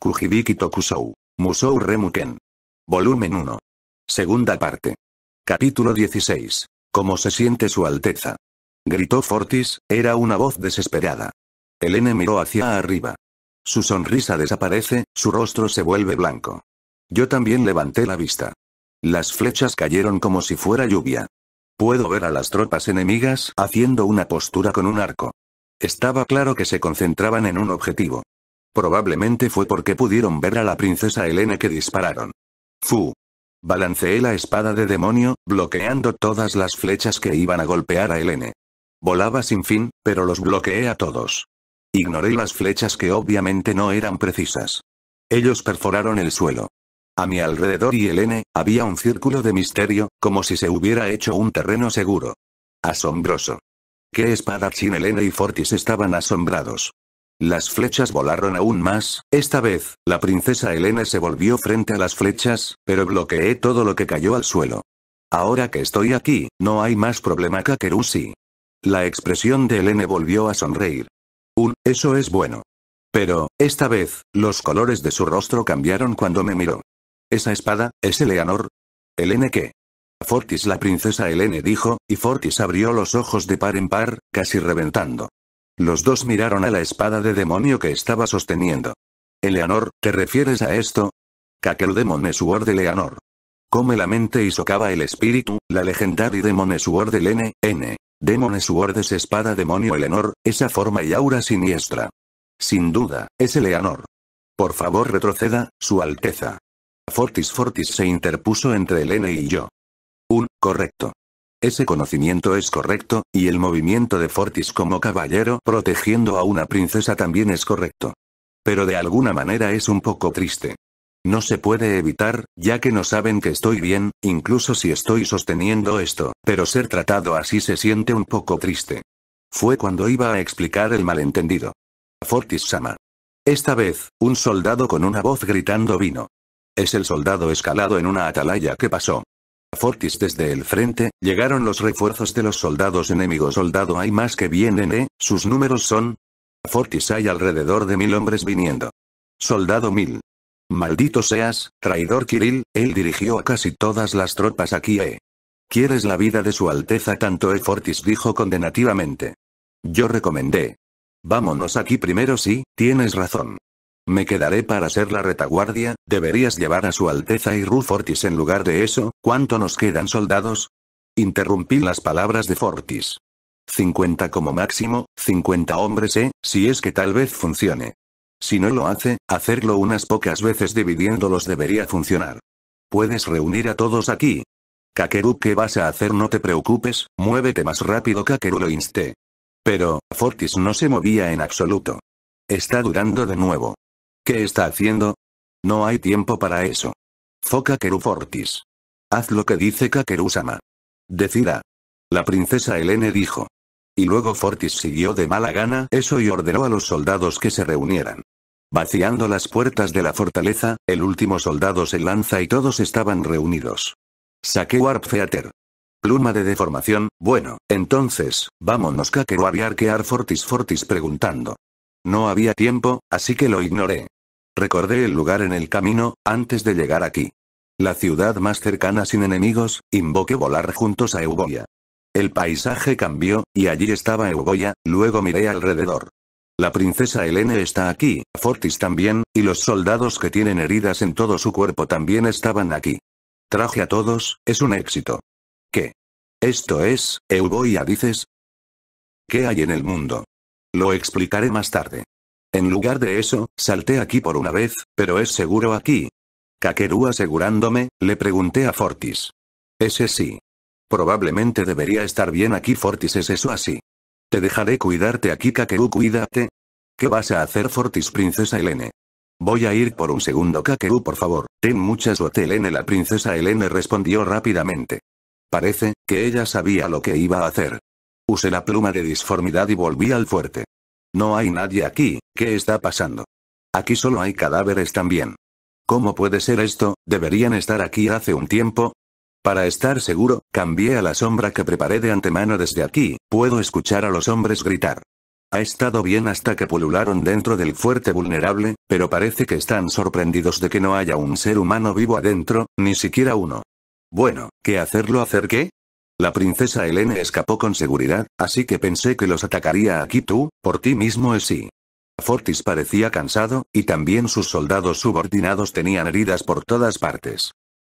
Kujibiki Tokusou. Musou Remuken. Volumen 1. Segunda parte. Capítulo 16. ¿Cómo se siente su alteza? Gritó Fortis, era una voz desesperada. N miró hacia arriba. Su sonrisa desaparece, su rostro se vuelve blanco. Yo también levanté la vista. Las flechas cayeron como si fuera lluvia. Puedo ver a las tropas enemigas haciendo una postura con un arco. Estaba claro que se concentraban en un objetivo. Probablemente fue porque pudieron ver a la princesa Elena que dispararon. Fu. Balanceé la espada de demonio, bloqueando todas las flechas que iban a golpear a Elena. Volaba sin fin, pero los bloqueé a todos. Ignoré las flechas que obviamente no eran precisas. Ellos perforaron el suelo. A mi alrededor y Elene, había un círculo de misterio, como si se hubiera hecho un terreno seguro. Asombroso. ¿Qué espada sin Elene y Fortis estaban asombrados? Las flechas volaron aún más, esta vez, la princesa Elena se volvió frente a las flechas, pero bloqueé todo lo que cayó al suelo. Ahora que estoy aquí, no hay más problema Kakerusi. La expresión de Elena volvió a sonreír. Un, eso es bueno. Pero, esta vez, los colores de su rostro cambiaron cuando me miró. ¿Esa espada, es Eleanor? ¿Elene qué? Fortis la princesa Elene dijo, y Fortis abrió los ojos de par en par, casi reventando. Los dos miraron a la espada de demonio que estaba sosteniendo. Eleanor, ¿te refieres a esto? Kakel Demon Sword de Eleanor. Come la mente y socava el espíritu, la legendaria Demon Sword del N. Demon Sword es espada demonio Eleanor, esa forma y aura siniestra. Sin duda, es Eleanor. Por favor retroceda, su alteza. Fortis Fortis se interpuso entre N y yo. Un, correcto. Ese conocimiento es correcto, y el movimiento de Fortis como caballero protegiendo a una princesa también es correcto. Pero de alguna manera es un poco triste. No se puede evitar, ya que no saben que estoy bien, incluso si estoy sosteniendo esto, pero ser tratado así se siente un poco triste. Fue cuando iba a explicar el malentendido. Fortis Sama. Esta vez, un soldado con una voz gritando vino. Es el soldado escalado en una atalaya que pasó. Fortis desde el frente, llegaron los refuerzos de los soldados enemigos. Soldado hay más que vienen, eh, sus números son. Fortis hay alrededor de mil hombres viniendo. Soldado mil. Maldito seas, traidor Kirill, él dirigió a casi todas las tropas aquí, eh. Quieres la vida de su alteza tanto E. Fortis dijo condenativamente. Yo recomendé. Vámonos aquí primero sí, tienes razón. Me quedaré para ser la retaguardia, deberías llevar a su Alteza y Rufortis en lugar de eso, ¿cuánto nos quedan soldados? Interrumpí las palabras de Fortis. 50 como máximo, 50 hombres, eh, si es que tal vez funcione. Si no lo hace, hacerlo unas pocas veces dividiéndolos debería funcionar. Puedes reunir a todos aquí. Kakeru, ¿qué vas a hacer? No te preocupes, muévete más rápido, Kakeru lo insté. Pero, Fortis no se movía en absoluto. Está durando de nuevo. ¿Qué está haciendo? No hay tiempo para eso. Foca Fortis. Haz lo que dice Kakeru-sama. Decida. La princesa Elene dijo. Y luego Fortis siguió de mala gana eso y ordenó a los soldados que se reunieran. Vaciando las puertas de la fortaleza, el último soldado se lanza y todos estaban reunidos. Saque Warp Theater. Pluma de deformación, bueno, entonces, vámonos Kakeru a Fortis Fortis preguntando. No había tiempo, así que lo ignoré. Recordé el lugar en el camino, antes de llegar aquí. La ciudad más cercana sin enemigos, invoqué volar juntos a Euboya. El paisaje cambió, y allí estaba Euboya, luego miré alrededor. La princesa Elene está aquí, Fortis también, y los soldados que tienen heridas en todo su cuerpo también estaban aquí. Traje a todos, es un éxito. ¿Qué? Esto es, Euboya dices. ¿Qué hay en el mundo? Lo explicaré más tarde. En lugar de eso, salté aquí por una vez, pero es seguro aquí. Kakeru asegurándome, le pregunté a Fortis. Ese sí. Probablemente debería estar bien aquí Fortis es eso así. Te dejaré cuidarte aquí Kakeru cuídate. ¿Qué vas a hacer Fortis princesa Elene? Voy a ir por un segundo Kakeru por favor, ten muchas suerte la princesa Helene respondió rápidamente. Parece, que ella sabía lo que iba a hacer. Usé la pluma de disformidad y volví al fuerte. No hay nadie aquí, ¿qué está pasando? Aquí solo hay cadáveres también. ¿Cómo puede ser esto? Deberían estar aquí hace un tiempo. Para estar seguro, cambié a la sombra que preparé de antemano desde aquí, puedo escuchar a los hombres gritar. Ha estado bien hasta que pulularon dentro del fuerte vulnerable, pero parece que están sorprendidos de que no haya un ser humano vivo adentro, ni siquiera uno. Bueno, ¿qué hacerlo hacer qué? La princesa Helene escapó con seguridad, así que pensé que los atacaría aquí tú, por ti mismo es sí. Fortis parecía cansado, y también sus soldados subordinados tenían heridas por todas partes.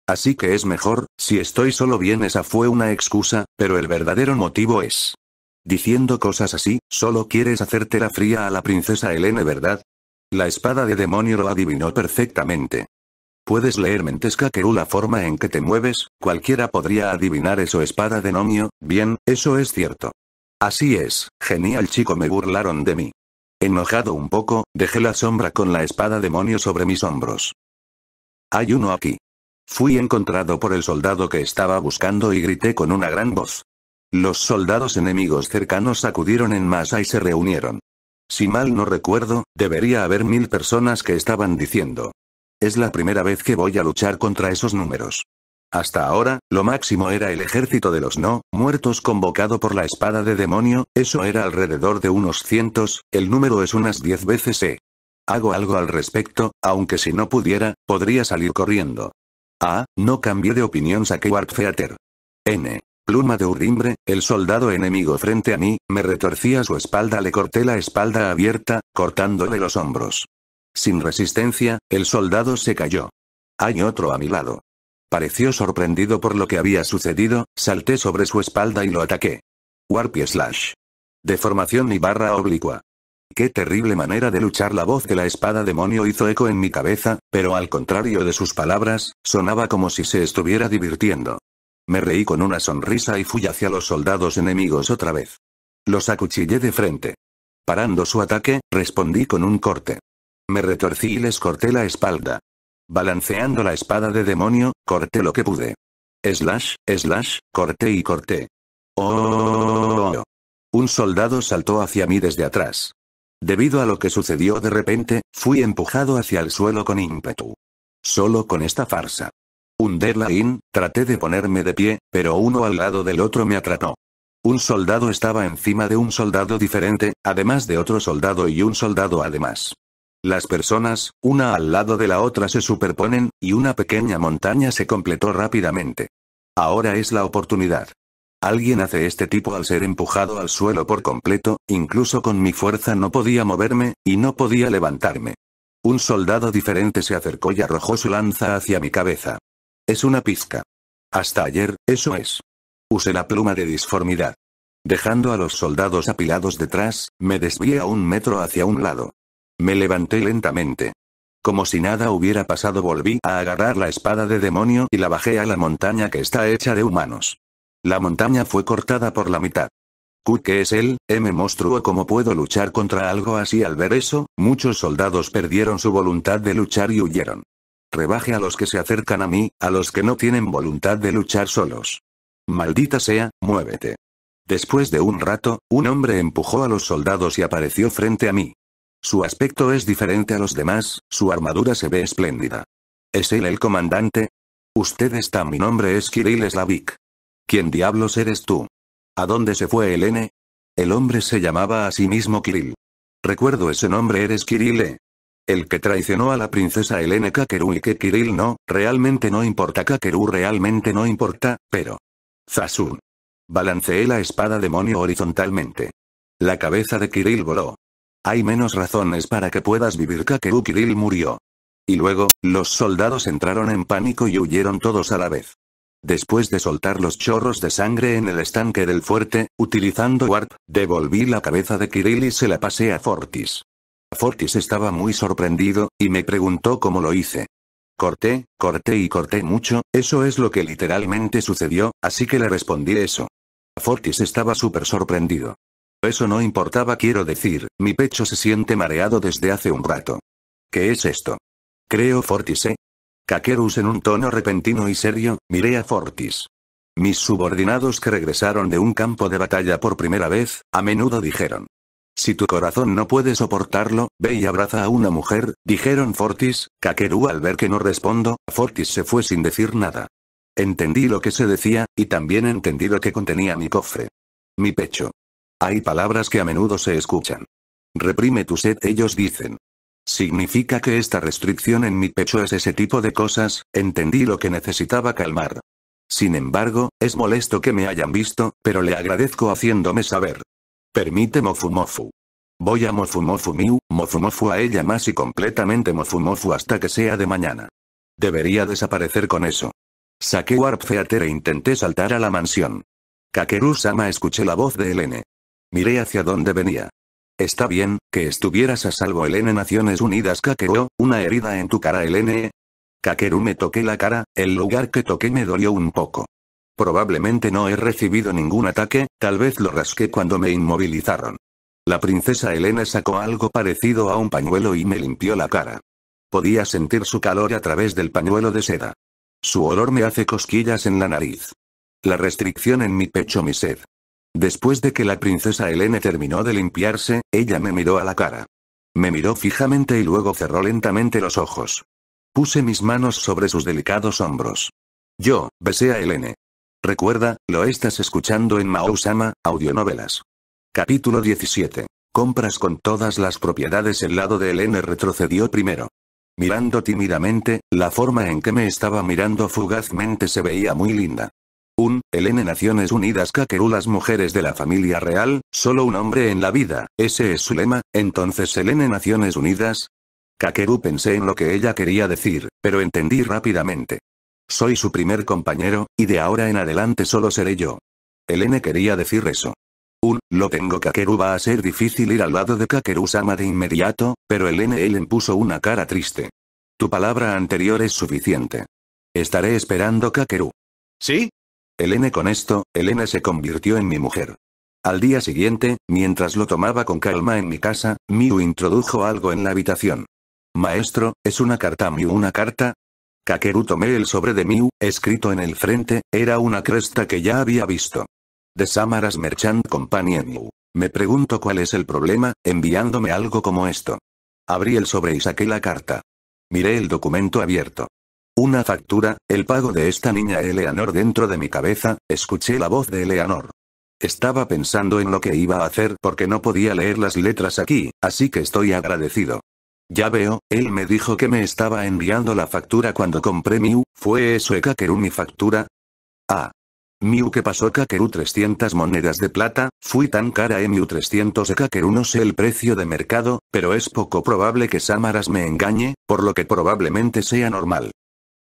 Así que es mejor, si estoy solo bien esa fue una excusa, pero el verdadero motivo es... Diciendo cosas así, solo quieres hacerte la fría a la princesa Helene, ¿verdad? La espada de demonio lo adivinó perfectamente. Puedes leer Mentesca Kakeru la forma en que te mueves, cualquiera podría adivinar eso espada de bien, eso es cierto. Así es, genial chico me burlaron de mí. Enojado un poco, dejé la sombra con la espada demonio sobre mis hombros. Hay uno aquí. Fui encontrado por el soldado que estaba buscando y grité con una gran voz. Los soldados enemigos cercanos acudieron en masa y se reunieron. Si mal no recuerdo, debería haber mil personas que estaban diciendo, es la primera vez que voy a luchar contra esos números. Hasta ahora, lo máximo era el ejército de los no muertos convocado por la espada de demonio, eso era alrededor de unos cientos, el número es unas diez veces E. Hago algo al respecto, aunque si no pudiera, podría salir corriendo. A. no cambié de opinión saqué Theater. N. Pluma de Urimbre, el soldado enemigo frente a mí, me retorcía su espalda le corté la espalda abierta, cortándole los hombros. Sin resistencia, el soldado se cayó. Hay otro a mi lado. Pareció sorprendido por lo que había sucedido, salté sobre su espalda y lo ataqué. Warp slash. Deformación y barra oblicua. Qué terrible manera de luchar la voz de la espada demonio hizo eco en mi cabeza, pero al contrario de sus palabras, sonaba como si se estuviera divirtiendo. Me reí con una sonrisa y fui hacia los soldados enemigos otra vez. Los acuchillé de frente. Parando su ataque, respondí con un corte. Me retorcí y les corté la espalda. Balanceando la espada de demonio, corté lo que pude. Slash, slash, corté y corté. ¡Oh! Un soldado saltó hacia mí desde atrás. Debido a lo que sucedió de repente, fui empujado hacia el suelo con ímpetu. Solo con esta farsa. Un deadline, traté de ponerme de pie, pero uno al lado del otro me atrapó. Un soldado estaba encima de un soldado diferente, además de otro soldado y un soldado además. Las personas, una al lado de la otra, se superponen, y una pequeña montaña se completó rápidamente. Ahora es la oportunidad. Alguien hace este tipo al ser empujado al suelo por completo, incluso con mi fuerza no podía moverme, y no podía levantarme. Un soldado diferente se acercó y arrojó su lanza hacia mi cabeza. Es una pizca. Hasta ayer, eso es. Usé la pluma de disformidad. Dejando a los soldados apilados detrás, me desvié a un metro hacia un lado. Me levanté lentamente. Como si nada hubiera pasado volví a agarrar la espada de demonio y la bajé a la montaña que está hecha de humanos. La montaña fue cortada por la mitad. Q que es él, M monstruo cómo puedo luchar contra algo así al ver eso, muchos soldados perdieron su voluntad de luchar y huyeron. Rebaje a los que se acercan a mí, a los que no tienen voluntad de luchar solos. Maldita sea, muévete. Después de un rato, un hombre empujó a los soldados y apareció frente a mí. Su aspecto es diferente a los demás, su armadura se ve espléndida. ¿Es él el comandante? Usted está mi nombre es Kirill Slavik. ¿Quién diablos eres tú? ¿A dónde se fue el N? El hombre se llamaba a sí mismo Kirill. Recuerdo ese nombre eres Kirill e. El que traicionó a la princesa Elene Kakeru y que Kirill no, realmente no importa Kakeru realmente no importa, pero... Zasun. Balanceé la espada demonio horizontalmente. La cabeza de Kirill voló. Hay menos razones para que puedas vivir Kakeru Kirill murió. Y luego, los soldados entraron en pánico y huyeron todos a la vez. Después de soltar los chorros de sangre en el estanque del fuerte, utilizando Warp, devolví la cabeza de Kirill y se la pasé a Fortis. Fortis estaba muy sorprendido, y me preguntó cómo lo hice. Corté, corté y corté mucho, eso es lo que literalmente sucedió, así que le respondí eso. Fortis estaba súper sorprendido. Eso no importaba quiero decir, mi pecho se siente mareado desde hace un rato. ¿Qué es esto? Creo Fortis eh. Kakerus en un tono repentino y serio, miré a Fortis. Mis subordinados que regresaron de un campo de batalla por primera vez, a menudo dijeron. Si tu corazón no puede soportarlo, ve y abraza a una mujer, dijeron Fortis, Kakeru al ver que no respondo, Fortis se fue sin decir nada. Entendí lo que se decía, y también entendí lo que contenía mi cofre. Mi pecho. Hay palabras que a menudo se escuchan. Reprime tu sed, ellos dicen. Significa que esta restricción en mi pecho es ese tipo de cosas, entendí lo que necesitaba calmar. Sin embargo, es molesto que me hayan visto, pero le agradezco haciéndome saber. Permite mofu. Voy a Mofumofu Miu, Mofumofu a ella más y completamente Mofumofu hasta que sea de mañana. Debería desaparecer con eso. Saqué Warp Feater e intenté saltar a la mansión. Kakeru-sama escuché la voz de Elene. Miré hacia dónde venía. Está bien, que estuvieras a salvo Elena Naciones Unidas Kakeru, una herida en tu cara Elene. Kakeru me toqué la cara, el lugar que toqué me dolió un poco. Probablemente no he recibido ningún ataque, tal vez lo rasqué cuando me inmovilizaron. La princesa Elena sacó algo parecido a un pañuelo y me limpió la cara. Podía sentir su calor a través del pañuelo de seda. Su olor me hace cosquillas en la nariz. La restricción en mi pecho mi sed. Después de que la princesa Helene terminó de limpiarse, ella me miró a la cara. Me miró fijamente y luego cerró lentamente los ojos. Puse mis manos sobre sus delicados hombros. Yo, besé a Helene. Recuerda, lo estás escuchando en Maousama, audionovelas. Capítulo 17. Compras con todas las propiedades. El lado de Helene retrocedió primero. Mirando tímidamente, la forma en que me estaba mirando fugazmente se veía muy linda. Un, N Naciones Unidas Kakeru las mujeres de la familia real, solo un hombre en la vida, ese es su lema, entonces N Naciones Unidas. Kakeru pensé en lo que ella quería decir, pero entendí rápidamente. Soy su primer compañero, y de ahora en adelante solo seré yo. Elene quería decir eso. Un, lo tengo Kakeru va a ser difícil ir al lado de Kakeru-sama de inmediato, pero Elene él puso una cara triste. Tu palabra anterior es suficiente. Estaré esperando Kakeru. ¿Sí? N con esto, Elena se convirtió en mi mujer. Al día siguiente, mientras lo tomaba con calma en mi casa, Miu introdujo algo en la habitación. Maestro, ¿es una carta Miu una carta? Kakeru tomé el sobre de Miu, escrito en el frente, era una cresta que ya había visto. De Samaras Merchant Company Miu. Me pregunto cuál es el problema, enviándome algo como esto. Abrí el sobre y saqué la carta. Miré el documento abierto. Una factura, el pago de esta niña Eleanor dentro de mi cabeza, escuché la voz de Eleanor. Estaba pensando en lo que iba a hacer porque no podía leer las letras aquí, así que estoy agradecido. Ya veo, él me dijo que me estaba enviando la factura cuando compré Mew, ¿fue eso Kakeru mi factura? Ah. Miu que pasó Kakeru 300 monedas de plata, fui tan cara en 300 Ekakeru Kakeru no sé el precio de mercado, pero es poco probable que Samaras me engañe, por lo que probablemente sea normal.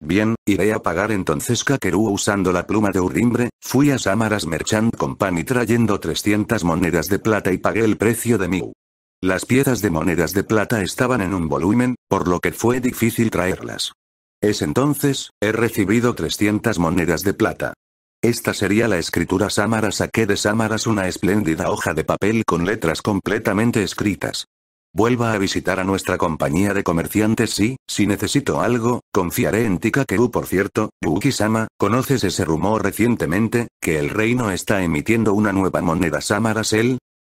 Bien, iré a pagar entonces Kakeru usando la pluma de urimbre. fui a Samaras Merchant Company trayendo 300 monedas de plata y pagué el precio de Miu. Las piezas de monedas de plata estaban en un volumen, por lo que fue difícil traerlas. Es entonces, he recibido 300 monedas de plata. Esta sería la escritura Samaras Saqué de Samaras una espléndida hoja de papel con letras completamente escritas. Vuelva a visitar a nuestra compañía de comerciantes y, si necesito algo, confiaré en ti Kakeru. Por cierto, yuki ¿conoces ese rumor recientemente, que el reino está emitiendo una nueva moneda Samarasel?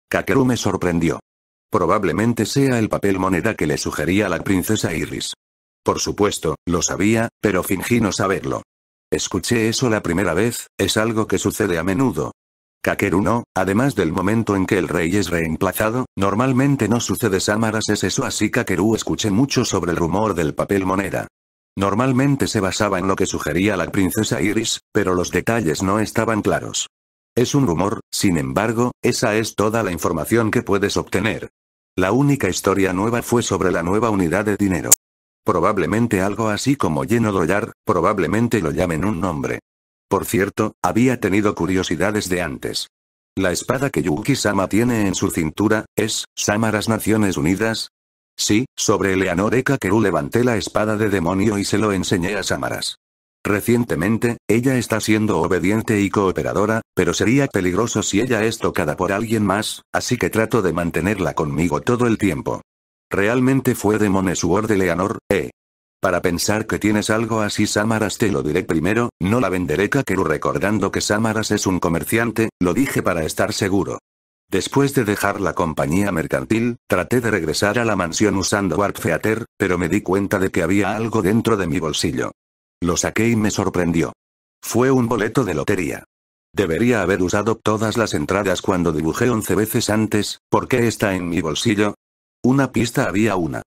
Kakeru me sorprendió. Probablemente sea el papel moneda que le sugería la princesa Iris. Por supuesto, lo sabía, pero fingí no saberlo. Escuché eso la primera vez, es algo que sucede a menudo, Kakeru no, además del momento en que el rey es reemplazado, normalmente no sucede Samaras es eso así Kakeru escuché mucho sobre el rumor del papel moneda. Normalmente se basaba en lo que sugería la princesa Iris, pero los detalles no estaban claros. Es un rumor, sin embargo, esa es toda la información que puedes obtener. La única historia nueva fue sobre la nueva unidad de dinero. Probablemente algo así como lleno dollar, probablemente lo llamen un nombre. Por cierto, había tenido curiosidades de antes. La espada que Yuki-sama tiene en su cintura, ¿es, Samaras Naciones Unidas? Sí, sobre Eleanor Ekakeru levanté la espada de demonio y se lo enseñé a Samaras. Recientemente, ella está siendo obediente y cooperadora, pero sería peligroso si ella es tocada por alguien más, así que trato de mantenerla conmigo todo el tiempo. Realmente fue demonio Sword de Eleanor, eh. Para pensar que tienes algo así Samaras te lo diré primero, no la venderé Kakeru recordando que Samaras es un comerciante, lo dije para estar seguro. Después de dejar la compañía mercantil, traté de regresar a la mansión usando Warp Theater, pero me di cuenta de que había algo dentro de mi bolsillo. Lo saqué y me sorprendió. Fue un boleto de lotería. Debería haber usado todas las entradas cuando dibujé 11 veces antes, ¿por qué está en mi bolsillo? Una pista había una.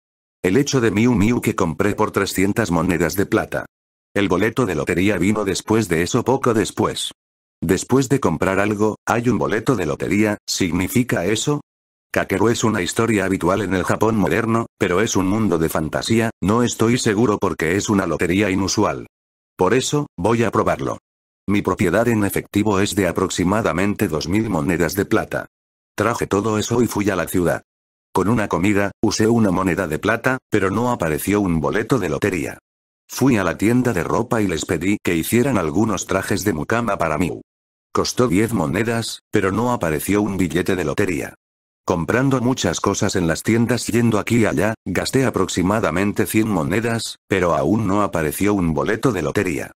El hecho de Miu Miu que compré por 300 monedas de plata. El boleto de lotería vino después de eso poco después. Después de comprar algo, hay un boleto de lotería, ¿significa eso? Kakeru es una historia habitual en el Japón moderno, pero es un mundo de fantasía, no estoy seguro porque es una lotería inusual. Por eso, voy a probarlo. Mi propiedad en efectivo es de aproximadamente 2.000 monedas de plata. Traje todo eso y fui a la ciudad. Con una comida, usé una moneda de plata, pero no apareció un boleto de lotería. Fui a la tienda de ropa y les pedí que hicieran algunos trajes de mucama para mí. Costó 10 monedas, pero no apareció un billete de lotería. Comprando muchas cosas en las tiendas yendo aquí y allá, gasté aproximadamente 100 monedas, pero aún no apareció un boleto de lotería.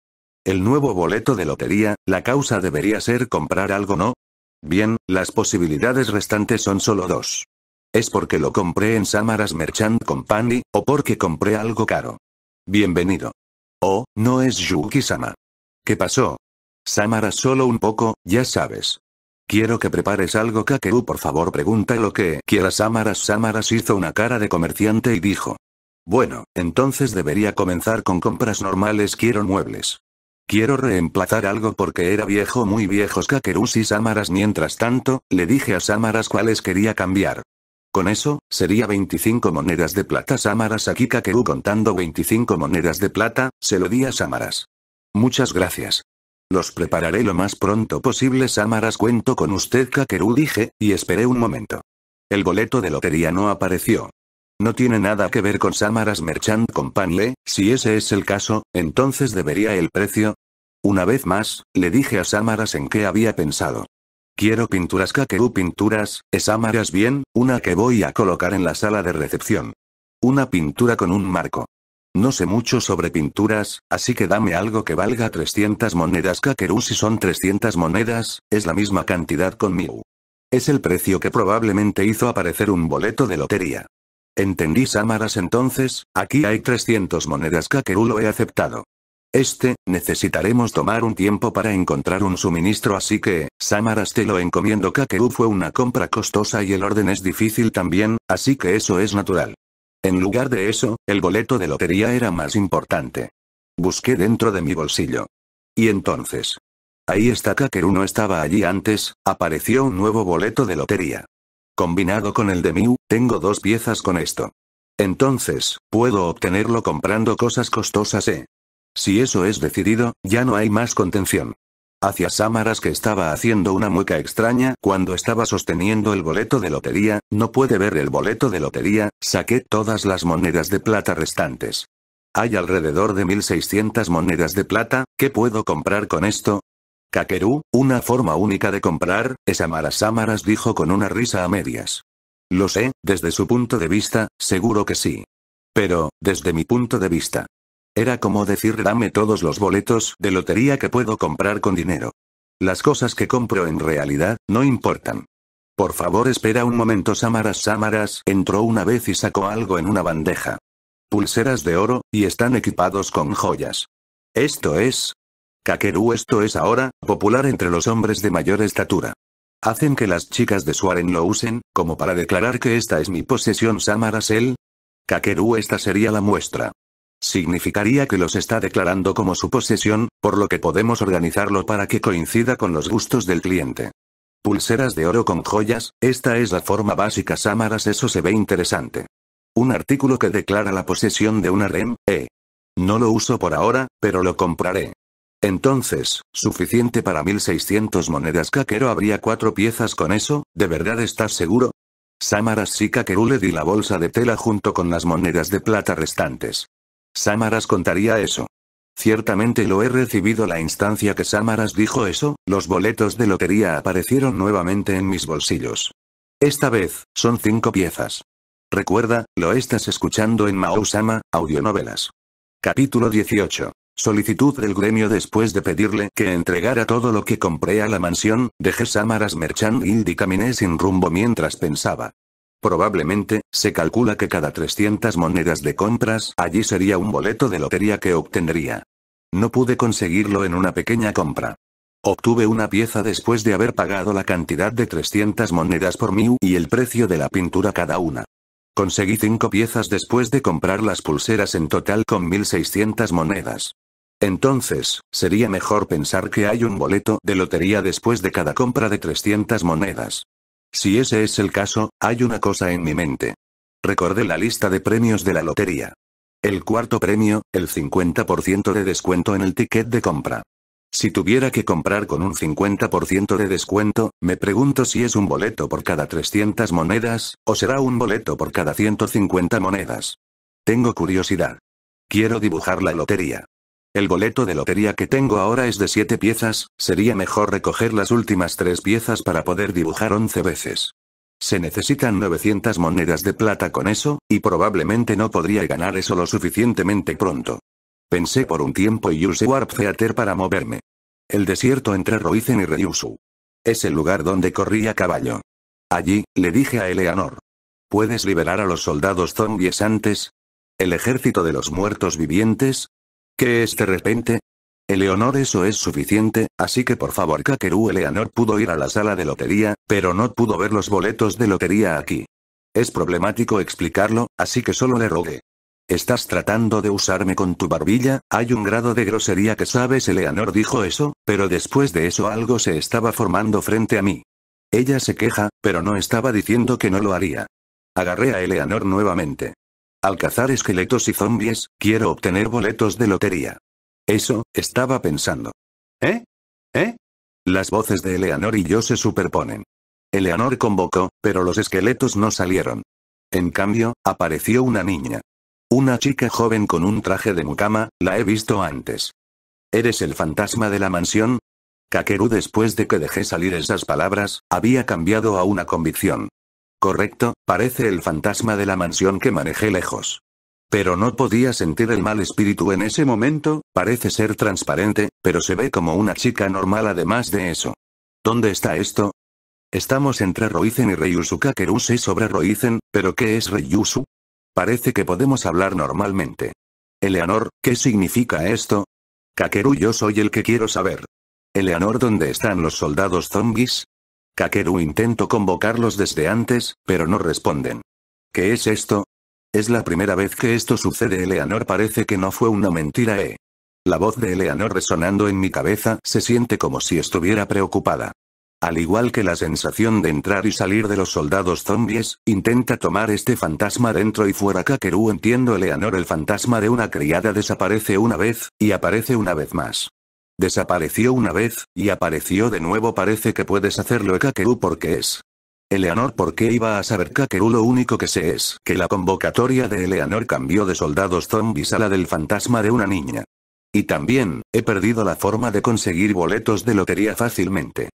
El nuevo boleto de lotería, la causa debería ser comprar algo, ¿no? Bien, las posibilidades restantes son solo dos. Es porque lo compré en Samaras Merchant Company, o porque compré algo caro. Bienvenido. Oh, no es Yuki-sama. ¿Qué pasó? Samaras solo un poco, ya sabes. Quiero que prepares algo Kakeru por favor pregunta lo que Quiera Samaras Samaras hizo una cara de comerciante y dijo. Bueno, entonces debería comenzar con compras normales quiero muebles. Quiero reemplazar algo porque era viejo muy viejos Kakeru y Samaras mientras tanto, le dije a Samaras cuáles quería cambiar. Con eso, sería 25 monedas de plata Samaras aquí Kakeru contando 25 monedas de plata, se lo di a Samaras. Muchas gracias. Los prepararé lo más pronto posible Samaras cuento con usted Kakeru dije, y esperé un momento. El boleto de lotería no apareció. No tiene nada que ver con Samaras Merchant Company, ¿eh? si ese es el caso, entonces debería el precio. Una vez más, le dije a Samaras en qué había pensado. Quiero pinturas kakeru pinturas, Amaras bien, una que voy a colocar en la sala de recepción. Una pintura con un marco. No sé mucho sobre pinturas, así que dame algo que valga 300 monedas Kakeru si son 300 monedas, es la misma cantidad con Miu. Es el precio que probablemente hizo aparecer un boleto de lotería. Entendí Samaras entonces, aquí hay 300 monedas Kakeru lo he aceptado. Este, necesitaremos tomar un tiempo para encontrar un suministro así que, Samaras te lo encomiendo Kakeru fue una compra costosa y el orden es difícil también, así que eso es natural. En lugar de eso, el boleto de lotería era más importante. Busqué dentro de mi bolsillo. Y entonces. Ahí está Kakeru no estaba allí antes, apareció un nuevo boleto de lotería. Combinado con el de Mew, tengo dos piezas con esto. Entonces, puedo obtenerlo comprando cosas costosas, ¿eh? Si eso es decidido, ya no hay más contención. Hacia Samaras que estaba haciendo una mueca extraña cuando estaba sosteniendo el boleto de lotería, no puede ver el boleto de lotería, saqué todas las monedas de plata restantes. Hay alrededor de 1600 monedas de plata, ¿qué puedo comprar con esto? Kakeru, una forma única de comprar, es a Samaras dijo con una risa a medias. Lo sé, desde su punto de vista, seguro que sí. Pero, desde mi punto de vista, era como decir dame todos los boletos de lotería que puedo comprar con dinero. Las cosas que compro en realidad, no importan. Por favor espera un momento Samaras Samaras entró una vez y sacó algo en una bandeja. Pulseras de oro, y están equipados con joyas. Esto es... Kakeru esto es ahora, popular entre los hombres de mayor estatura. Hacen que las chicas de Suaren lo usen, como para declarar que esta es mi posesión Samaras el... Kakeru esta sería la muestra. Significaría que los está declarando como su posesión, por lo que podemos organizarlo para que coincida con los gustos del cliente. Pulseras de oro con joyas, esta es la forma básica Samaras eso se ve interesante. Un artículo que declara la posesión de una REM, eh. No lo uso por ahora, pero lo compraré. Entonces, suficiente para 1600 monedas caquero habría cuatro piezas con eso, ¿de verdad estás seguro? Samaras sí Kakeru le di la bolsa de tela junto con las monedas de plata restantes. Samaras contaría eso. Ciertamente lo he recibido la instancia que Samaras dijo eso, los boletos de lotería aparecieron nuevamente en mis bolsillos. Esta vez, son cinco piezas. Recuerda, lo estás escuchando en Maousama, audionovelas. Capítulo 18. Solicitud del gremio después de pedirle que entregara todo lo que compré a la mansión, dejé Samaras Merchant y caminé sin rumbo mientras pensaba. Probablemente, se calcula que cada 300 monedas de compras allí sería un boleto de lotería que obtendría. No pude conseguirlo en una pequeña compra. Obtuve una pieza después de haber pagado la cantidad de 300 monedas por Miu y el precio de la pintura cada una. Conseguí 5 piezas después de comprar las pulseras en total con 1600 monedas. Entonces, sería mejor pensar que hay un boleto de lotería después de cada compra de 300 monedas. Si ese es el caso, hay una cosa en mi mente. Recordé la lista de premios de la lotería. El cuarto premio, el 50% de descuento en el ticket de compra. Si tuviera que comprar con un 50% de descuento, me pregunto si es un boleto por cada 300 monedas, o será un boleto por cada 150 monedas. Tengo curiosidad. Quiero dibujar la lotería. El boleto de lotería que tengo ahora es de 7 piezas, sería mejor recoger las últimas tres piezas para poder dibujar 11 veces. Se necesitan 900 monedas de plata con eso, y probablemente no podría ganar eso lo suficientemente pronto. Pensé por un tiempo y usé Warp Theater para moverme. El desierto entre Roizen y Ryusu. Es el lugar donde corría caballo. Allí, le dije a Eleanor. ¿Puedes liberar a los soldados zombies antes? El ejército de los muertos vivientes, ¿Qué es de repente? Eleonor eso es suficiente, así que por favor Kakeru Eleanor pudo ir a la sala de lotería, pero no pudo ver los boletos de lotería aquí. Es problemático explicarlo, así que solo le rogué. Estás tratando de usarme con tu barbilla, hay un grado de grosería que sabes Eleanor dijo eso, pero después de eso algo se estaba formando frente a mí. Ella se queja, pero no estaba diciendo que no lo haría. Agarré a Eleanor nuevamente. Al cazar esqueletos y zombies, quiero obtener boletos de lotería. Eso, estaba pensando. ¿Eh? ¿Eh? Las voces de Eleanor y yo se superponen. Eleanor convocó, pero los esqueletos no salieron. En cambio, apareció una niña. Una chica joven con un traje de mucama, la he visto antes. ¿Eres el fantasma de la mansión? Kakeru después de que dejé salir esas palabras, había cambiado a una convicción. Correcto, parece el fantasma de la mansión que manejé lejos. Pero no podía sentir el mal espíritu en ese momento, parece ser transparente, pero se ve como una chica normal además de eso. ¿Dónde está esto? Estamos entre Roizen y Kakeru y sobre Roizen, pero ¿qué es Ryusu? Parece que podemos hablar normalmente. Eleanor, ¿qué significa esto? Kakeru yo soy el que quiero saber. Eleanor, ¿dónde están los soldados zombies? Kakeru intento convocarlos desde antes, pero no responden. ¿Qué es esto? Es la primera vez que esto sucede Eleanor parece que no fue una mentira eh. La voz de Eleanor resonando en mi cabeza se siente como si estuviera preocupada. Al igual que la sensación de entrar y salir de los soldados zombies, intenta tomar este fantasma dentro y fuera Kakeru entiendo Eleanor el fantasma de una criada desaparece una vez, y aparece una vez más. Desapareció una vez, y apareció de nuevo parece que puedes hacerlo Kakeru porque es. Eleanor ¿por qué iba a saber Kakeru lo único que sé es que la convocatoria de Eleanor cambió de soldados zombies a la del fantasma de una niña. Y también, he perdido la forma de conseguir boletos de lotería fácilmente.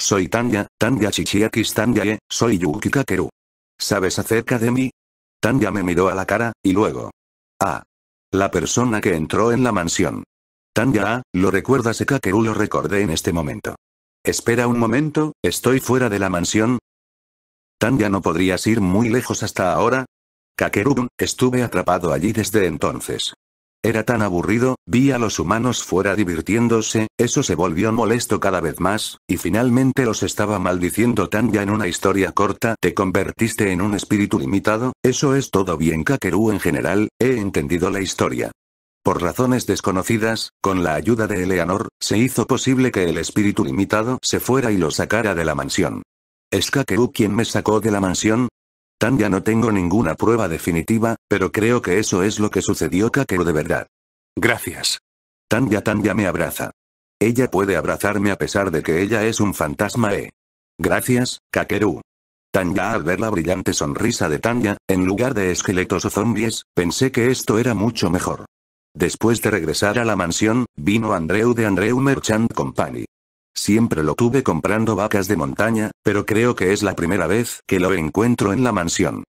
Soy Tanya, Tanya Chichiakis Tanyae, soy Yuki Kakeru. ¿Sabes acerca de mí? Tanya me miró a la cara, y luego. Ah. La persona que entró en la mansión ah, lo recuerdas Kakeru lo recordé en este momento. Espera un momento, estoy fuera de la mansión. Tanga no podrías ir muy lejos hasta ahora. Kakeru, estuve atrapado allí desde entonces. Era tan aburrido, vi a los humanos fuera divirtiéndose, eso se volvió molesto cada vez más, y finalmente los estaba maldiciendo ya en una historia corta. Te convertiste en un espíritu limitado, eso es todo bien Kakeru en general, he entendido la historia. Por razones desconocidas, con la ayuda de Eleanor, se hizo posible que el espíritu limitado se fuera y lo sacara de la mansión. ¿Es Kakeru quien me sacó de la mansión? Tan no tengo ninguna prueba definitiva, pero creo que eso es lo que sucedió Kakeru de verdad. Gracias. Tanya Tanya me abraza. Ella puede abrazarme a pesar de que ella es un fantasma eh. Gracias, Kakeru. Tanya al ver la brillante sonrisa de Tanya, en lugar de esqueletos o zombies, pensé que esto era mucho mejor. Después de regresar a la mansión, vino Andreu de Andreu Merchant Company. Siempre lo tuve comprando vacas de montaña, pero creo que es la primera vez que lo encuentro en la mansión.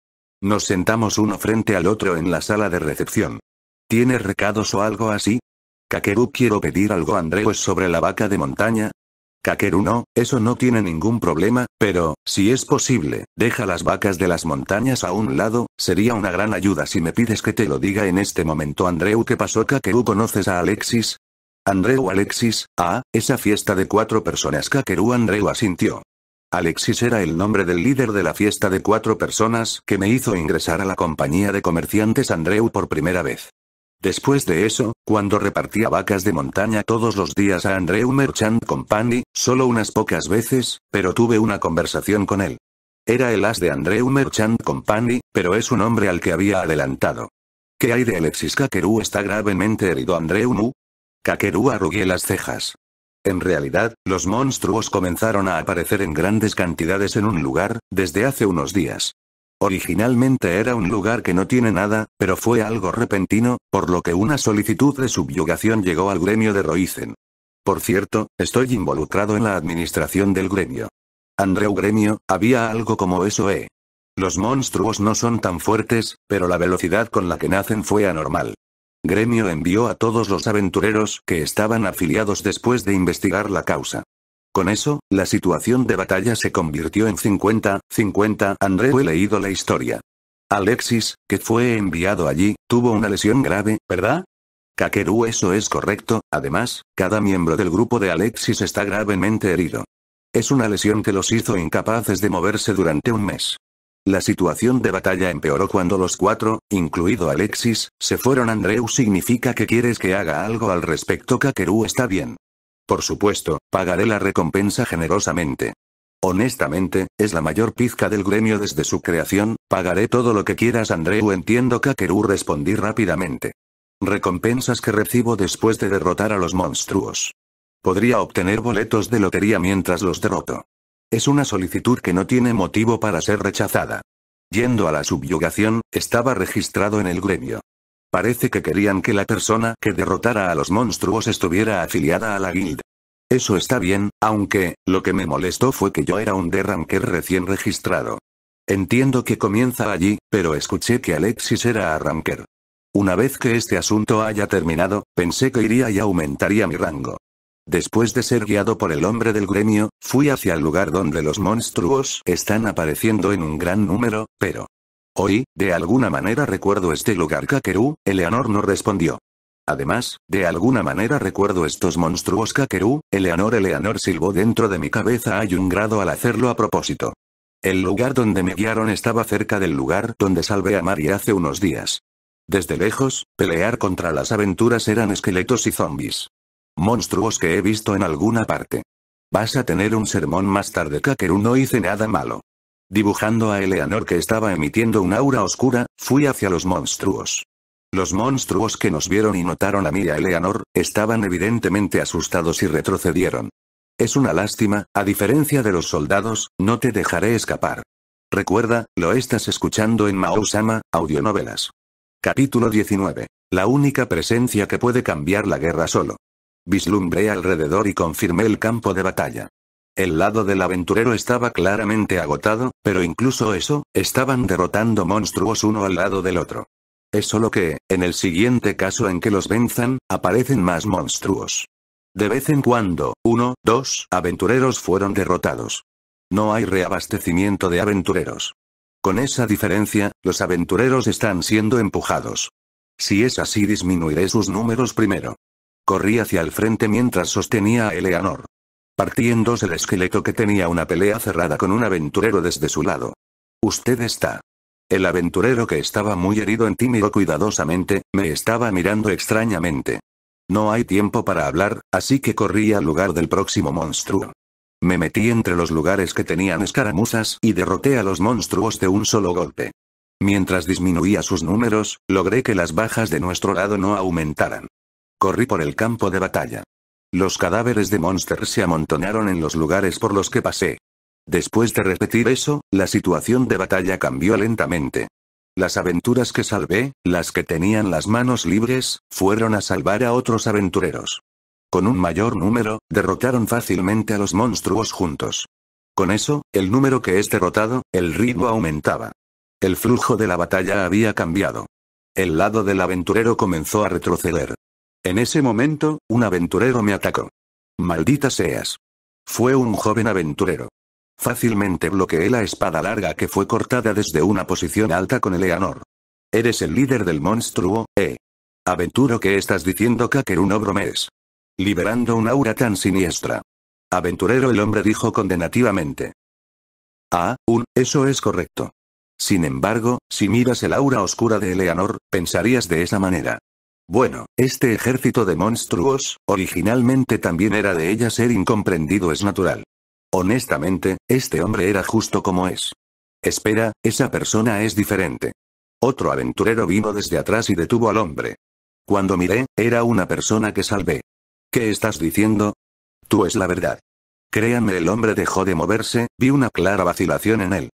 Nos sentamos uno frente al otro en la sala de recepción. ¿Tiene recados o algo así? Kakeru quiero pedir algo Andreu sobre la vaca de montaña, Kakeru no, eso no tiene ningún problema, pero, si es posible, deja las vacas de las montañas a un lado, sería una gran ayuda si me pides que te lo diga en este momento Andreu ¿qué pasó Kakeru conoces a Alexis? Andreu Alexis, ah, esa fiesta de cuatro personas Kakeru Andreu asintió. Alexis era el nombre del líder de la fiesta de cuatro personas que me hizo ingresar a la compañía de comerciantes Andreu por primera vez. Después de eso, cuando repartía vacas de montaña todos los días a Andreu Merchant Company, solo unas pocas veces, pero tuve una conversación con él. Era el as de Andreu Merchant Company, pero es un hombre al que había adelantado. ¿Qué hay de Alexis Kakeru? Está gravemente herido Andreu Mu. Kakeru arrugué las cejas. En realidad, los monstruos comenzaron a aparecer en grandes cantidades en un lugar, desde hace unos días. Originalmente era un lugar que no tiene nada, pero fue algo repentino, por lo que una solicitud de subyugación llegó al gremio de Roizen. Por cierto, estoy involucrado en la administración del gremio. Andreu Gremio, había algo como eso, eh. Los monstruos no son tan fuertes, pero la velocidad con la que nacen fue anormal. Gremio envió a todos los aventureros que estaban afiliados después de investigar la causa. Con eso, la situación de batalla se convirtió en 50-50, Andreu he leído la historia. Alexis, que fue enviado allí, tuvo una lesión grave, ¿verdad? Kakeru eso es correcto, además, cada miembro del grupo de Alexis está gravemente herido. Es una lesión que los hizo incapaces de moverse durante un mes. La situación de batalla empeoró cuando los cuatro, incluido Alexis, se fueron. Andreu significa que quieres que haga algo al respecto. Kakeru está bien. Por supuesto, pagaré la recompensa generosamente. Honestamente, es la mayor pizca del gremio desde su creación, pagaré todo lo que quieras Andreu entiendo Kakeru respondí rápidamente. Recompensas que recibo después de derrotar a los monstruos. Podría obtener boletos de lotería mientras los derroto. Es una solicitud que no tiene motivo para ser rechazada. Yendo a la subyugación, estaba registrado en el gremio. Parece que querían que la persona que derrotara a los monstruos estuviera afiliada a la guild. Eso está bien, aunque, lo que me molestó fue que yo era un derranker recién registrado. Entiendo que comienza allí, pero escuché que Alexis era a ranker. Una vez que este asunto haya terminado, pensé que iría y aumentaría mi rango. Después de ser guiado por el hombre del gremio, fui hacia el lugar donde los monstruos están apareciendo en un gran número, pero Hoy, de alguna manera recuerdo este lugar Kakeru, Eleanor no respondió. Además, de alguna manera recuerdo estos monstruos Kakeru, Eleanor Eleanor silbó dentro de mi cabeza hay un grado al hacerlo a propósito. El lugar donde me guiaron estaba cerca del lugar donde salvé a Mari hace unos días. Desde lejos, pelear contra las aventuras eran esqueletos y zombies. Monstruos que he visto en alguna parte. Vas a tener un sermón más tarde Kakeru no hice nada malo. Dibujando a Eleanor que estaba emitiendo un aura oscura, fui hacia los monstruos. Los monstruos que nos vieron y notaron a mí y a Eleanor, estaban evidentemente asustados y retrocedieron. Es una lástima, a diferencia de los soldados, no te dejaré escapar. Recuerda, lo estás escuchando en Maousama, audionovelas. Capítulo 19. La única presencia que puede cambiar la guerra solo. Vislumbré alrededor y confirmé el campo de batalla. El lado del aventurero estaba claramente agotado, pero incluso eso, estaban derrotando monstruos uno al lado del otro. Es solo que, en el siguiente caso en que los venzan, aparecen más monstruos. De vez en cuando, uno, dos aventureros fueron derrotados. No hay reabastecimiento de aventureros. Con esa diferencia, los aventureros están siendo empujados. Si es así disminuiré sus números primero. Corrí hacia el frente mientras sostenía a Eleanor partiéndose el esqueleto que tenía una pelea cerrada con un aventurero desde su lado. Usted está. El aventurero que estaba muy herido en tímido cuidadosamente, me estaba mirando extrañamente. No hay tiempo para hablar, así que corrí al lugar del próximo monstruo. Me metí entre los lugares que tenían escaramuzas y derroté a los monstruos de un solo golpe. Mientras disminuía sus números, logré que las bajas de nuestro lado no aumentaran. Corrí por el campo de batalla. Los cadáveres de Monster se amontonaron en los lugares por los que pasé. Después de repetir eso, la situación de batalla cambió lentamente. Las aventuras que salvé, las que tenían las manos libres, fueron a salvar a otros aventureros. Con un mayor número, derrotaron fácilmente a los monstruos juntos. Con eso, el número que es derrotado, el ritmo aumentaba. El flujo de la batalla había cambiado. El lado del aventurero comenzó a retroceder. En ese momento, un aventurero me atacó. Maldita seas. Fue un joven aventurero. Fácilmente bloqueé la espada larga que fue cortada desde una posición alta con Eleanor. Eres el líder del monstruo, eh. Aventuro que estás diciendo Un no es. Liberando un aura tan siniestra. Aventurero el hombre dijo condenativamente. Ah, un, eso es correcto. Sin embargo, si miras el aura oscura de Eleanor, pensarías de esa manera. Bueno, este ejército de monstruos, originalmente también era de ella ser incomprendido es natural. Honestamente, este hombre era justo como es. Espera, esa persona es diferente. Otro aventurero vino desde atrás y detuvo al hombre. Cuando miré, era una persona que salvé. ¿Qué estás diciendo? Tú es la verdad. Créanme, el hombre dejó de moverse, vi una clara vacilación en él.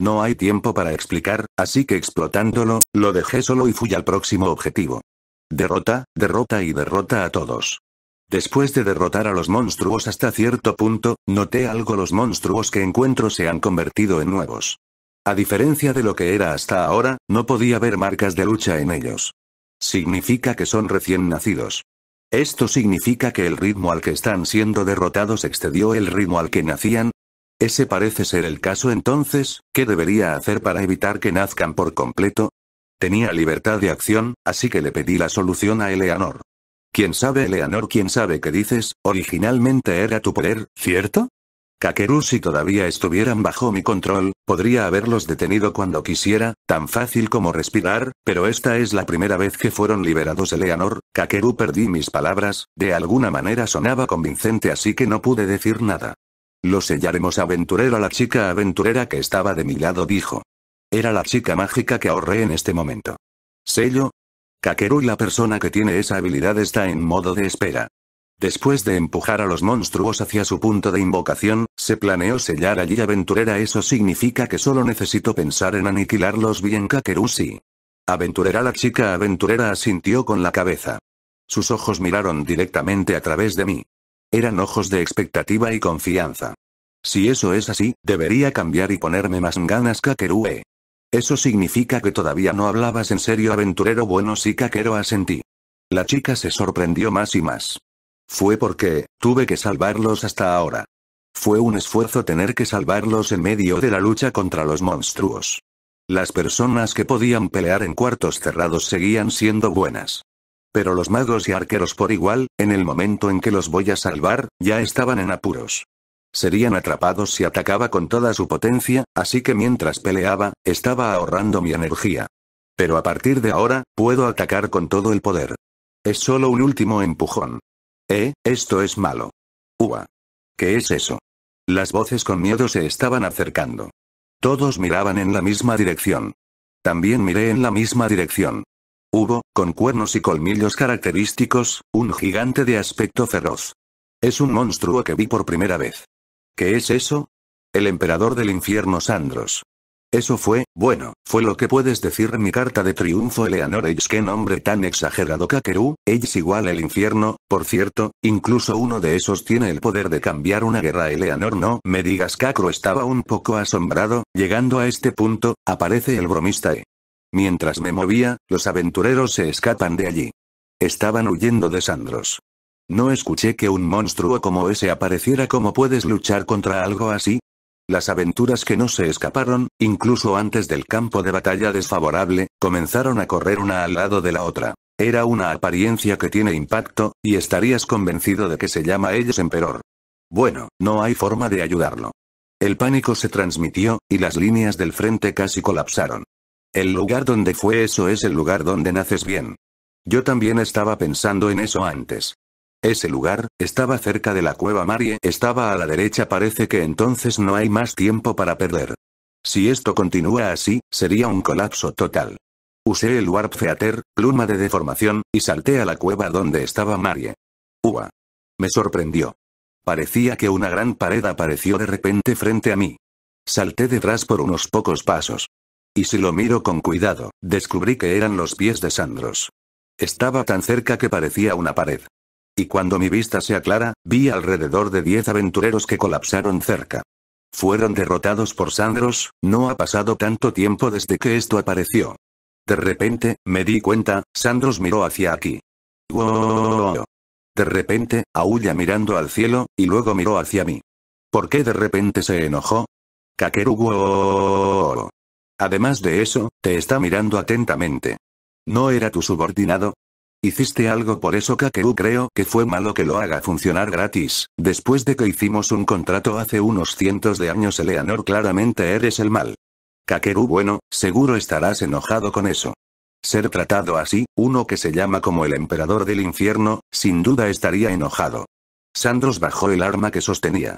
No hay tiempo para explicar, así que explotándolo, lo dejé solo y fui al próximo objetivo. Derrota, derrota y derrota a todos. Después de derrotar a los monstruos hasta cierto punto, noté algo los monstruos que encuentro se han convertido en nuevos. A diferencia de lo que era hasta ahora, no podía ver marcas de lucha en ellos. Significa que son recién nacidos. Esto significa que el ritmo al que están siendo derrotados excedió el ritmo al que nacían. Ese parece ser el caso entonces, ¿qué debería hacer para evitar que nazcan por completo? Tenía libertad de acción, así que le pedí la solución a Eleanor. ¿Quién sabe Eleanor quién sabe qué dices? Originalmente era tu poder, ¿cierto? Kakeru si todavía estuvieran bajo mi control, podría haberlos detenido cuando quisiera, tan fácil como respirar, pero esta es la primera vez que fueron liberados Eleanor, Kakeru perdí mis palabras, de alguna manera sonaba convincente así que no pude decir nada. Lo sellaremos aventurero la chica aventurera que estaba de mi lado dijo. Era la chica mágica que ahorré en este momento. Sello. Kakeru y la persona que tiene esa habilidad está en modo de espera. Después de empujar a los monstruos hacia su punto de invocación, se planeó sellar allí aventurera eso significa que solo necesito pensar en aniquilarlos bien Kakeru sí. Aventurera la chica aventurera asintió con la cabeza. Sus ojos miraron directamente a través de mí. Eran ojos de expectativa y confianza. Si eso es así, debería cambiar y ponerme más ganas Kakerúe. Eso significa que todavía no hablabas en serio aventurero bueno sí caquero asentí. La chica se sorprendió más y más. Fue porque, tuve que salvarlos hasta ahora. Fue un esfuerzo tener que salvarlos en medio de la lucha contra los monstruos. Las personas que podían pelear en cuartos cerrados seguían siendo buenas. Pero los magos y arqueros por igual, en el momento en que los voy a salvar, ya estaban en apuros. Serían atrapados si atacaba con toda su potencia, así que mientras peleaba, estaba ahorrando mi energía. Pero a partir de ahora, puedo atacar con todo el poder. Es solo un último empujón. Eh, esto es malo. Ua. ¿Qué es eso? Las voces con miedo se estaban acercando. Todos miraban en la misma dirección. También miré en la misma dirección. Hubo, con cuernos y colmillos característicos, un gigante de aspecto feroz. Es un monstruo que vi por primera vez. ¿Qué es eso? El emperador del infierno Sandros. Eso fue, bueno, fue lo que puedes decir en mi carta de triunfo Eleanor Es Qué nombre tan exagerado Kakeru, es igual el infierno, por cierto, incluso uno de esos tiene el poder de cambiar una guerra Eleanor no me digas Kakeru estaba un poco asombrado, llegando a este punto, aparece el bromista E. Mientras me movía, los aventureros se escapan de allí. Estaban huyendo de Sandros. No escuché que un monstruo como ese apareciera ¿Cómo puedes luchar contra algo así. Las aventuras que no se escaparon, incluso antes del campo de batalla desfavorable, comenzaron a correr una al lado de la otra. Era una apariencia que tiene impacto, y estarías convencido de que se llama ellos emperor. Bueno, no hay forma de ayudarlo. El pánico se transmitió, y las líneas del frente casi colapsaron. El lugar donde fue eso es el lugar donde naces bien. Yo también estaba pensando en eso antes. Ese lugar, estaba cerca de la cueva Marie, estaba a la derecha parece que entonces no hay más tiempo para perder. Si esto continúa así, sería un colapso total. Usé el Warp Theater, pluma de deformación, y salté a la cueva donde estaba Marie. Uva. Me sorprendió. Parecía que una gran pared apareció de repente frente a mí. Salté detrás por unos pocos pasos. Y si lo miro con cuidado, descubrí que eran los pies de Sandros. Estaba tan cerca que parecía una pared. Y cuando mi vista se aclara, vi alrededor de 10 aventureros que colapsaron cerca. Fueron derrotados por Sandros, no ha pasado tanto tiempo desde que esto apareció. De repente, me di cuenta, Sandros miró hacia aquí. De repente, aulla mirando al cielo, y luego miró hacia mí. ¿Por qué de repente se enojó? Kakeru Además de eso, te está mirando atentamente. ¿No era tu subordinado? Hiciste algo por eso Kakeru creo que fue malo que lo haga funcionar gratis, después de que hicimos un contrato hace unos cientos de años Eleanor claramente eres el mal. Kakeru bueno, seguro estarás enojado con eso. Ser tratado así, uno que se llama como el emperador del infierno, sin duda estaría enojado. Sandros bajó el arma que sostenía.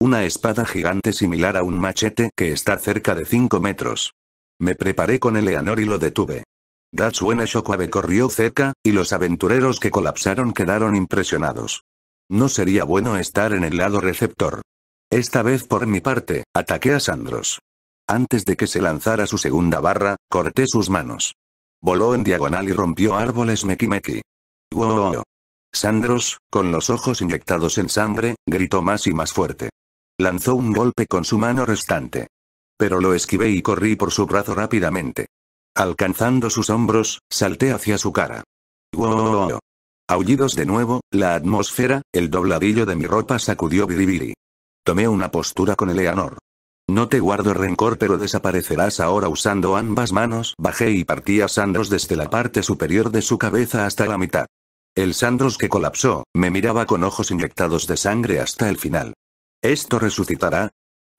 Una espada gigante similar a un machete que está cerca de 5 metros. Me preparé con Eleanor y lo detuve. Datsuena Shokuabe corrió cerca, y los aventureros que colapsaron quedaron impresionados. No sería bueno estar en el lado receptor. Esta vez por mi parte, ataqué a Sandros. Antes de que se lanzara su segunda barra, corté sus manos. Voló en diagonal y rompió árboles meki-meki. ¡Wow! Sandros, con los ojos inyectados en sangre, gritó más y más fuerte. Lanzó un golpe con su mano restante. Pero lo esquivé y corrí por su brazo rápidamente. Alcanzando sus hombros, salté hacia su cara. ¡Wow! Aullidos de nuevo, la atmósfera, el dobladillo de mi ropa sacudió biribiri. Tomé una postura con Eleanor. No te guardo rencor pero desaparecerás ahora usando ambas manos. Bajé y partí a Sandros desde la parte superior de su cabeza hasta la mitad. El Sandros que colapsó, me miraba con ojos inyectados de sangre hasta el final. ¿Esto resucitará?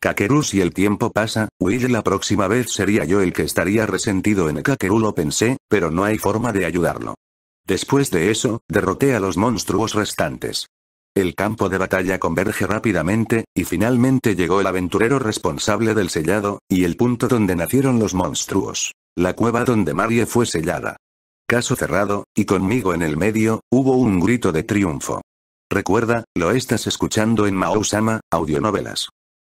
Kakeru si el tiempo pasa, Will la próxima vez sería yo el que estaría resentido en Kakeru lo pensé, pero no hay forma de ayudarlo. Después de eso, derroté a los monstruos restantes. El campo de batalla converge rápidamente, y finalmente llegó el aventurero responsable del sellado, y el punto donde nacieron los monstruos. La cueva donde Marie fue sellada. Caso cerrado, y conmigo en el medio, hubo un grito de triunfo. Recuerda, lo estás escuchando en Maousama, audionovelas.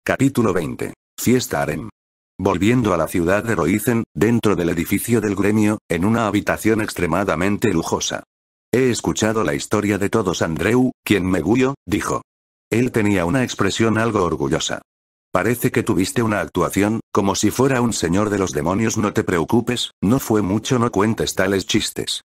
Capítulo 20. Fiesta Harem. Volviendo a la ciudad de Roizen, dentro del edificio del gremio, en una habitación extremadamente lujosa. He escuchado la historia de todos Andreu, quien me guió, dijo. Él tenía una expresión algo orgullosa. Parece que tuviste una actuación, como si fuera un señor de los demonios. No te preocupes, no fue mucho, no cuentes tales chistes.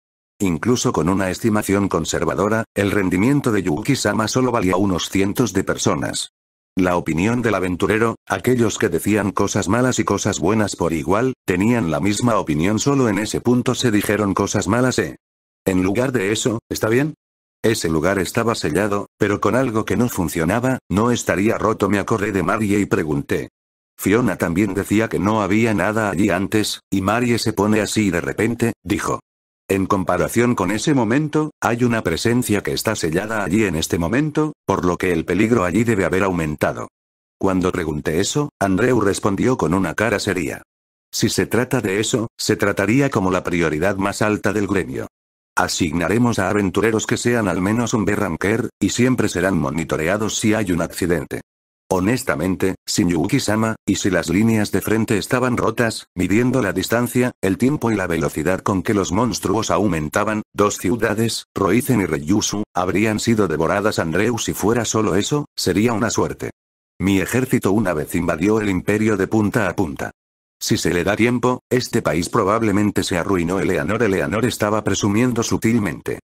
Incluso con una estimación conservadora, el rendimiento de Yuki-sama solo valía unos cientos de personas. La opinión del aventurero, aquellos que decían cosas malas y cosas buenas por igual, tenían la misma opinión solo en ese punto se dijeron cosas malas Eh. En lugar de eso, ¿está bien? Ese lugar estaba sellado, pero con algo que no funcionaba, no estaría roto me acordé de Marie y pregunté. Fiona también decía que no había nada allí antes, y Marie se pone así de repente, dijo. En comparación con ese momento, hay una presencia que está sellada allí en este momento, por lo que el peligro allí debe haber aumentado. Cuando pregunté eso, Andreu respondió con una cara seria. Si se trata de eso, se trataría como la prioridad más alta del gremio. Asignaremos a aventureros que sean al menos un B-Ranker, y siempre serán monitoreados si hay un accidente. Honestamente, sin Yuki-sama, y si las líneas de frente estaban rotas, midiendo la distancia, el tiempo y la velocidad con que los monstruos aumentaban, dos ciudades, Roizen y Reyusu, habrían sido devoradas Andreu si fuera solo eso, sería una suerte. Mi ejército una vez invadió el imperio de punta a punta. Si se le da tiempo, este país probablemente se arruinó Eleanor Eleanor estaba presumiendo sutilmente.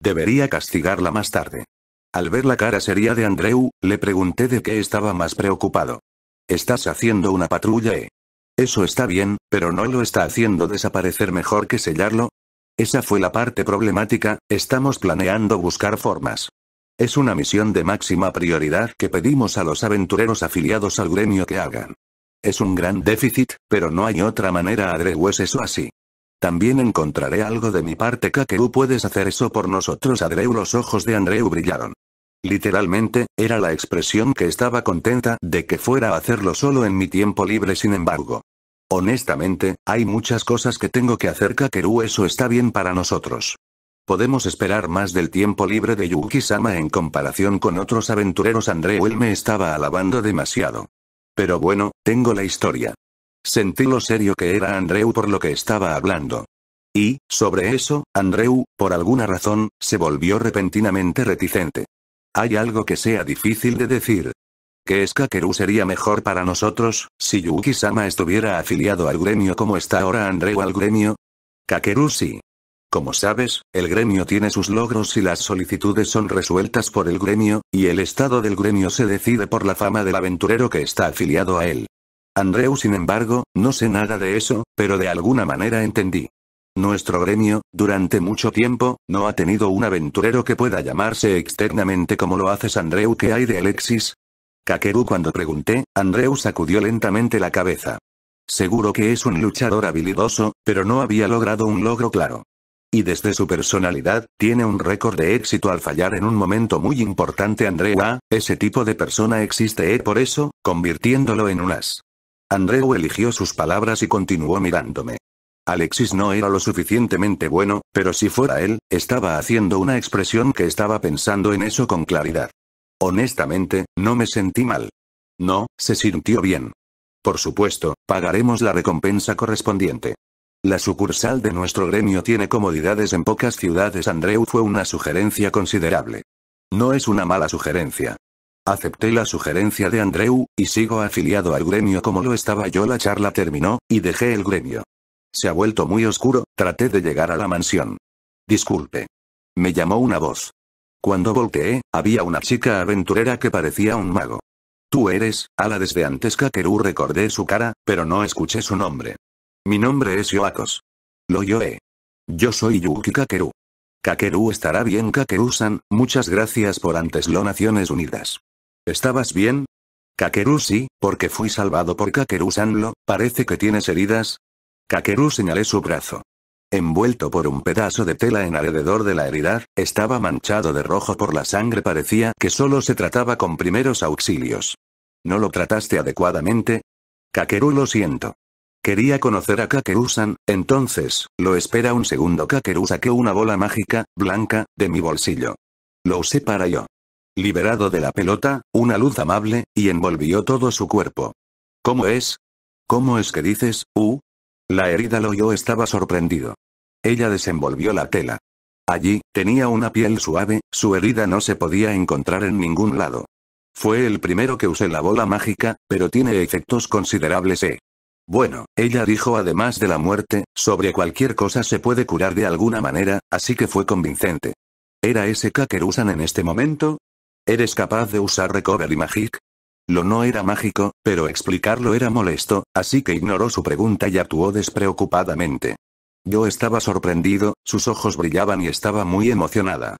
Debería castigarla más tarde. Al ver la cara seria de Andreu, le pregunté de qué estaba más preocupado. Estás haciendo una patrulla, ¿eh? Eso está bien, pero no lo está haciendo desaparecer mejor que sellarlo. Esa fue la parte problemática, estamos planeando buscar formas. Es una misión de máxima prioridad que pedimos a los aventureros afiliados al gremio que hagan. Es un gran déficit, pero no hay otra manera, Andreu, es eso así. También encontraré algo de mi parte Kakeru puedes hacer eso por nosotros Andreu los ojos de Andreu brillaron. Literalmente, era la expresión que estaba contenta de que fuera a hacerlo solo en mi tiempo libre sin embargo. Honestamente, hay muchas cosas que tengo que hacer Kakeru eso está bien para nosotros. Podemos esperar más del tiempo libre de Yuki-sama en comparación con otros aventureros Andreu él me estaba alabando demasiado. Pero bueno, tengo la historia. Sentí lo serio que era Andreu por lo que estaba hablando. Y, sobre eso, Andreu, por alguna razón, se volvió repentinamente reticente. Hay algo que sea difícil de decir. Que Kakeru sería mejor para nosotros, si Yuki-sama estuviera afiliado al gremio como está ahora Andreu al gremio. Kakeru sí. Como sabes, el gremio tiene sus logros y las solicitudes son resueltas por el gremio, y el estado del gremio se decide por la fama del aventurero que está afiliado a él. Andreu sin embargo, no sé nada de eso, pero de alguna manera entendí. Nuestro gremio, durante mucho tiempo, no ha tenido un aventurero que pueda llamarse externamente como lo haces Andreu que hay de Alexis. Kakeru cuando pregunté, Andreu sacudió lentamente la cabeza. Seguro que es un luchador habilidoso, pero no había logrado un logro claro. Y desde su personalidad, tiene un récord de éxito al fallar en un momento muy importante A, ah, ese tipo de persona existe ¿eh? por eso, convirtiéndolo en un as. Andreu eligió sus palabras y continuó mirándome. Alexis no era lo suficientemente bueno, pero si fuera él, estaba haciendo una expresión que estaba pensando en eso con claridad. Honestamente, no me sentí mal. No, se sintió bien. Por supuesto, pagaremos la recompensa correspondiente. La sucursal de nuestro gremio tiene comodidades en pocas ciudades. Andreu fue una sugerencia considerable. No es una mala sugerencia. Acepté la sugerencia de Andreu, y sigo afiliado al gremio como lo estaba yo. La charla terminó, y dejé el gremio. Se ha vuelto muy oscuro, traté de llegar a la mansión. Disculpe. Me llamó una voz. Cuando volteé, había una chica aventurera que parecía un mago. Tú eres, ala desde antes Kakeru recordé su cara, pero no escuché su nombre. Mi nombre es Yoakos. Lo yoé. Yo soy Yuki Kakeru. Kakeru estará bien Kakeru-san, muchas gracias por antes lo Naciones Unidas. ¿Estabas bien? Kakeru sí, porque fui salvado por Kakeru Sanlo, parece que tienes heridas. Kakeru señalé su brazo. Envuelto por un pedazo de tela en alrededor de la herida, estaba manchado de rojo por la sangre parecía que solo se trataba con primeros auxilios. ¿No lo trataste adecuadamente? Kakeru lo siento. Quería conocer a Kakeru-san, entonces, lo espera un segundo Kakeru saqué una bola mágica, blanca, de mi bolsillo. Lo usé para yo. Liberado de la pelota, una luz amable, y envolvió todo su cuerpo. ¿Cómo es? ¿Cómo es que dices, U. La herida lo oyó estaba sorprendido. Ella desenvolvió la tela. Allí, tenía una piel suave, su herida no se podía encontrar en ningún lado. Fue el primero que usé la bola mágica, pero tiene efectos considerables eh. Bueno, ella dijo además de la muerte, sobre cualquier cosa se puede curar de alguna manera, así que fue convincente. ¿Era ese Kakerusan usan en este momento? ¿Eres capaz de usar Recovery Magic? Lo no era mágico, pero explicarlo era molesto, así que ignoró su pregunta y actuó despreocupadamente. Yo estaba sorprendido, sus ojos brillaban y estaba muy emocionada.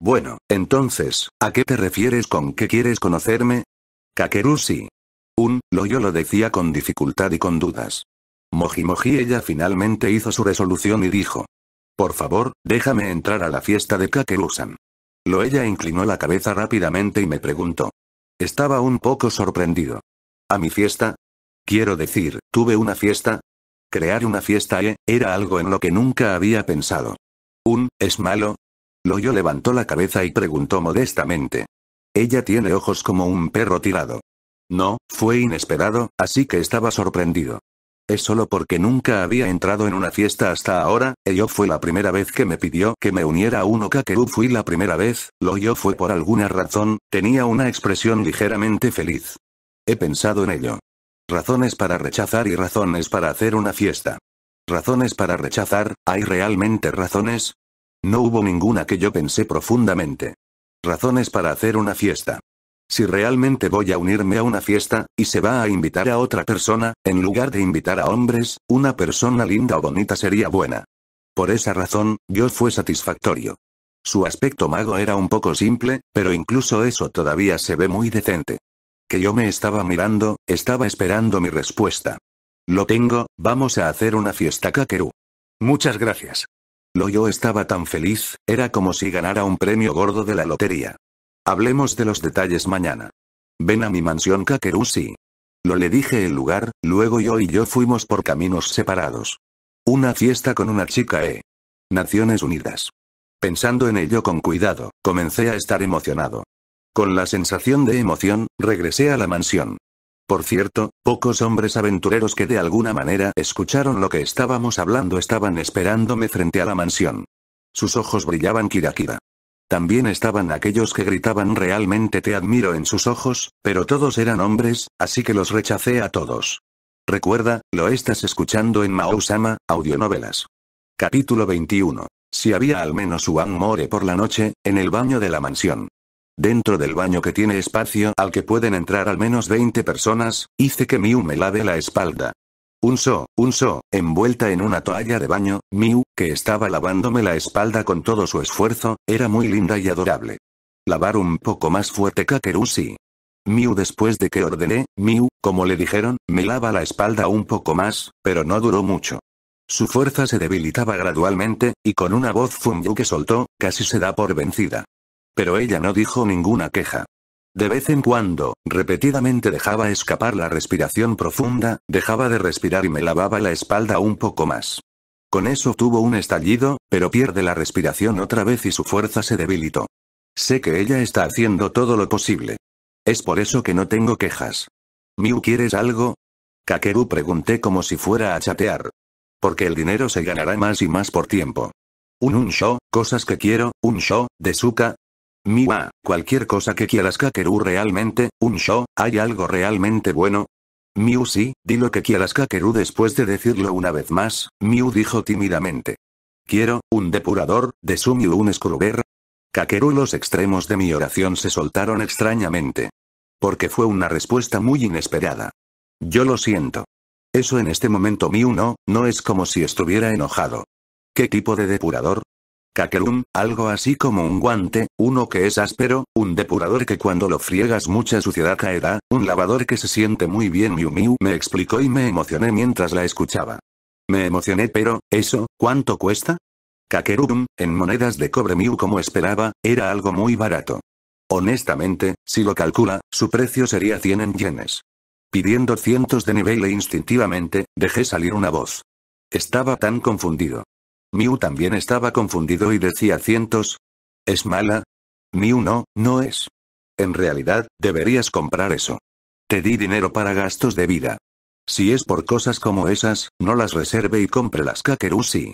Bueno, entonces, ¿a qué te refieres con que quieres conocerme? si. Un, lo yo lo decía con dificultad y con dudas. Mojimoji ella finalmente hizo su resolución y dijo. Por favor, déjame entrar a la fiesta de Kakerusan ella inclinó la cabeza rápidamente y me preguntó. Estaba un poco sorprendido. ¿A mi fiesta? Quiero decir, tuve una fiesta. Crear una fiesta eh, era algo en lo que nunca había pensado. ¿Un, es malo? Loyo levantó la cabeza y preguntó modestamente. Ella tiene ojos como un perro tirado. No, fue inesperado, así que estaba sorprendido. Es solo porque nunca había entrado en una fiesta hasta ahora, ello fue la primera vez que me pidió que me uniera a uno Kakeru fui la primera vez, lo yo fue por alguna razón, tenía una expresión ligeramente feliz. He pensado en ello. Razones para rechazar y razones para hacer una fiesta. Razones para rechazar, ¿hay realmente razones? No hubo ninguna que yo pensé profundamente. Razones para hacer una fiesta. Si realmente voy a unirme a una fiesta, y se va a invitar a otra persona, en lugar de invitar a hombres, una persona linda o bonita sería buena. Por esa razón, yo fue satisfactorio. Su aspecto mago era un poco simple, pero incluso eso todavía se ve muy decente. Que yo me estaba mirando, estaba esperando mi respuesta. Lo tengo, vamos a hacer una fiesta Kakeru. Muchas gracias. Lo yo estaba tan feliz, era como si ganara un premio gordo de la lotería. Hablemos de los detalles mañana. Ven a mi mansión Kakerusi. Lo le dije el lugar, luego yo y yo fuimos por caminos separados. Una fiesta con una chica E. Naciones Unidas. Pensando en ello con cuidado, comencé a estar emocionado. Con la sensación de emoción, regresé a la mansión. Por cierto, pocos hombres aventureros que de alguna manera escucharon lo que estábamos hablando estaban esperándome frente a la mansión. Sus ojos brillaban kirakira. También estaban aquellos que gritaban realmente te admiro en sus ojos, pero todos eran hombres, así que los rechacé a todos. Recuerda, lo estás escuchando en Mausama, Audionovelas. Capítulo 21. Si había al menos un more por la noche, en el baño de la mansión. Dentro del baño que tiene espacio al que pueden entrar al menos 20 personas, hice que Miu me lave la espalda. Un so, un so, envuelta en una toalla de baño, Miu, que estaba lavándome la espalda con todo su esfuerzo, era muy linda y adorable. Lavar un poco más fuerte Kakerusi. Miu después de que ordené, Miu, como le dijeron, me lava la espalda un poco más, pero no duró mucho. Su fuerza se debilitaba gradualmente, y con una voz Fumyu que soltó, casi se da por vencida. Pero ella no dijo ninguna queja. De vez en cuando, repetidamente dejaba escapar la respiración profunda, dejaba de respirar y me lavaba la espalda un poco más. Con eso tuvo un estallido, pero pierde la respiración otra vez y su fuerza se debilitó. Sé que ella está haciendo todo lo posible. Es por eso que no tengo quejas. Miu, ¿quieres algo? Kakeru pregunté como si fuera a chatear. Porque el dinero se ganará más y más por tiempo. Un un show, cosas que quiero, un show, de Suka. Miwa. Ah. Cualquier cosa que quieras Kakeru realmente, un show, ¿hay algo realmente bueno? Miu sí, di lo que quieras Kakeru después de decirlo una vez más, Miu dijo tímidamente. Quiero, un depurador, de sumi un scrubber. Kakeru los extremos de mi oración se soltaron extrañamente. Porque fue una respuesta muy inesperada. Yo lo siento. Eso en este momento Miu no, no es como si estuviera enojado. ¿Qué tipo de depurador? Kakerum, algo así como un guante, uno que es áspero, un depurador que cuando lo friegas mucha suciedad caerá, un lavador que se siente muy bien Miu Miu me explicó y me emocioné mientras la escuchaba. Me emocioné pero, ¿eso, cuánto cuesta? Kakerum, en monedas de cobre Miu como esperaba, era algo muy barato. Honestamente, si lo calcula, su precio sería 100 yenes. Pidiendo cientos de nivel e instintivamente, dejé salir una voz. Estaba tan confundido. Mew también estaba confundido y decía cientos. ¿Es mala? Mew no, no es. En realidad, deberías comprar eso. Te di dinero para gastos de vida. Si es por cosas como esas, no las reserve y compre las Kakerusi.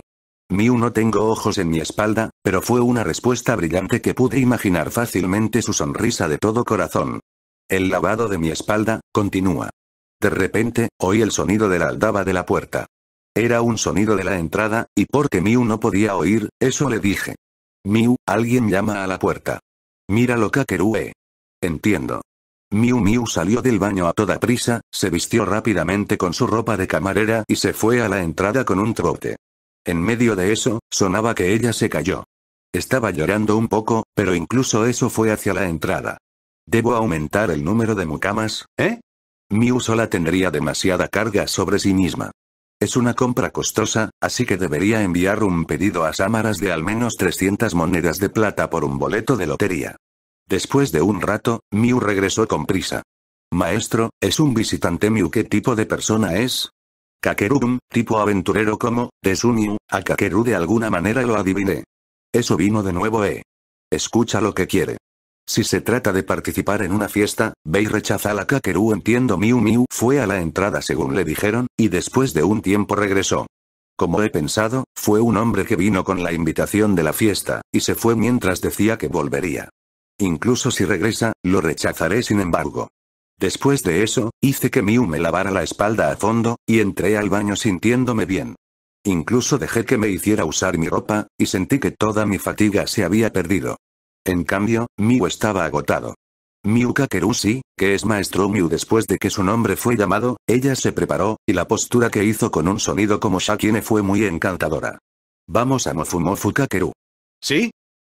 Miu no tengo ojos en mi espalda, pero fue una respuesta brillante que pude imaginar fácilmente su sonrisa de todo corazón. El lavado de mi espalda, continúa. De repente, oí el sonido de la aldaba de la puerta. Era un sonido de la entrada, y porque Miu no podía oír, eso le dije. Miu, alguien llama a la puerta. Mira lo Kakerue. Entiendo. Miu Miu salió del baño a toda prisa, se vistió rápidamente con su ropa de camarera y se fue a la entrada con un trote. En medio de eso, sonaba que ella se cayó. Estaba llorando un poco, pero incluso eso fue hacia la entrada. ¿Debo aumentar el número de mucamas, eh? Miu sola tendría demasiada carga sobre sí misma. Es una compra costosa, así que debería enviar un pedido a Samaras de al menos 300 monedas de plata por un boleto de lotería. Después de un rato, Miu regresó con prisa. Maestro, es un visitante Miu. ¿Qué tipo de persona es? Kakerum, tipo aventurero como, de Mew, a Kakeru de alguna manera lo adiviné. Eso vino de nuevo, eh. Escucha lo que quiere. Si se trata de participar en una fiesta, y rechaza la Kakeru entiendo Miu Miu fue a la entrada según le dijeron, y después de un tiempo regresó. Como he pensado, fue un hombre que vino con la invitación de la fiesta, y se fue mientras decía que volvería. Incluso si regresa, lo rechazaré sin embargo. Después de eso, hice que Miu me lavara la espalda a fondo, y entré al baño sintiéndome bien. Incluso dejé que me hiciera usar mi ropa, y sentí que toda mi fatiga se había perdido. En cambio, Miu estaba agotado. Miu sí, que es maestro Miu después de que su nombre fue llamado, ella se preparó, y la postura que hizo con un sonido como Shakine fue muy encantadora. Vamos a Mofu Mofu Kakeru. ¿Sí?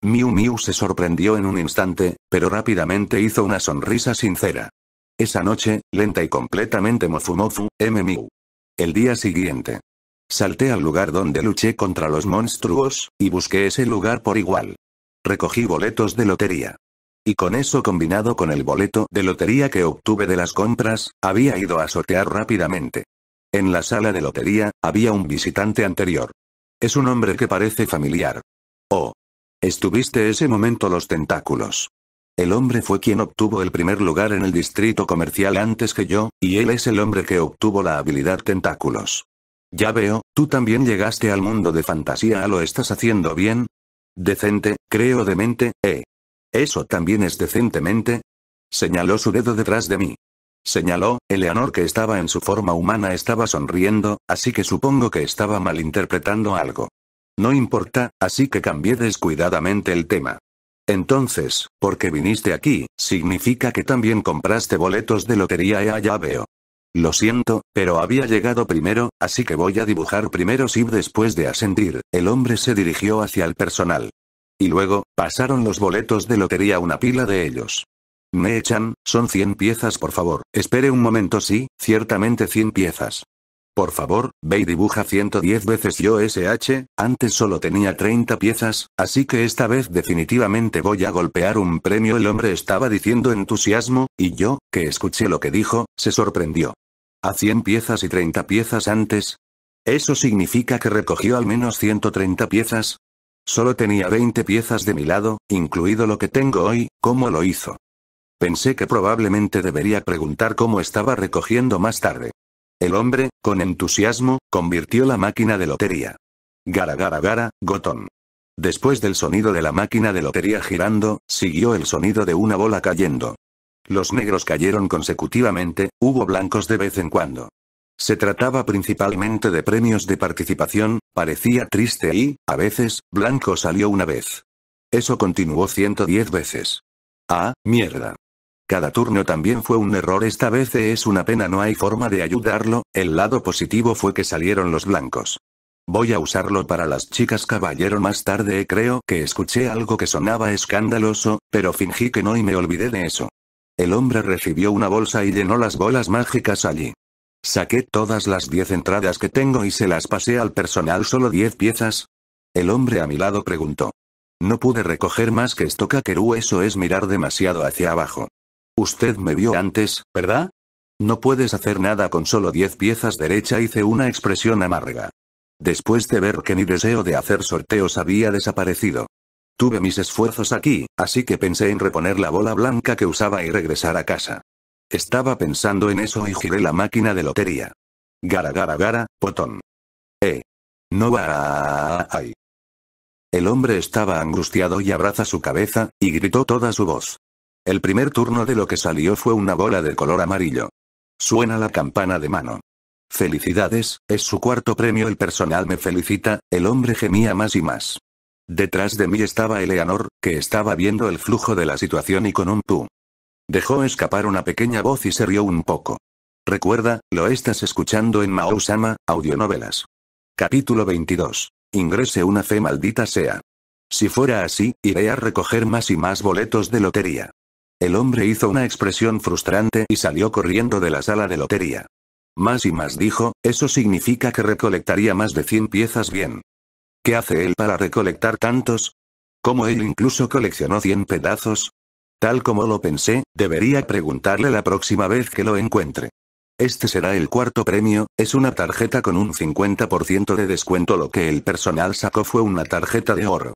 Miu Miu se sorprendió en un instante, pero rápidamente hizo una sonrisa sincera. Esa noche, lenta y completamente Mofu Mofu, Miu. El día siguiente. Salté al lugar donde luché contra los monstruos, y busqué ese lugar por igual. Recogí boletos de lotería. Y con eso combinado con el boleto de lotería que obtuve de las compras, había ido a sortear rápidamente. En la sala de lotería, había un visitante anterior. Es un hombre que parece familiar. Oh. Estuviste ese momento los tentáculos. El hombre fue quien obtuvo el primer lugar en el distrito comercial antes que yo, y él es el hombre que obtuvo la habilidad tentáculos. Ya veo, tú también llegaste al mundo de fantasía, lo estás haciendo bien, Decente, creo demente, ¿eh? ¿Eso también es decentemente? Señaló su dedo detrás de mí. Señaló, Eleanor que estaba en su forma humana estaba sonriendo, así que supongo que estaba malinterpretando algo. No importa, así que cambié descuidadamente el tema. Entonces, porque viniste aquí, significa que también compraste boletos de lotería, ya, eh, ya veo. Lo siento, pero había llegado primero, así que voy a dibujar primero si después de ascendir. el hombre se dirigió hacia el personal. Y luego, pasaron los boletos de lotería una pila de ellos. Me echan, son 100 piezas por favor, espere un momento sí, ciertamente 100 piezas. Por favor, ve y dibuja 110 veces yo SH, antes solo tenía 30 piezas, así que esta vez definitivamente voy a golpear un premio. El hombre estaba diciendo entusiasmo, y yo, que escuché lo que dijo, se sorprendió a 100 piezas y 30 piezas antes. ¿Eso significa que recogió al menos 130 piezas? Solo tenía 20 piezas de mi lado, incluido lo que tengo hoy, ¿cómo lo hizo? Pensé que probablemente debería preguntar cómo estaba recogiendo más tarde. El hombre, con entusiasmo, convirtió la máquina de lotería. Gara gara gara, gotón. Después del sonido de la máquina de lotería girando, siguió el sonido de una bola cayendo. Los negros cayeron consecutivamente, hubo blancos de vez en cuando. Se trataba principalmente de premios de participación, parecía triste y, a veces, blanco salió una vez. Eso continuó 110 veces. Ah, mierda. Cada turno también fue un error esta vez es una pena no hay forma de ayudarlo, el lado positivo fue que salieron los blancos. Voy a usarlo para las chicas caballero más tarde creo que escuché algo que sonaba escandaloso, pero fingí que no y me olvidé de eso. El hombre recibió una bolsa y llenó las bolas mágicas allí. Saqué todas las diez entradas que tengo y se las pasé al personal solo diez piezas. El hombre a mi lado preguntó. No pude recoger más que esto Kakeru eso es mirar demasiado hacia abajo. Usted me vio antes, ¿verdad? No puedes hacer nada con solo diez piezas derecha hice una expresión amarga. Después de ver que mi deseo de hacer sorteos había desaparecido. Tuve mis esfuerzos aquí, así que pensé en reponer la bola blanca que usaba y regresar a casa. Estaba pensando en eso y giré la máquina de lotería. Gara gara gara, botón. Eh. No va ay. El hombre estaba angustiado y abraza su cabeza, y gritó toda su voz. El primer turno de lo que salió fue una bola de color amarillo. Suena la campana de mano. Felicidades, es su cuarto premio. El personal me felicita, el hombre gemía más y más. Detrás de mí estaba Eleanor, que estaba viendo el flujo de la situación y con un tú. Dejó escapar una pequeña voz y se rió un poco. Recuerda, lo estás escuchando en Maousama, audionovelas. Capítulo 22. Ingrese una fe maldita sea. Si fuera así, iré a recoger más y más boletos de lotería. El hombre hizo una expresión frustrante y salió corriendo de la sala de lotería. Más y más dijo, eso significa que recolectaría más de 100 piezas bien. ¿Qué hace él para recolectar tantos? Como él incluso coleccionó 100 pedazos? Tal como lo pensé, debería preguntarle la próxima vez que lo encuentre. Este será el cuarto premio, es una tarjeta con un 50% de descuento lo que el personal sacó fue una tarjeta de oro.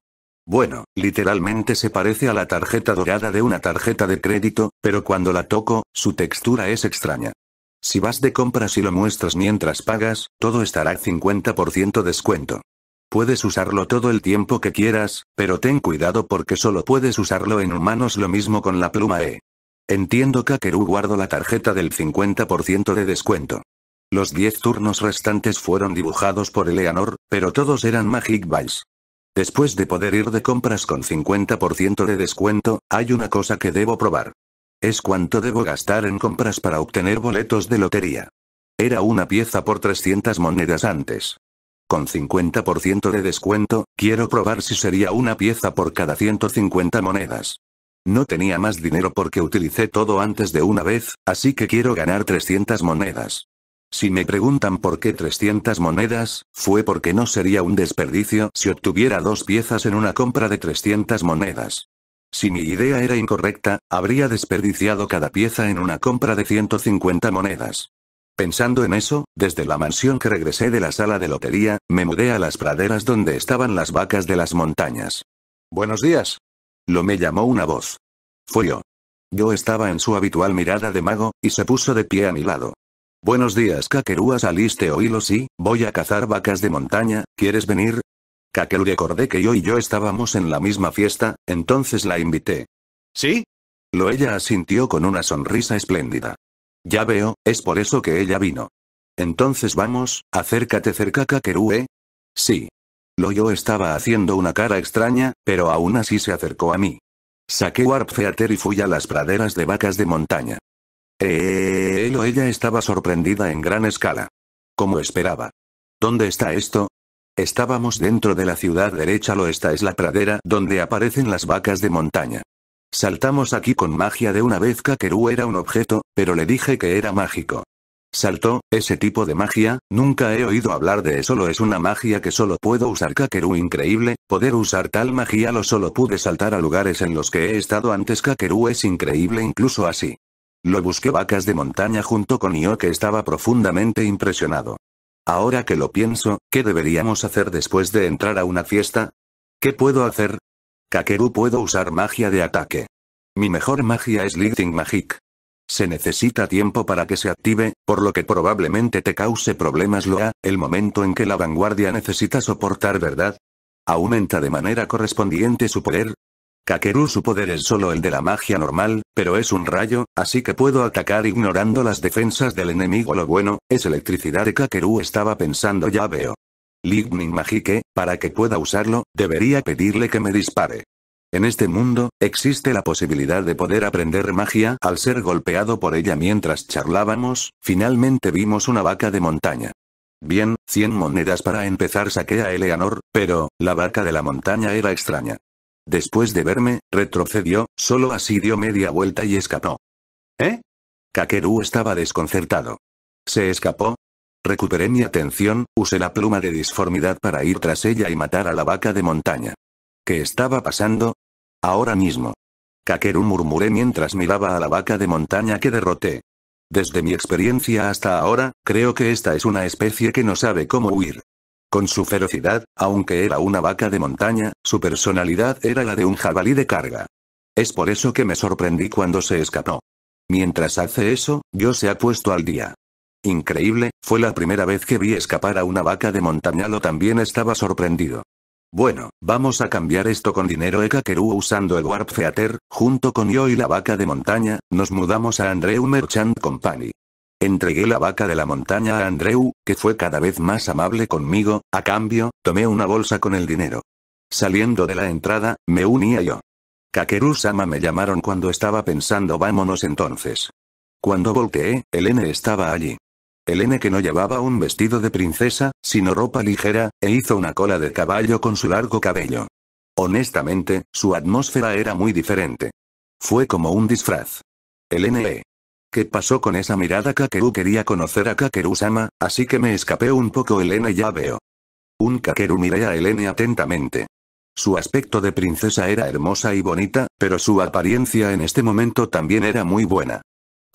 Bueno, literalmente se parece a la tarjeta dorada de una tarjeta de crédito, pero cuando la toco, su textura es extraña. Si vas de compras y lo muestras mientras pagas, todo estará 50% descuento. Puedes usarlo todo el tiempo que quieras, pero ten cuidado porque solo puedes usarlo en humanos lo mismo con la pluma E. Entiendo Kakeru guardo la tarjeta del 50% de descuento. Los 10 turnos restantes fueron dibujados por Eleanor, pero todos eran Magic buys. Después de poder ir de compras con 50% de descuento, hay una cosa que debo probar. Es cuánto debo gastar en compras para obtener boletos de lotería. Era una pieza por 300 monedas antes. Con 50% de descuento, quiero probar si sería una pieza por cada 150 monedas. No tenía más dinero porque utilicé todo antes de una vez, así que quiero ganar 300 monedas. Si me preguntan por qué 300 monedas, fue porque no sería un desperdicio si obtuviera dos piezas en una compra de 300 monedas. Si mi idea era incorrecta, habría desperdiciado cada pieza en una compra de 150 monedas. Pensando en eso, desde la mansión que regresé de la sala de lotería, me mudé a las praderas donde estaban las vacas de las montañas. Buenos días. Lo me llamó una voz. Fue yo. Yo estaba en su habitual mirada de mago, y se puso de pie a mi lado. Buenos días, Kakerúa, saliste oílo sí, voy a cazar vacas de montaña, ¿quieres venir? Kakeru recordé que yo y yo estábamos en la misma fiesta, entonces la invité. ¿Sí? Lo ella asintió con una sonrisa espléndida. Ya veo, es por eso que ella vino. Entonces vamos, acércate cerca Kakerue. Sí. Lo yo estaba haciendo una cara extraña, pero aún así se acercó a mí. Saqué Warp Theater y fui a las praderas de vacas de montaña. Eh, eh, eh, eh ella estaba sorprendida en gran escala. Como esperaba. ¿Dónde está esto? Estábamos dentro de la ciudad derecha lo esta es la pradera donde aparecen las vacas de montaña. Saltamos aquí con magia de una vez Kakeru era un objeto, pero le dije que era mágico. Saltó, ese tipo de magia, nunca he oído hablar de eso, lo es una magia que solo puedo usar Kakeru increíble, poder usar tal magia lo solo pude saltar a lugares en los que he estado antes Kakeru es increíble incluso así. Lo busqué vacas de montaña junto con Io que estaba profundamente impresionado. Ahora que lo pienso, ¿qué deberíamos hacer después de entrar a una fiesta? ¿Qué puedo hacer? Kakeru puedo usar magia de ataque. Mi mejor magia es Lightning Magic. Se necesita tiempo para que se active, por lo que probablemente te cause problemas Loa, el momento en que la vanguardia necesita soportar verdad. Aumenta de manera correspondiente su poder. Kakeru su poder es solo el de la magia normal, pero es un rayo, así que puedo atacar ignorando las defensas del enemigo. Lo bueno, es electricidad de Kakeru estaba pensando ya veo. Lignin Magique, para que pueda usarlo, debería pedirle que me dispare. En este mundo, existe la posibilidad de poder aprender magia al ser golpeado por ella mientras charlábamos, finalmente vimos una vaca de montaña. Bien, 100 monedas para empezar saqué a Eleanor, pero, la vaca de la montaña era extraña. Después de verme, retrocedió, solo así dio media vuelta y escapó. ¿Eh? Kakeru estaba desconcertado. ¿Se escapó? Recuperé mi atención, usé la pluma de disformidad para ir tras ella y matar a la vaca de montaña. ¿Qué estaba pasando? Ahora mismo. Kakeru murmuré mientras miraba a la vaca de montaña que derroté. Desde mi experiencia hasta ahora, creo que esta es una especie que no sabe cómo huir. Con su ferocidad, aunque era una vaca de montaña, su personalidad era la de un jabalí de carga. Es por eso que me sorprendí cuando se escapó. Mientras hace eso, yo se ha puesto al día. Increíble, fue la primera vez que vi escapar a una vaca de montaña lo también estaba sorprendido. Bueno, vamos a cambiar esto con dinero Kakeru usando el Warp Theater, junto con yo y la vaca de montaña, nos mudamos a Andreu Merchant Company. Entregué la vaca de la montaña a Andreu, que fue cada vez más amable conmigo, a cambio, tomé una bolsa con el dinero. Saliendo de la entrada, me unía yo. Kakeru-sama me llamaron cuando estaba pensando vámonos entonces. Cuando volteé, N estaba allí. N que no llevaba un vestido de princesa, sino ropa ligera, e hizo una cola de caballo con su largo cabello. Honestamente, su atmósfera era muy diferente. Fue como un disfraz. El ¿eh? ¿Qué pasó con esa mirada? Kakeru quería conocer a Kakeru-sama, así que me escapé un poco Elene ya veo. Un Kakeru miré a N atentamente. Su aspecto de princesa era hermosa y bonita, pero su apariencia en este momento también era muy buena.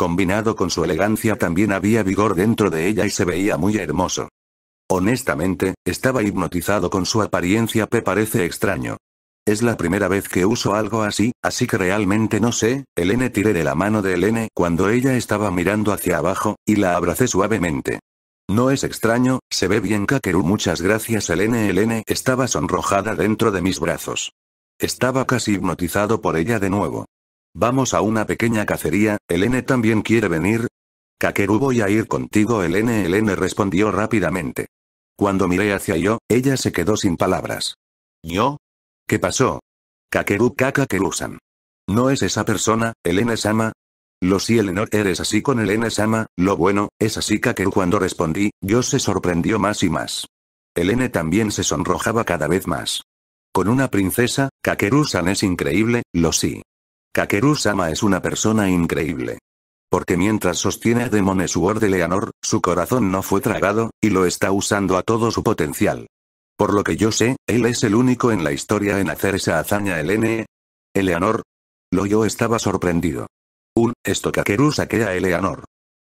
Combinado con su elegancia también había vigor dentro de ella y se veía muy hermoso. Honestamente, estaba hipnotizado con su apariencia pero parece extraño. Es la primera vez que uso algo así, así que realmente no sé, Elene tiré de la mano de Elene cuando ella estaba mirando hacia abajo, y la abracé suavemente. No es extraño, se ve bien Kakeru muchas gracias Elene Elene estaba sonrojada dentro de mis brazos. Estaba casi hipnotizado por ella de nuevo. Vamos a una pequeña cacería, Elene también quiere venir. Kakeru voy a ir contigo Elene Elene respondió rápidamente. Cuando miré hacia yo, ella se quedó sin palabras. ¿Yo? ¿Qué pasó? Kakeru kakeru san ¿No es esa persona, Elene-sama? Lo si Elenor eres así con Elene-sama, lo bueno, es así Kakeru cuando respondí, yo se sorprendió más y más. Elene también se sonrojaba cada vez más. Con una princesa, Kakeru-san es increíble, lo sí. Kakeru-sama es una persona increíble. Porque mientras sostiene a Demone Sword de Leonor, su corazón no fue tragado, y lo está usando a todo su potencial. Por lo que yo sé, él es el único en la historia en hacer esa hazaña el N. Eleanor. Loyo estaba sorprendido. Un, esto Kakeru saquea a Eleanor.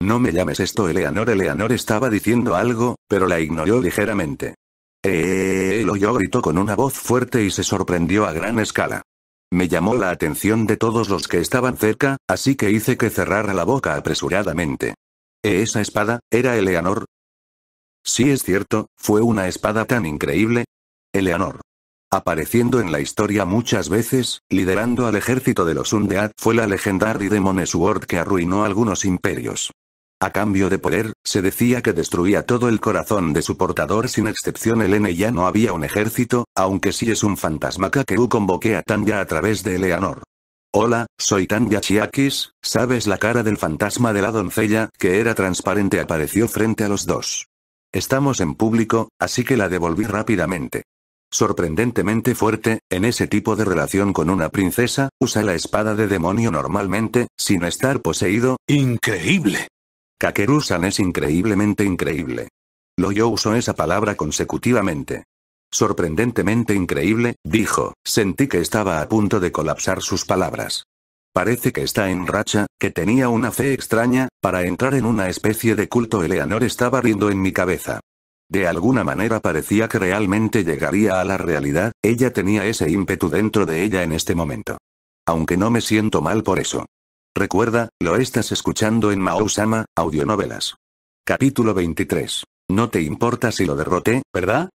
No me llames esto Eleanor Eleanor estaba diciendo algo, pero la ignoró ligeramente. Eh, eh, eh, eh Loyo gritó con una voz fuerte y se sorprendió a gran escala. Me llamó la atención de todos los que estaban cerca, así que hice que cerrara la boca apresuradamente. ¿E ¿Esa espada, era Eleanor? Sí es cierto, fue una espada tan increíble. Eleanor. Apareciendo en la historia muchas veces, liderando al ejército de los Undead fue la legendaria Demon Sword que arruinó algunos imperios. A cambio de poder, se decía que destruía todo el corazón de su portador sin excepción. N ya no había un ejército, aunque sí es un fantasma Kakeru convoqué a Tanya a través de Eleanor. Hola, soy Tanya Chiakis, ¿sabes la cara del fantasma de la doncella, que era transparente apareció frente a los dos? Estamos en público, así que la devolví rápidamente. Sorprendentemente fuerte, en ese tipo de relación con una princesa, usa la espada de demonio normalmente, sin estar poseído. ¡Increíble! Kakeru-san es increíblemente increíble. yo usó esa palabra consecutivamente. Sorprendentemente increíble, dijo, sentí que estaba a punto de colapsar sus palabras. Parece que está en racha, que tenía una fe extraña, para entrar en una especie de culto Eleanor estaba riendo en mi cabeza. De alguna manera parecía que realmente llegaría a la realidad, ella tenía ese ímpetu dentro de ella en este momento. Aunque no me siento mal por eso. Recuerda, lo estás escuchando en Maousama, Audionovelas. Capítulo 23. No te importa si lo derroté, ¿verdad?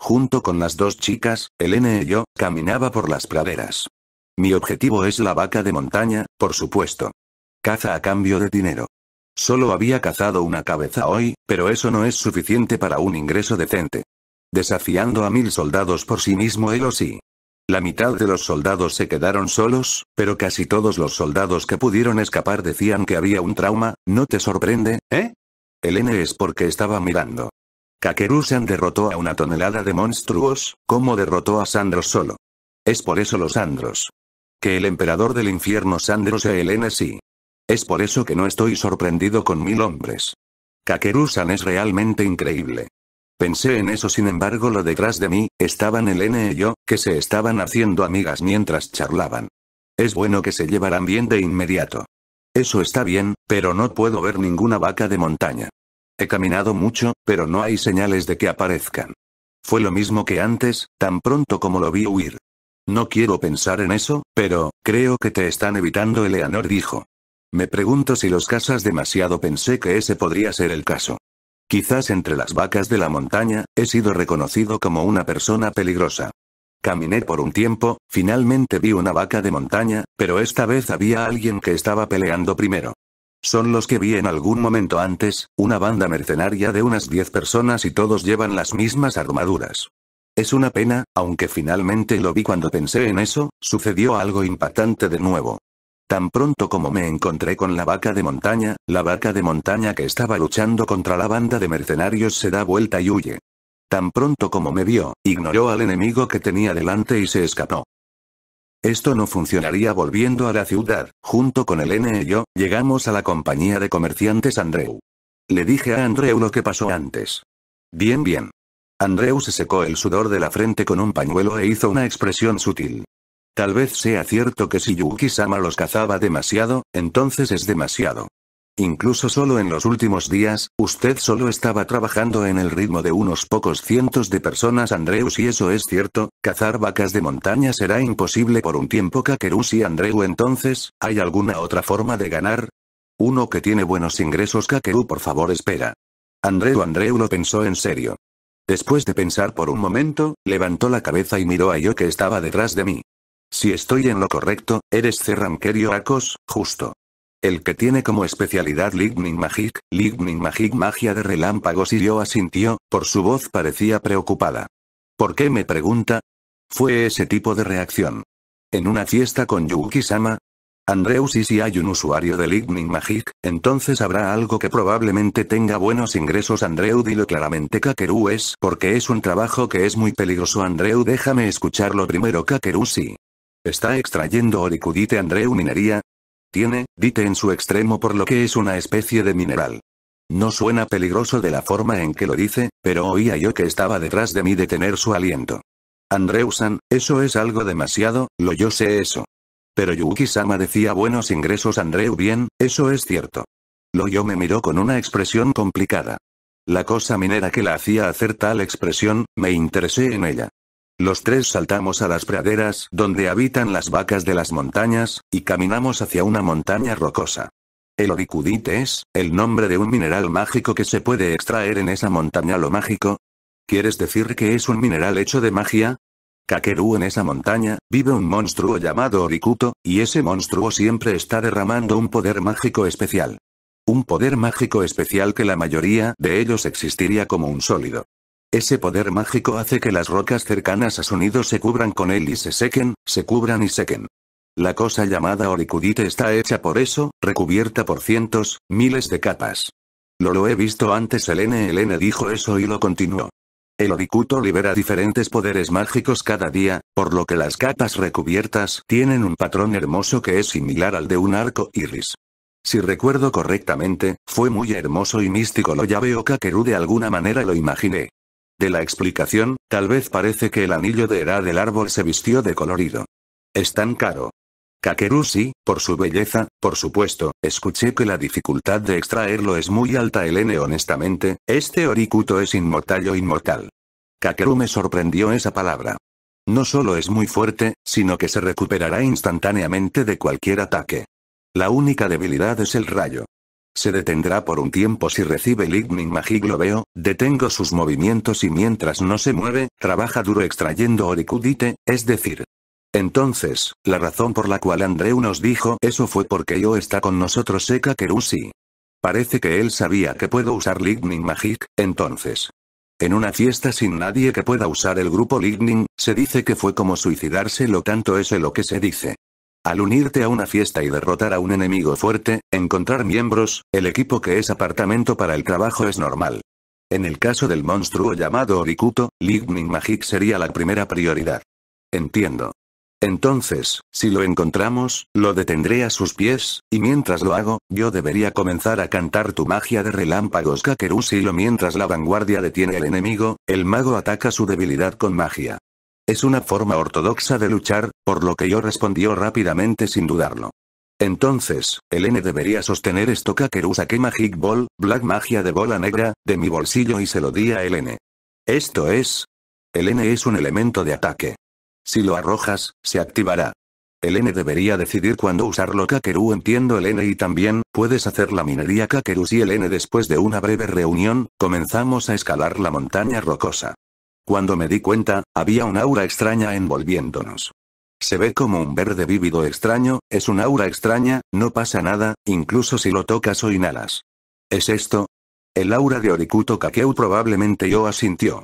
Junto con las dos chicas, Elene y yo, caminaba por las praderas. Mi objetivo es la vaca de montaña, por supuesto. Caza a cambio de dinero. Solo había cazado una cabeza hoy, pero eso no es suficiente para un ingreso decente. Desafiando a mil soldados por sí mismo él o sí. La mitad de los soldados se quedaron solos, pero casi todos los soldados que pudieron escapar decían que había un trauma, ¿no te sorprende, eh? El N es porque estaba mirando. kakeru derrotó a una tonelada de monstruos, como derrotó a Sandros solo. Es por eso los Andros. Que el emperador del infierno Sandro sea el N sí. Es por eso que no estoy sorprendido con mil hombres. kakeru es realmente increíble. Pensé en eso sin embargo lo detrás de mí, estaban el N y yo, que se estaban haciendo amigas mientras charlaban. Es bueno que se llevaran bien de inmediato. Eso está bien, pero no puedo ver ninguna vaca de montaña. He caminado mucho, pero no hay señales de que aparezcan. Fue lo mismo que antes, tan pronto como lo vi huir. No quiero pensar en eso, pero, creo que te están evitando, Eleanor dijo. Me pregunto si los casas demasiado pensé que ese podría ser el caso. Quizás entre las vacas de la montaña, he sido reconocido como una persona peligrosa. Caminé por un tiempo, finalmente vi una vaca de montaña, pero esta vez había alguien que estaba peleando primero. Son los que vi en algún momento antes, una banda mercenaria de unas 10 personas y todos llevan las mismas armaduras. Es una pena, aunque finalmente lo vi cuando pensé en eso, sucedió algo impactante de nuevo. Tan pronto como me encontré con la vaca de montaña, la vaca de montaña que estaba luchando contra la banda de mercenarios se da vuelta y huye. Tan pronto como me vio, ignoró al enemigo que tenía delante y se escapó. Esto no funcionaría volviendo a la ciudad, junto con el N y yo, llegamos a la compañía de comerciantes Andreu. Le dije a Andreu lo que pasó antes. Bien bien. Andreu se secó el sudor de la frente con un pañuelo e hizo una expresión sutil. Tal vez sea cierto que si Yuki-sama los cazaba demasiado, entonces es demasiado. Incluso solo en los últimos días, usted solo estaba trabajando en el ritmo de unos pocos cientos de personas Andreu si eso es cierto, cazar vacas de montaña será imposible por un tiempo Kakeru si Andreu entonces, ¿hay alguna otra forma de ganar? Uno que tiene buenos ingresos Kakeru por favor espera. Andreu Andreu lo pensó en serio. Después de pensar por un momento, levantó la cabeza y miró a yo que estaba detrás de mí. Si estoy en lo correcto, eres Cerranquerio Acos, justo. El que tiene como especialidad Lightning Magic, Lightning Magic magia de relámpagos y yo asintió, por su voz parecía preocupada. ¿Por qué me pregunta? Fue ese tipo de reacción. En una fiesta con Yuki-sama, Andreu si hay un usuario de Lightning Magic, entonces habrá algo que probablemente tenga buenos ingresos Andreu dilo claramente Kakeru es porque es un trabajo que es muy peligroso Andreu déjame escucharlo primero Kakeru si. Está extrayendo oricudite Andreu minería, tiene, dite en su extremo por lo que es una especie de mineral. No suena peligroso de la forma en que lo dice, pero oía yo que estaba detrás de mí detener su aliento. Andreu-san, eso es algo demasiado, lo yo sé eso. Pero Yuki-sama decía buenos ingresos Andreu bien, eso es cierto. Lo yo me miró con una expresión complicada. La cosa minera que la hacía hacer tal expresión, me interesé en ella. Los tres saltamos a las praderas donde habitan las vacas de las montañas, y caminamos hacia una montaña rocosa. El oricudite es, el nombre de un mineral mágico que se puede extraer en esa montaña lo mágico. ¿Quieres decir que es un mineral hecho de magia? Kakeru en esa montaña, vive un monstruo llamado Orikuto, y ese monstruo siempre está derramando un poder mágico especial. Un poder mágico especial que la mayoría de ellos existiría como un sólido. Ese poder mágico hace que las rocas cercanas a su nido se cubran con él y se sequen, se cubran y sequen. La cosa llamada oricudite está hecha por eso, recubierta por cientos, miles de capas. Lo lo he visto antes el NLN dijo eso y lo continuó. El oricuto libera diferentes poderes mágicos cada día, por lo que las capas recubiertas tienen un patrón hermoso que es similar al de un arco iris. Si recuerdo correctamente, fue muy hermoso y místico lo veo. Kakeru de alguna manera lo imaginé. De la explicación, tal vez parece que el anillo de era del árbol se vistió de colorido. Es tan caro. Kakeru sí, por su belleza, por supuesto, escuché que la dificultad de extraerlo es muy alta n honestamente, este oricuto es inmortal o inmortal. Kakeru me sorprendió esa palabra. No solo es muy fuerte, sino que se recuperará instantáneamente de cualquier ataque. La única debilidad es el rayo. Se detendrá por un tiempo si recibe Lightning Magic lo veo, detengo sus movimientos y mientras no se mueve, trabaja duro extrayendo Oricudite, es decir, entonces, la razón por la cual Andreu nos dijo eso fue porque yo está con nosotros Seca Kerusi. Parece que él sabía que puedo usar Lightning Magic, entonces. En una fiesta sin nadie que pueda usar el grupo Lightning, se dice que fue como suicidarse lo tanto es lo que se dice. Al unirte a una fiesta y derrotar a un enemigo fuerte, encontrar miembros, el equipo que es apartamento para el trabajo es normal. En el caso del monstruo llamado Orikuto, Lightning Magic sería la primera prioridad. Entiendo. Entonces, si lo encontramos, lo detendré a sus pies, y mientras lo hago, yo debería comenzar a cantar tu magia de relámpagos Silo mientras la vanguardia detiene al enemigo, el mago ataca su debilidad con magia. Es una forma ortodoxa de luchar, por lo que yo respondió rápidamente sin dudarlo. Entonces, el N debería sostener esto Kakeru que Magic Ball, Black Magia de bola negra, de mi bolsillo y se lo di a el N. Esto es... El N es un elemento de ataque. Si lo arrojas, se activará. El N debería decidir cuándo usarlo Kakeru entiendo el N y también, puedes hacer la minería Kakeru y el N después de una breve reunión, comenzamos a escalar la montaña rocosa. Cuando me di cuenta, había un aura extraña envolviéndonos. Se ve como un verde vívido extraño, es un aura extraña, no pasa nada, incluso si lo tocas o inhalas. ¿Es esto? El aura de Orikuto Kakeu probablemente yo asintió.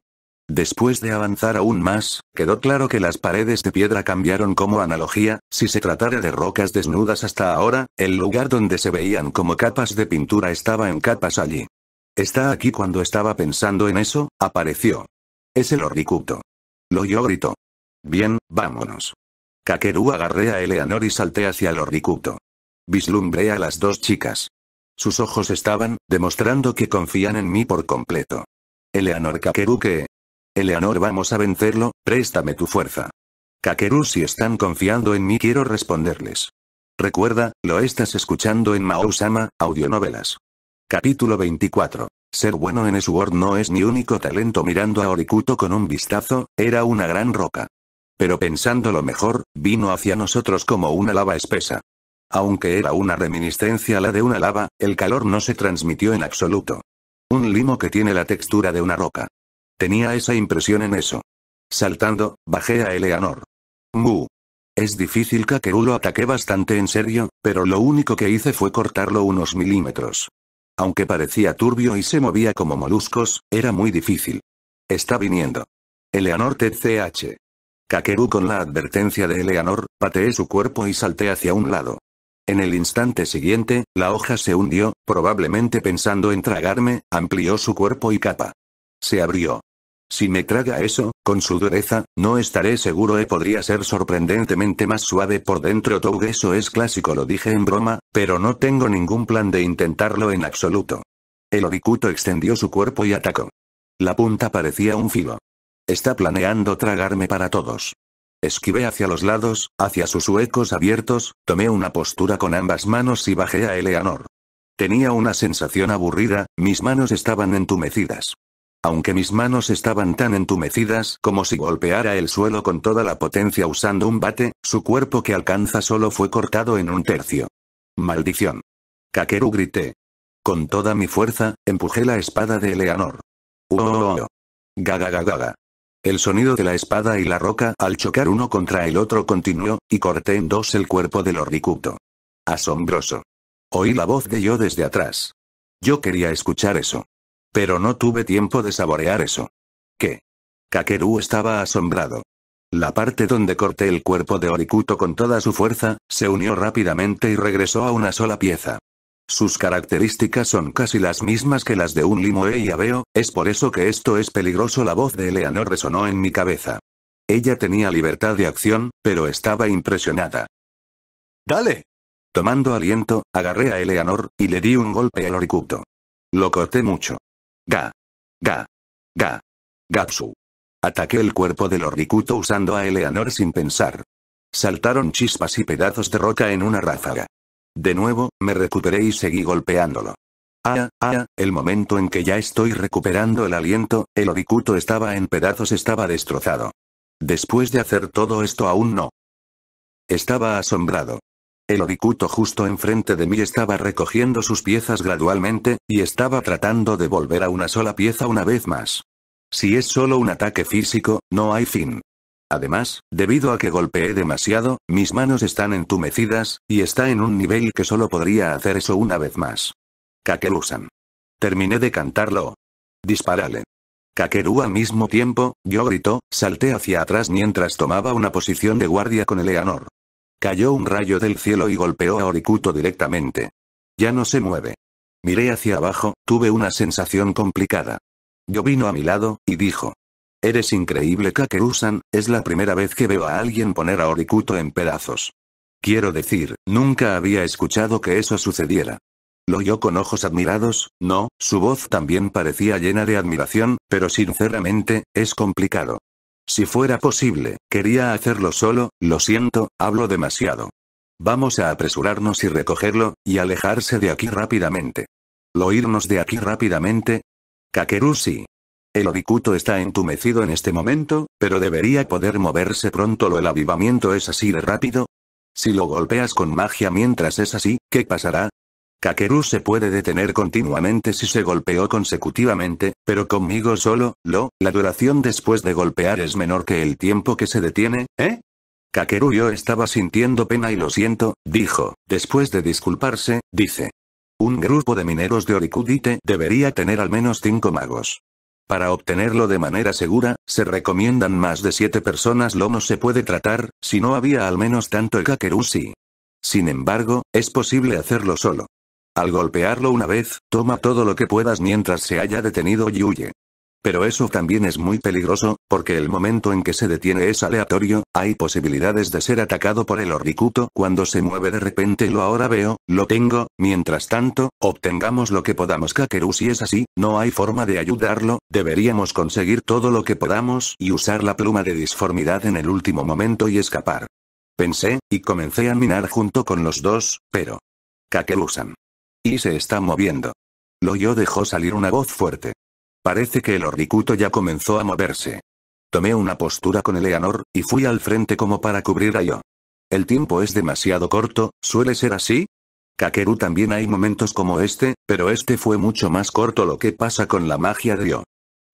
Después de avanzar aún más, quedó claro que las paredes de piedra cambiaron como analogía, si se tratara de rocas desnudas hasta ahora, el lugar donde se veían como capas de pintura estaba en capas allí. Está aquí cuando estaba pensando en eso, apareció. Es el Lo yo grito. Bien, vámonos. Kakeru agarré a Eleanor y salté hacia el horricuto. Vislumbré a las dos chicas. Sus ojos estaban, demostrando que confían en mí por completo. Eleanor Kakeru que... Eleanor vamos a vencerlo, préstame tu fuerza. Kakeru si están confiando en mí quiero responderles. Recuerda, lo estás escuchando en Mausama, audionovelas. Capítulo 24. Ser bueno en Sword no es mi único talento mirando a Orikuto con un vistazo, era una gran roca. Pero pensando lo mejor, vino hacia nosotros como una lava espesa. Aunque era una reminiscencia a la de una lava, el calor no se transmitió en absoluto. Un limo que tiene la textura de una roca. Tenía esa impresión en eso. Saltando, bajé a Eleanor. Mu. Es difícil Kakeru lo ataqué bastante en serio, pero lo único que hice fue cortarlo unos milímetros. Aunque parecía turbio y se movía como moluscos, era muy difícil. Está viniendo. Eleanor TCH. Kakeru con la advertencia de Eleanor, pateé su cuerpo y salté hacia un lado. En el instante siguiente, la hoja se hundió, probablemente pensando en tragarme, amplió su cuerpo y capa. Se abrió. Si me traga eso, con su dureza, no estaré seguro e podría ser sorprendentemente más suave por dentro Todo eso es clásico lo dije en broma, pero no tengo ningún plan de intentarlo en absoluto. El oricuto extendió su cuerpo y atacó. La punta parecía un filo. Está planeando tragarme para todos. Esquivé hacia los lados, hacia sus huecos abiertos, tomé una postura con ambas manos y bajé a Eleanor. Tenía una sensación aburrida, mis manos estaban entumecidas aunque mis manos estaban tan entumecidas como si golpeara el suelo con toda la potencia usando un bate, su cuerpo que alcanza solo fue cortado en un tercio. Maldición. Kakeru grité. Con toda mi fuerza, empujé la espada de Eleanor. ¡Oh! Gaga gaga gaga. El sonido de la espada y la roca al chocar uno contra el otro continuó, y corté en dos el cuerpo del horricuto. Asombroso. Oí la voz de yo desde atrás. Yo quería escuchar eso. Pero no tuve tiempo de saborear eso. ¿Qué? Kakeru estaba asombrado. La parte donde corté el cuerpo de Orikuto con toda su fuerza, se unió rápidamente y regresó a una sola pieza. Sus características son casi las mismas que las de un limoe y aveo, es por eso que esto es peligroso la voz de Eleanor resonó en mi cabeza. Ella tenía libertad de acción, pero estaba impresionada. ¡Dale! Tomando aliento, agarré a Eleanor, y le di un golpe al oricuto. Lo corté mucho. Ga. Ga. Ga. Gatsu. Ataqué el cuerpo del horicuto usando a Eleanor sin pensar. Saltaron chispas y pedazos de roca en una ráfaga. De nuevo, me recuperé y seguí golpeándolo. Ah, ah, el momento en que ya estoy recuperando el aliento, el oricuto estaba en pedazos, estaba destrozado. Después de hacer todo esto aún no. Estaba asombrado. El oricuto justo enfrente de mí estaba recogiendo sus piezas gradualmente, y estaba tratando de volver a una sola pieza una vez más. Si es solo un ataque físico, no hay fin. Además, debido a que golpeé demasiado, mis manos están entumecidas, y está en un nivel que solo podría hacer eso una vez más. Kakeru-san. Terminé de cantarlo. Disparale. Kakeru al mismo tiempo, yo gritó, salté hacia atrás mientras tomaba una posición de guardia con Eleanor. Cayó un rayo del cielo y golpeó a Orikuto directamente. Ya no se mueve. Miré hacia abajo, tuve una sensación complicada. Yo vino a mi lado, y dijo. Eres increíble Kakerusan, es la primera vez que veo a alguien poner a Orikuto en pedazos. Quiero decir, nunca había escuchado que eso sucediera. Lo oyó con ojos admirados, no, su voz también parecía llena de admiración, pero sinceramente, es complicado. Si fuera posible, quería hacerlo solo, lo siento, hablo demasiado. Vamos a apresurarnos y recogerlo, y alejarse de aquí rápidamente. ¿Lo irnos de aquí rápidamente? Kakeru El odicuto está entumecido en este momento, pero debería poder moverse pronto. ¿Lo el avivamiento es así de rápido? Si lo golpeas con magia mientras es así, ¿qué pasará? Kakeru se puede detener continuamente si se golpeó consecutivamente, pero conmigo solo, lo, la duración después de golpear es menor que el tiempo que se detiene, ¿eh? Kakeru yo estaba sintiendo pena y lo siento, dijo, después de disculparse, dice. Un grupo de mineros de Orikudite debería tener al menos cinco magos. Para obtenerlo de manera segura, se recomiendan más de siete personas lo no se puede tratar, si no había al menos tanto el Kakeru sí. Sin embargo, es posible hacerlo solo. Al golpearlo una vez, toma todo lo que puedas mientras se haya detenido y huye. Pero eso también es muy peligroso, porque el momento en que se detiene es aleatorio, hay posibilidades de ser atacado por el orbicuto cuando se mueve de repente lo ahora veo, lo tengo, mientras tanto, obtengamos lo que podamos Kakeru si es así, no hay forma de ayudarlo, deberíamos conseguir todo lo que podamos y usar la pluma de disformidad en el último momento y escapar. Pensé, y comencé a minar junto con los dos, pero... Kakeru-san. Y se está moviendo. Loyo dejó salir una voz fuerte. Parece que el hordicuto ya comenzó a moverse. Tomé una postura con Eleanor, y fui al frente como para cubrir a yo. El tiempo es demasiado corto, ¿suele ser así? Kakeru también hay momentos como este, pero este fue mucho más corto lo que pasa con la magia de yo.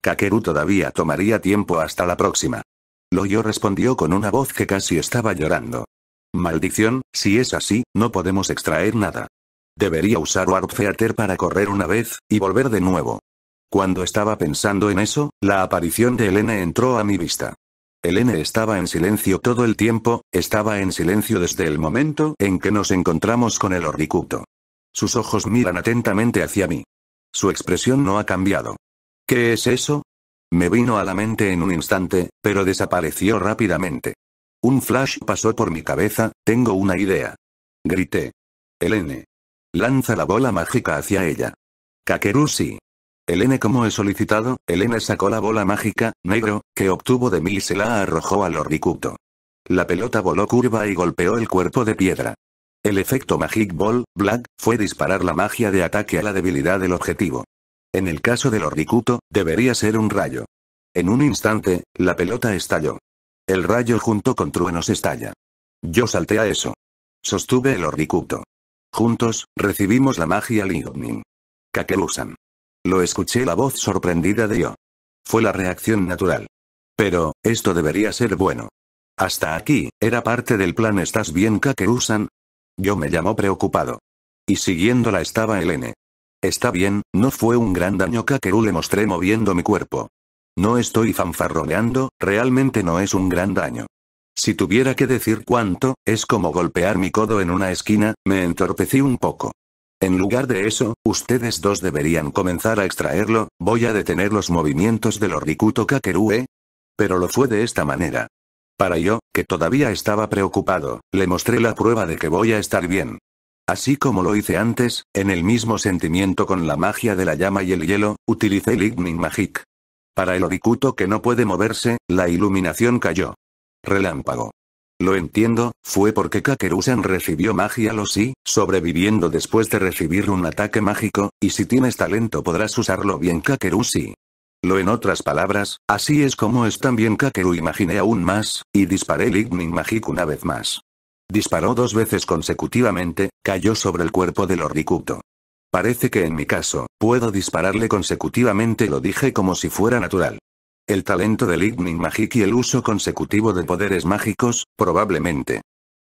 Kakeru todavía tomaría tiempo hasta la próxima. Loyo respondió con una voz que casi estaba llorando. Maldición, si es así, no podemos extraer nada. Debería usar Warp Theater para correr una vez, y volver de nuevo. Cuando estaba pensando en eso, la aparición de Elena entró a mi vista. Elena estaba en silencio todo el tiempo, estaba en silencio desde el momento en que nos encontramos con el horricuto. Sus ojos miran atentamente hacia mí. Su expresión no ha cambiado. ¿Qué es eso? Me vino a la mente en un instante, pero desapareció rápidamente. Un flash pasó por mi cabeza, tengo una idea. Grité. Elene. Lanza la bola mágica hacia ella. Kakeru El N como he solicitado, el N sacó la bola mágica, negro, que obtuvo de mí y se la arrojó al ornicuto. La pelota voló curva y golpeó el cuerpo de piedra. El efecto Magic Ball, Black, fue disparar la magia de ataque a la debilidad del objetivo. En el caso del ornicuto, debería ser un rayo. En un instante, la pelota estalló. El rayo junto con truenos estalla. Yo salté a eso. Sostuve el ornicuto. Juntos, recibimos la magia Lightning. san Lo escuché la voz sorprendida de yo. Fue la reacción natural. Pero, esto debería ser bueno. Hasta aquí, era parte del plan ¿Estás bien Kakeru-san? Yo me llamó preocupado. Y siguiéndola estaba N. Está bien, no fue un gran daño Kakeru le mostré moviendo mi cuerpo. No estoy fanfarroneando, realmente no es un gran daño. Si tuviera que decir cuánto, es como golpear mi codo en una esquina, me entorpecí un poco. En lugar de eso, ustedes dos deberían comenzar a extraerlo, voy a detener los movimientos del oricuto Kakerue. Pero lo fue de esta manera. Para yo, que todavía estaba preocupado, le mostré la prueba de que voy a estar bien. Así como lo hice antes, en el mismo sentimiento con la magia de la llama y el hielo, utilicé Lightning Magic. Para el oricuto que no puede moverse, la iluminación cayó. Relámpago. Lo entiendo, fue porque Kakerusan recibió magia lo sí, sobreviviendo después de recibir un ataque mágico, y si tienes talento podrás usarlo bien Kakeru Lo en otras palabras, así es como es también Kakeru imaginé aún más, y disparé Lightning Magic una vez más. Disparó dos veces consecutivamente, cayó sobre el cuerpo del ordicuto. Parece que en mi caso, puedo dispararle consecutivamente lo dije como si fuera natural. El talento de Lightning Magic y el uso consecutivo de poderes mágicos, probablemente.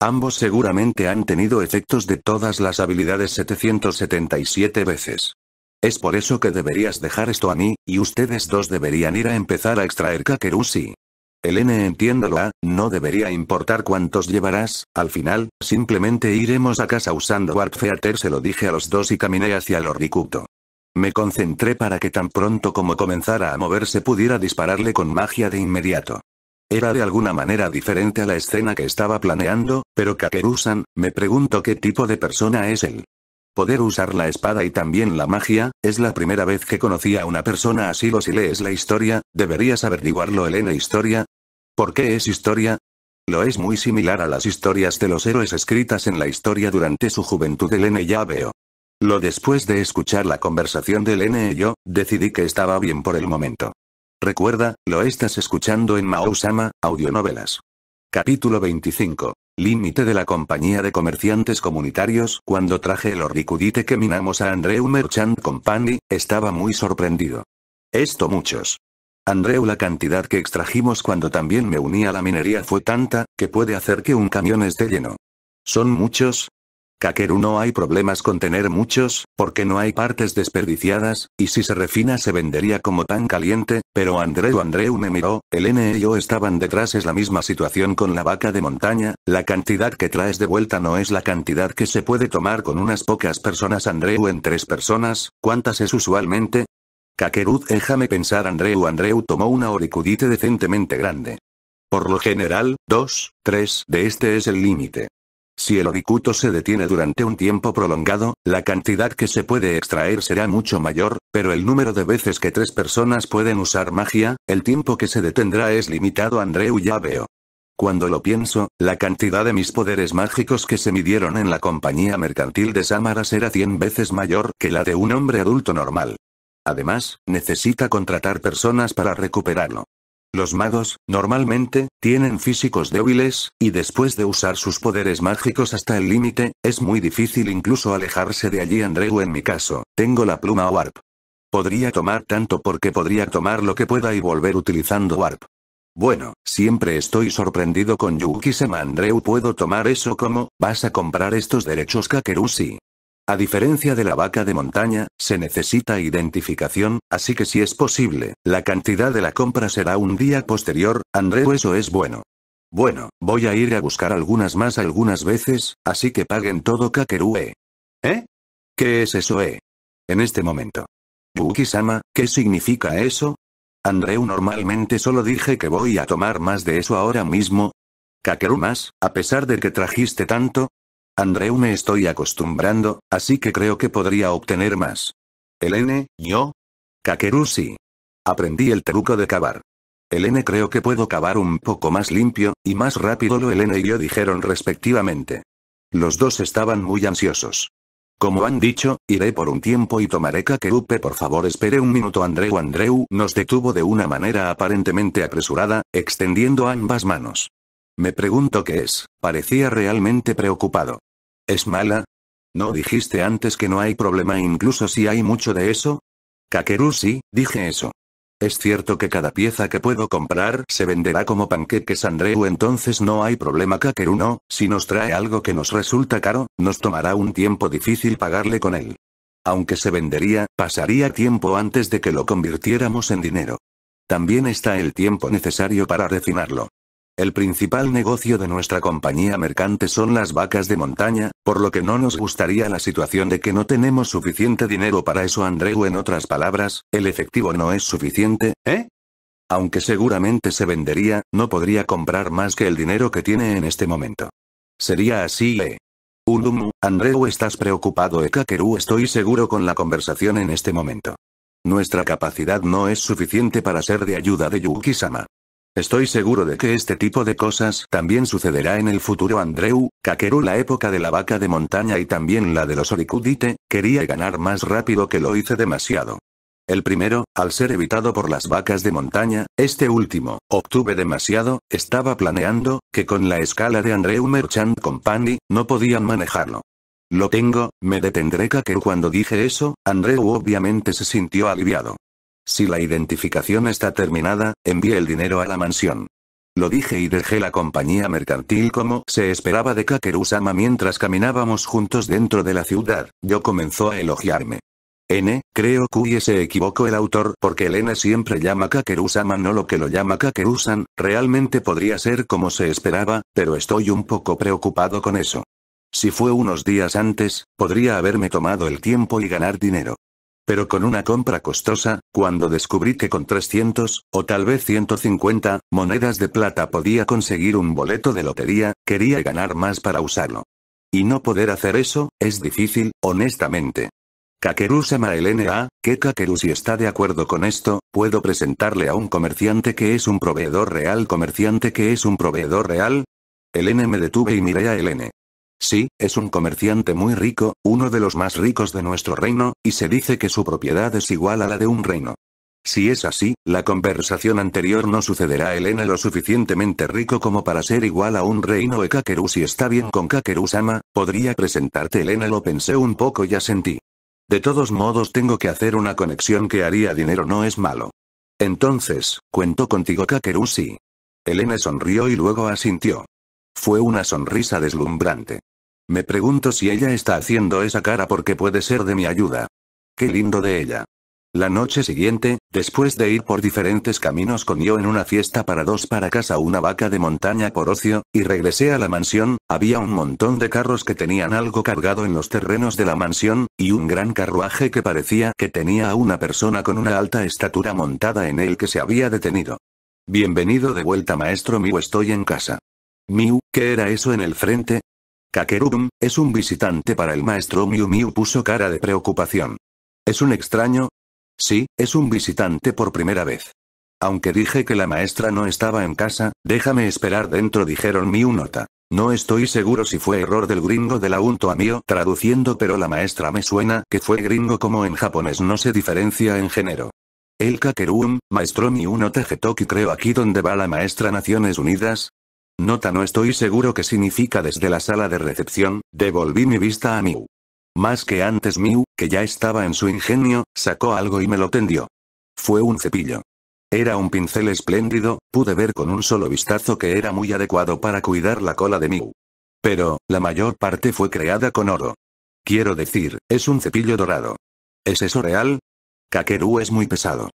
Ambos seguramente han tenido efectos de todas las habilidades 777 veces. Es por eso que deberías dejar esto a mí, y ustedes dos deberían ir a empezar a extraer el n entiéndola ¿ah? no debería importar cuántos llevarás, al final, simplemente iremos a casa usando Warp se lo dije a los dos y caminé hacia el horticulto. Me concentré para que tan pronto como comenzara a moverse pudiera dispararle con magia de inmediato. Era de alguna manera diferente a la escena que estaba planeando, pero Kakeru-san, me pregunto qué tipo de persona es él. Poder usar la espada y también la magia, es la primera vez que conocí a una persona así o si lees la historia, deberías averiguarlo Elena Historia. ¿Por qué es historia? Lo es muy similar a las historias de los héroes escritas en la historia durante su juventud Elena ya veo. Lo después de escuchar la conversación del n y yo, decidí que estaba bien por el momento. Recuerda, lo estás escuchando en Maousama, Audionovelas. Capítulo 25. Límite de la compañía de comerciantes comunitarios. Cuando traje el horricudite que minamos a Andreu Merchant Company, estaba muy sorprendido. Esto muchos. Andreu la cantidad que extrajimos cuando también me uní a la minería fue tanta, que puede hacer que un camión esté lleno. ¿Son muchos? Kakeru no hay problemas con tener muchos, porque no hay partes desperdiciadas, y si se refina se vendería como tan caliente, pero Andreu Andreu me miró, el N y yo estaban detrás es la misma situación con la vaca de montaña, la cantidad que traes de vuelta no es la cantidad que se puede tomar con unas pocas personas Andreu en tres personas, ¿cuántas es usualmente? Kakeru déjame pensar Andreu Andreu tomó una oricudite decentemente grande. Por lo general, dos, tres de este es el límite. Si el oricuto se detiene durante un tiempo prolongado, la cantidad que se puede extraer será mucho mayor, pero el número de veces que tres personas pueden usar magia, el tiempo que se detendrá es limitado Andreu ya veo. Cuando lo pienso, la cantidad de mis poderes mágicos que se midieron en la compañía mercantil de Samara será 100 veces mayor que la de un hombre adulto normal. Además, necesita contratar personas para recuperarlo. Los magos, normalmente, tienen físicos débiles, y después de usar sus poderes mágicos hasta el límite, es muy difícil incluso alejarse de allí Andreu en mi caso, tengo la pluma Warp. Podría tomar tanto porque podría tomar lo que pueda y volver utilizando Warp. Bueno, siempre estoy sorprendido con Yuki-sama Andreu puedo tomar eso como, vas a comprar estos derechos Kakerusi, a diferencia de la vaca de montaña, se necesita identificación, así que si es posible, la cantidad de la compra será un día posterior, Andreu eso es bueno. Bueno, voy a ir a buscar algunas más algunas veces, así que paguen todo Kakerue. ¿Eh? ¿Qué es eso eh? En este momento. Buki-sama, ¿qué significa eso? Andreu normalmente solo dije que voy a tomar más de eso ahora mismo. Kakeru más, a pesar de que trajiste tanto, Andreu me estoy acostumbrando, así que creo que podría obtener más. Elene, yo. Kakeru sí. Aprendí el truco de cavar. Elene creo que puedo cavar un poco más limpio, y más rápido lo Elene y yo dijeron respectivamente. Los dos estaban muy ansiosos. Como han dicho, iré por un tiempo y tomaré Kakerupe por favor espere un minuto Andreu Andreu nos detuvo de una manera aparentemente apresurada, extendiendo ambas manos. Me pregunto qué es, parecía realmente preocupado. ¿Es mala? ¿No dijiste antes que no hay problema incluso si hay mucho de eso? Kakeru sí, dije eso. Es cierto que cada pieza que puedo comprar se venderá como panqueques Andreu entonces no hay problema Kakeru no, si nos trae algo que nos resulta caro, nos tomará un tiempo difícil pagarle con él. Aunque se vendería, pasaría tiempo antes de que lo convirtiéramos en dinero. También está el tiempo necesario para refinarlo. El principal negocio de nuestra compañía mercante son las vacas de montaña, por lo que no nos gustaría la situación de que no tenemos suficiente dinero para eso Andreu en otras palabras, el efectivo no es suficiente, ¿eh? Aunque seguramente se vendería, no podría comprar más que el dinero que tiene en este momento. Sería así, ¿eh? Ulumu, Andreu estás preocupado Ekakeru estoy seguro con la conversación en este momento. Nuestra capacidad no es suficiente para ser de ayuda de Yuki-sama. Estoy seguro de que este tipo de cosas también sucederá en el futuro Andreu, Kakeru la época de la vaca de montaña y también la de los oricudite, quería ganar más rápido que lo hice demasiado. El primero, al ser evitado por las vacas de montaña, este último, obtuve demasiado, estaba planeando, que con la escala de Andreu Merchant Company, no podían manejarlo. Lo tengo, me detendré Kakeru cuando dije eso, Andreu obviamente se sintió aliviado. Si la identificación está terminada, envíe el dinero a la mansión. Lo dije y dejé la compañía mercantil como se esperaba de Kakeru-sama mientras caminábamos juntos dentro de la ciudad, yo comenzó a elogiarme. N, creo que se equivocó el autor porque el N siempre llama Kakeru-sama no lo que lo llama Kakeru-san, realmente podría ser como se esperaba, pero estoy un poco preocupado con eso. Si fue unos días antes, podría haberme tomado el tiempo y ganar dinero. Pero con una compra costosa, cuando descubrí que con 300, o tal vez 150, monedas de plata podía conseguir un boleto de lotería, quería ganar más para usarlo. Y no poder hacer eso, es difícil, honestamente. Kakeru sama LNA, que Kakeru si está de acuerdo con esto, puedo presentarle a un comerciante que es un proveedor real comerciante que es un proveedor real. n me detuve y miré a n. Sí, es un comerciante muy rico, uno de los más ricos de nuestro reino, y se dice que su propiedad es igual a la de un reino. Si es así, la conversación anterior no sucederá a Elena lo suficientemente rico como para ser igual a un reino e Kakeru si está bien con Kakeru-sama, podría presentarte Elena lo pensé un poco y asentí. De todos modos tengo que hacer una conexión que haría dinero no es malo. Entonces, cuento contigo Kakeru sí. Elena sonrió y luego asintió. Fue una sonrisa deslumbrante. Me pregunto si ella está haciendo esa cara porque puede ser de mi ayuda. Qué lindo de ella. La noche siguiente, después de ir por diferentes caminos con yo en una fiesta para dos para casa una vaca de montaña por ocio, y regresé a la mansión, había un montón de carros que tenían algo cargado en los terrenos de la mansión, y un gran carruaje que parecía que tenía a una persona con una alta estatura montada en él que se había detenido. Bienvenido de vuelta maestro Miu estoy en casa. Miu, ¿qué era eso en el frente? Kakerum, es un visitante para el maestro Miu Miu puso cara de preocupación. ¿Es un extraño? Sí, es un visitante por primera vez. Aunque dije que la maestra no estaba en casa, déjame esperar dentro dijeron Miu nota. No estoy seguro si fue error del gringo de la unto a mío traduciendo pero la maestra me suena que fue gringo como en japonés no se diferencia en género. El Kakerum, maestro Miu nota Getoki creo aquí donde va la maestra Naciones Unidas, Nota no estoy seguro que significa desde la sala de recepción, devolví mi vista a Miu. Más que antes Miu, que ya estaba en su ingenio, sacó algo y me lo tendió. Fue un cepillo. Era un pincel espléndido, pude ver con un solo vistazo que era muy adecuado para cuidar la cola de Miu. Pero, la mayor parte fue creada con oro. Quiero decir, es un cepillo dorado. ¿Es eso real? Kakeru es muy pesado.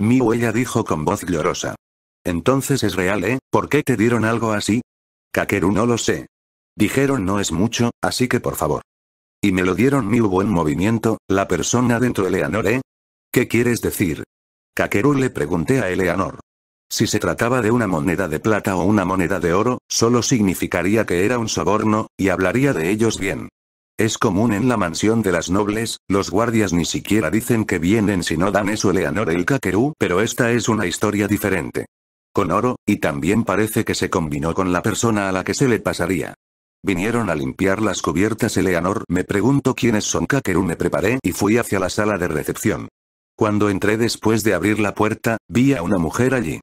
Miu ella dijo con voz llorosa. Entonces es real, ¿eh? ¿Por qué te dieron algo así? Kakeru no lo sé. Dijeron no es mucho, así que por favor. Y me lo dieron mi hubo en movimiento, la persona dentro de Eleanor, ¿eh? ¿Qué quieres decir? Kakeru le pregunté a Eleanor. Si se trataba de una moneda de plata o una moneda de oro, solo significaría que era un soborno, y hablaría de ellos bien. Es común en la mansión de las nobles, los guardias ni siquiera dicen que vienen si no dan eso Eleanor el Kakeru, pero esta es una historia diferente con oro, y también parece que se combinó con la persona a la que se le pasaría. Vinieron a limpiar las cubiertas Eleanor me pregunto quiénes son Kakeru me preparé y fui hacia la sala de recepción. Cuando entré después de abrir la puerta, vi a una mujer allí.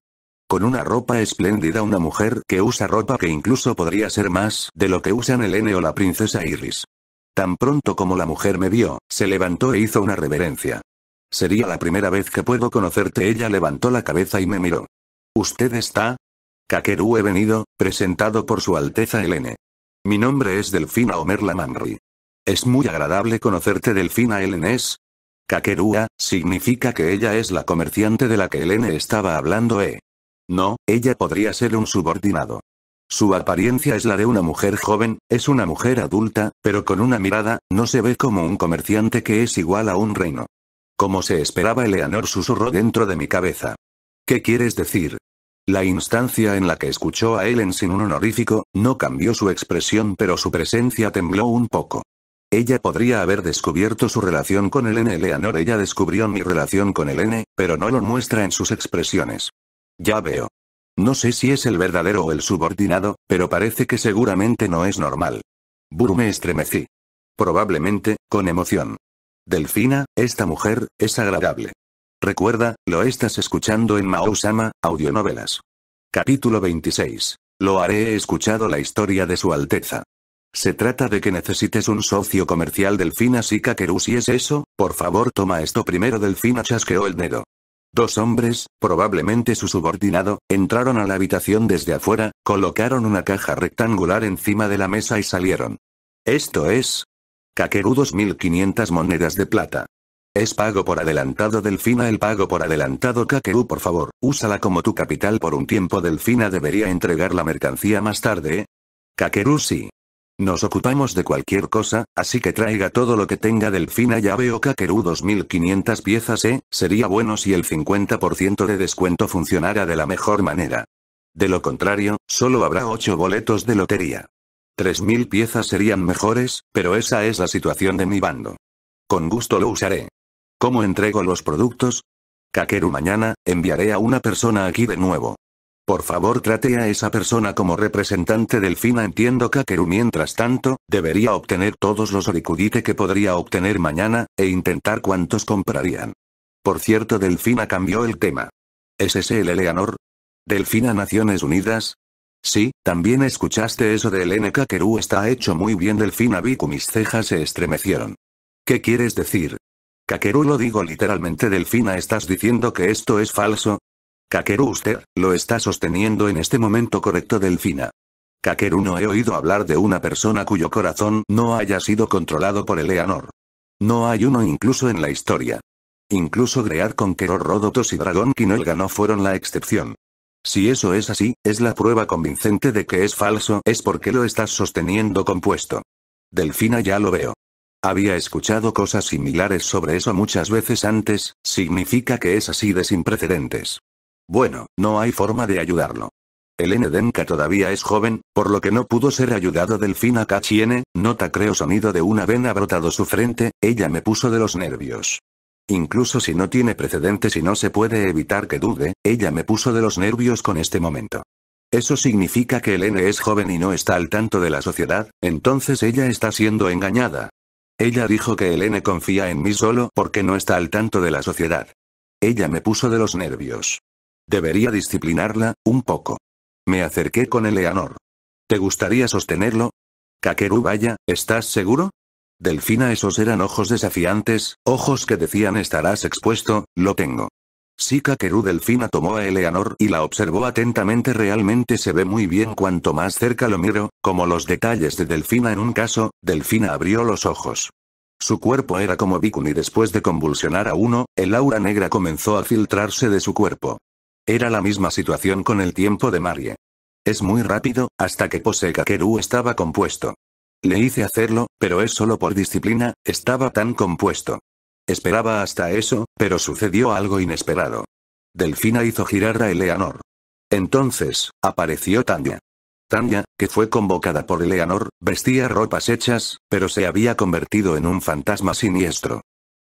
Con una ropa espléndida una mujer que usa ropa que incluso podría ser más de lo que usan N o la princesa Iris. Tan pronto como la mujer me vio, se levantó e hizo una reverencia. Sería la primera vez que puedo conocerte ella levantó la cabeza y me miró. Usted está. Kakeru he venido, presentado por su Alteza Elene. Mi nombre es Delfina Omerla Manri. Es muy agradable conocerte Delfina Helenes. Kakerua, ¿ah? significa que ella es la comerciante de la que Elene estaba hablando, ¿eh? No, ella podría ser un subordinado. Su apariencia es la de una mujer joven, es una mujer adulta, pero con una mirada, no se ve como un comerciante que es igual a un reino. Como se esperaba, Eleanor susurró dentro de mi cabeza. ¿Qué quieres decir? La instancia en la que escuchó a Ellen sin un honorífico, no cambió su expresión pero su presencia tembló un poco. Ella podría haber descubierto su relación con el N. Eleanor ella descubrió mi relación con el N, pero no lo muestra en sus expresiones. Ya veo. No sé si es el verdadero o el subordinado, pero parece que seguramente no es normal. Bur me estremecí. Probablemente, con emoción. Delfina, esta mujer, es agradable. Recuerda, lo estás escuchando en Maousama, Audionovelas. Capítulo 26. Lo haré he escuchado la historia de su alteza. Se trata de que necesites un socio comercial Delfina Kakeru si es eso, por favor toma esto primero Delfina chasqueó el dedo. Dos hombres, probablemente su subordinado, entraron a la habitación desde afuera, colocaron una caja rectangular encima de la mesa y salieron. Esto es... Kakeru 2500 monedas de plata. Es pago por adelantado Delfina el pago por adelantado Kakeru por favor, úsala como tu capital por un tiempo Delfina debería entregar la mercancía más tarde, ¿eh? Kakeru sí. Nos ocupamos de cualquier cosa, así que traiga todo lo que tenga Delfina ya veo Kakeru 2500 piezas eh, sería bueno si el 50% de descuento funcionara de la mejor manera. De lo contrario, solo habrá 8 boletos de lotería. 3000 piezas serían mejores, pero esa es la situación de mi bando. Con gusto lo usaré. ¿Cómo entrego los productos? Kakeru mañana, enviaré a una persona aquí de nuevo. Por favor trate a esa persona como representante del FINA entiendo Kakeru mientras tanto, debería obtener todos los oricudite que podría obtener mañana, e intentar cuántos comprarían. Por cierto Delfina cambió el tema. ¿Es ese el Eleanor? ¿Delfina Naciones Unidas? Sí, también escuchaste eso de Elene Kakeru está hecho muy bien Delfina vi mis cejas se estremecieron. ¿Qué quieres decir? Kakeru lo digo literalmente Delfina ¿estás diciendo que esto es falso? Kakeru usted, lo está sosteniendo en este momento correcto Delfina. Kakeru no he oído hablar de una persona cuyo corazón no haya sido controlado por Eleanor. No hay uno incluso en la historia. Incluso Grear Conqueror Rodotos y Dragón Kinelga no fueron la excepción. Si eso es así, es la prueba convincente de que es falso es porque lo estás sosteniendo compuesto. Delfina ya lo veo. Había escuchado cosas similares sobre eso muchas veces antes, significa que es así de sin precedentes. Bueno, no hay forma de ayudarlo. El Denka todavía es joven, por lo que no pudo ser ayudado a Kachiene, nota creo sonido de una vena brotado su frente, ella me puso de los nervios. Incluso si no tiene precedentes y no se puede evitar que dude, ella me puso de los nervios con este momento. Eso significa que el N es joven y no está al tanto de la sociedad, entonces ella está siendo engañada, ella dijo que n confía en mí solo porque no está al tanto de la sociedad. Ella me puso de los nervios. Debería disciplinarla, un poco. Me acerqué con Eleanor. ¿Te gustaría sostenerlo? Kakeru vaya, ¿estás seguro? Delfina esos eran ojos desafiantes, ojos que decían estarás expuesto, lo tengo. Si Kakeru Delfina tomó a Eleanor y la observó atentamente realmente se ve muy bien cuanto más cerca lo miro, como los detalles de Delfina en un caso, Delfina abrió los ojos. Su cuerpo era como y después de convulsionar a uno, el aura negra comenzó a filtrarse de su cuerpo. Era la misma situación con el tiempo de Marie. Es muy rápido, hasta que posee Kakeru estaba compuesto. Le hice hacerlo, pero es solo por disciplina, estaba tan compuesto. Esperaba hasta eso, pero sucedió algo inesperado. Delfina hizo girar a Eleanor. Entonces, apareció Tanya. Tanya, que fue convocada por Eleanor, vestía ropas hechas, pero se había convertido en un fantasma siniestro.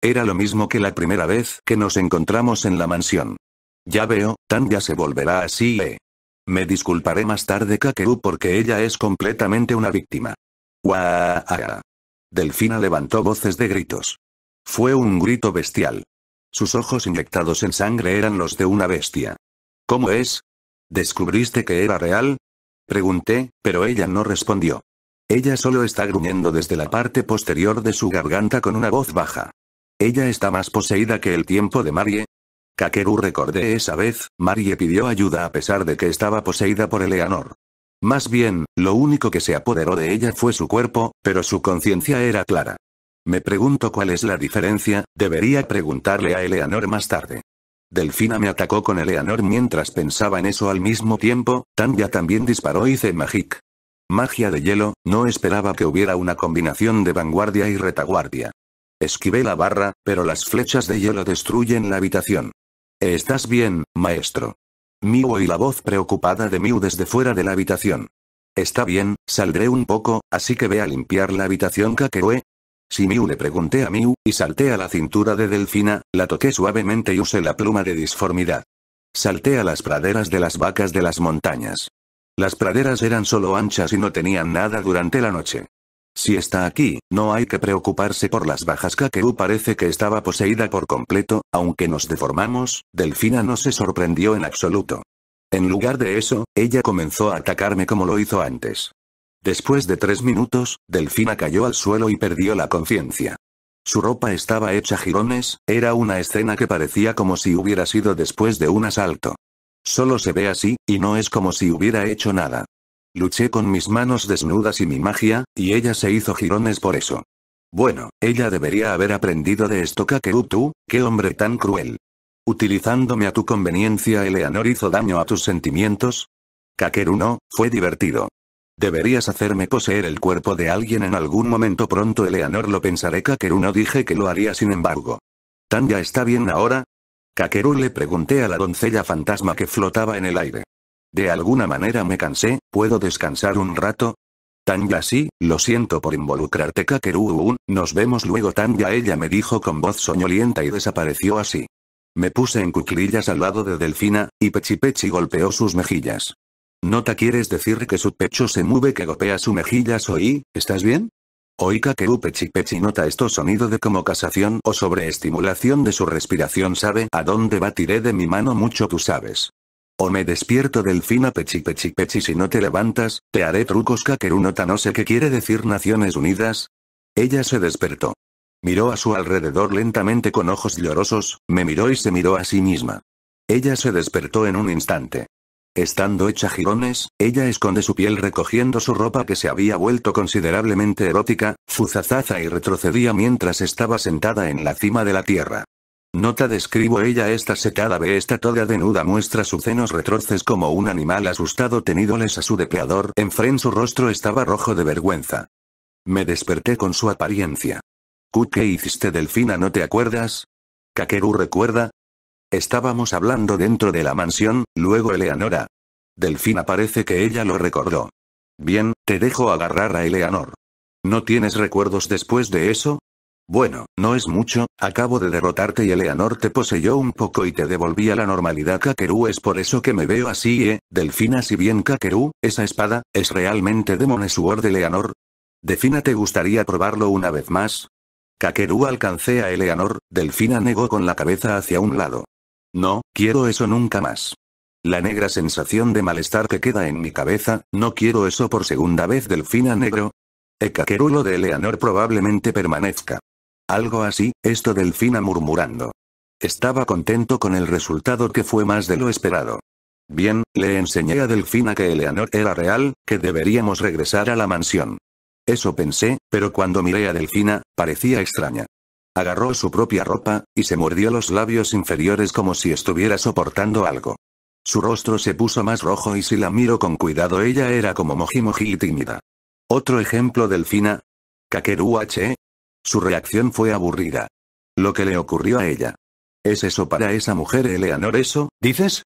Era lo mismo que la primera vez que nos encontramos en la mansión. Ya veo, Tanya se volverá así. Eh. Me disculparé más tarde Kakeru porque ella es completamente una víctima. Guau. Ah, ah. Delfina levantó voces de gritos. Fue un grito bestial. Sus ojos inyectados en sangre eran los de una bestia. ¿Cómo es? ¿Descubriste que era real? Pregunté, pero ella no respondió. Ella solo está gruñendo desde la parte posterior de su garganta con una voz baja. Ella está más poseída que el tiempo de Marie. Kakeru recordé esa vez, Marie pidió ayuda a pesar de que estaba poseída por Eleanor. Más bien, lo único que se apoderó de ella fue su cuerpo, pero su conciencia era clara. Me pregunto cuál es la diferencia, debería preguntarle a Eleanor más tarde. Delfina me atacó con Eleanor mientras pensaba en eso al mismo tiempo, Tanya también disparó y hice Magic. Magia de hielo, no esperaba que hubiera una combinación de vanguardia y retaguardia. Esquivé la barra, pero las flechas de hielo destruyen la habitación. ¿Estás bien, maestro? Miu oí la voz preocupada de Miu desde fuera de la habitación. Está bien, saldré un poco, así que ve a limpiar la habitación Kakeroe, si Miu le pregunté a Miu, y salté a la cintura de Delfina, la toqué suavemente y usé la pluma de disformidad. Salté a las praderas de las vacas de las montañas. Las praderas eran solo anchas y no tenían nada durante la noche. Si está aquí, no hay que preocuparse por las bajas Kakeu parece que estaba poseída por completo, aunque nos deformamos, Delfina no se sorprendió en absoluto. En lugar de eso, ella comenzó a atacarme como lo hizo antes. Después de tres minutos, Delfina cayó al suelo y perdió la conciencia. Su ropa estaba hecha jirones, era una escena que parecía como si hubiera sido después de un asalto. Solo se ve así, y no es como si hubiera hecho nada. Luché con mis manos desnudas y mi magia, y ella se hizo jirones por eso. Bueno, ella debería haber aprendido de esto Kakeru, tú, qué hombre tan cruel. Utilizándome a tu conveniencia Eleanor hizo daño a tus sentimientos. Kakeru no, fue divertido. Deberías hacerme poseer el cuerpo de alguien en algún momento pronto Eleanor lo pensaré Kakeru no dije que lo haría sin embargo. ¿Tan está bien ahora? Kakeru le pregunté a la doncella fantasma que flotaba en el aire. De alguna manera me cansé, ¿puedo descansar un rato? Tanya sí, lo siento por involucrarte Kakeru, nos vemos luego Tanya ella me dijo con voz soñolienta y desapareció así. Me puse en cuclillas al lado de Delfina, y Pechi Pechi golpeó sus mejillas. ¿Nota quieres decir que su pecho se mueve que golpea su mejilla soy, ¿estás bien? Oí que pechi Pechi nota esto sonido de como casación o sobreestimulación de su respiración sabe a dónde batiré de mi mano mucho tú sabes. O me despierto delfina pechi pechi pechi si no te levantas, te haré trucos kakeru nota no sé qué quiere decir Naciones Unidas. Ella se despertó. Miró a su alrededor lentamente con ojos llorosos, me miró y se miró a sí misma. Ella se despertó en un instante. Estando hecha jirones, ella esconde su piel recogiendo su ropa que se había vuelto considerablemente erótica, su zazaza y retrocedía mientras estaba sentada en la cima de la tierra. Nota describo ella esta setada ve esta toda denuda muestra sus senos retroces como un animal asustado tenídoles a su depredador enfren su rostro estaba rojo de vergüenza. Me desperté con su apariencia. ¿Qué hiciste delfina no te acuerdas? Kakeru recuerda, Estábamos hablando dentro de la mansión, luego Eleanora. Delfina parece que ella lo recordó. Bien, te dejo agarrar a Eleanor. ¿No tienes recuerdos después de eso? Bueno, no es mucho, acabo de derrotarte y Eleanor te poseyó un poco y te devolví a la normalidad Kakeru es por eso que me veo así, ¿eh? Delfina si bien Kakeru, esa espada, es realmente Demon Sword de Eleanor. Delfina te gustaría probarlo una vez más? Kakeru alcancé a Eleanor, Delfina negó con la cabeza hacia un lado. No, quiero eso nunca más. La negra sensación de malestar que queda en mi cabeza, no quiero eso por segunda vez delfina negro. El de Eleanor probablemente permanezca. Algo así, esto delfina murmurando. Estaba contento con el resultado que fue más de lo esperado. Bien, le enseñé a Delfina que Eleanor era real, que deberíamos regresar a la mansión. Eso pensé, pero cuando miré a Delfina, parecía extraña. Agarró su propia ropa, y se mordió los labios inferiores como si estuviera soportando algo. Su rostro se puso más rojo y si la miro con cuidado ella era como mojimoji y tímida. Otro ejemplo delfina. Kakeru H. Su reacción fue aburrida. Lo que le ocurrió a ella. ¿Es eso para esa mujer Eleanor eso, dices?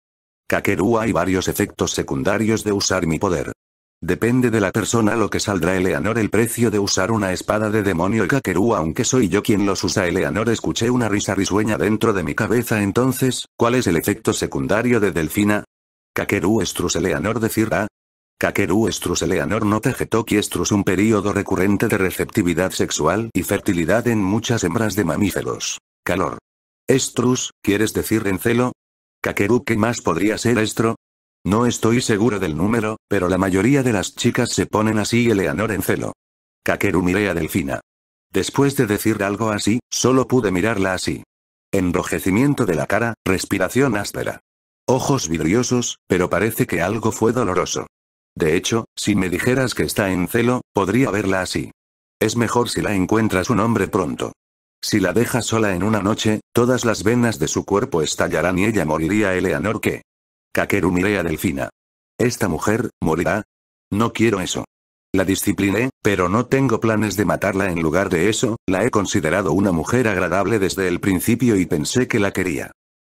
Kakeru hay varios efectos secundarios de usar mi poder. Depende de la persona lo que saldrá Eleanor el precio de usar una espada de demonio y Kakeru aunque soy yo quien los usa Eleanor escuché una risa risueña dentro de mi cabeza entonces, ¿cuál es el efecto secundario de Delfina? Kakeru estrus Eleanor decirá. Ah. Kakeru estrus Eleanor nota Getoki estrus un periodo recurrente de receptividad sexual y fertilidad en muchas hembras de mamíferos. Calor. Estrus, ¿quieres decir en celo? Kakeru ¿qué más podría ser estro? No estoy segura del número, pero la mayoría de las chicas se ponen así y Eleanor en celo. Kakeru miré a Delfina. Después de decir algo así, solo pude mirarla así. Enrojecimiento de la cara, respiración áspera. Ojos vidriosos, pero parece que algo fue doloroso. De hecho, si me dijeras que está en celo, podría verla así. Es mejor si la encuentras un hombre pronto. Si la dejas sola en una noche, todas las venas de su cuerpo estallarán y ella moriría Eleanor que, Kakeru miré a Delfina. ¿Esta mujer, morirá? No quiero eso. La discipliné, pero no tengo planes de matarla en lugar de eso, la he considerado una mujer agradable desde el principio y pensé que la quería.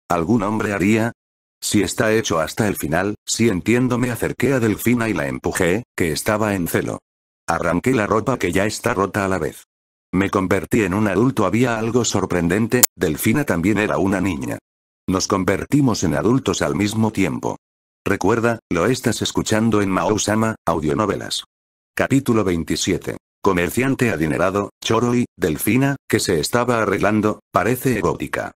¿Algún hombre haría? Si está hecho hasta el final, si entiendo me acerqué a Delfina y la empujé, que estaba en celo. Arranqué la ropa que ya está rota a la vez. Me convertí en un adulto había algo sorprendente, Delfina también era una niña. Nos convertimos en adultos al mismo tiempo. Recuerda, lo estás escuchando en Sama, Audionovelas. Capítulo 27. Comerciante adinerado, y Delfina, que se estaba arreglando, parece egótica.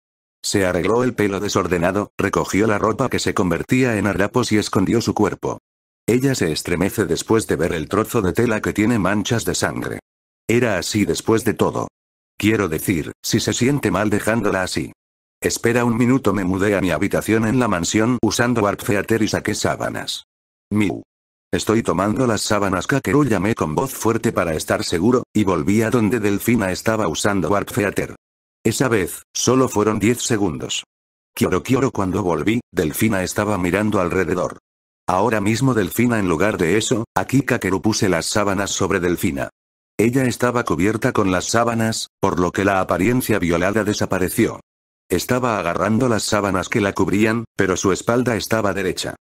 Se arregló el pelo desordenado, recogió la ropa que se convertía en harapos y escondió su cuerpo. Ella se estremece después de ver el trozo de tela que tiene manchas de sangre. Era así después de todo. Quiero decir, si se siente mal dejándola así. Espera un minuto, me mudé a mi habitación en la mansión usando Theater y saqué sábanas. Miu. Estoy tomando las sábanas Kakeru llamé con voz fuerte para estar seguro, y volví a donde Delfina estaba usando Theater. Esa vez, solo fueron 10 segundos. Kyorokyoro cuando volví, Delfina estaba mirando alrededor. Ahora mismo Delfina en lugar de eso, aquí Kakeru puse las sábanas sobre Delfina. Ella estaba cubierta con las sábanas, por lo que la apariencia violada desapareció. Estaba agarrando las sábanas que la cubrían, pero su espalda estaba derecha.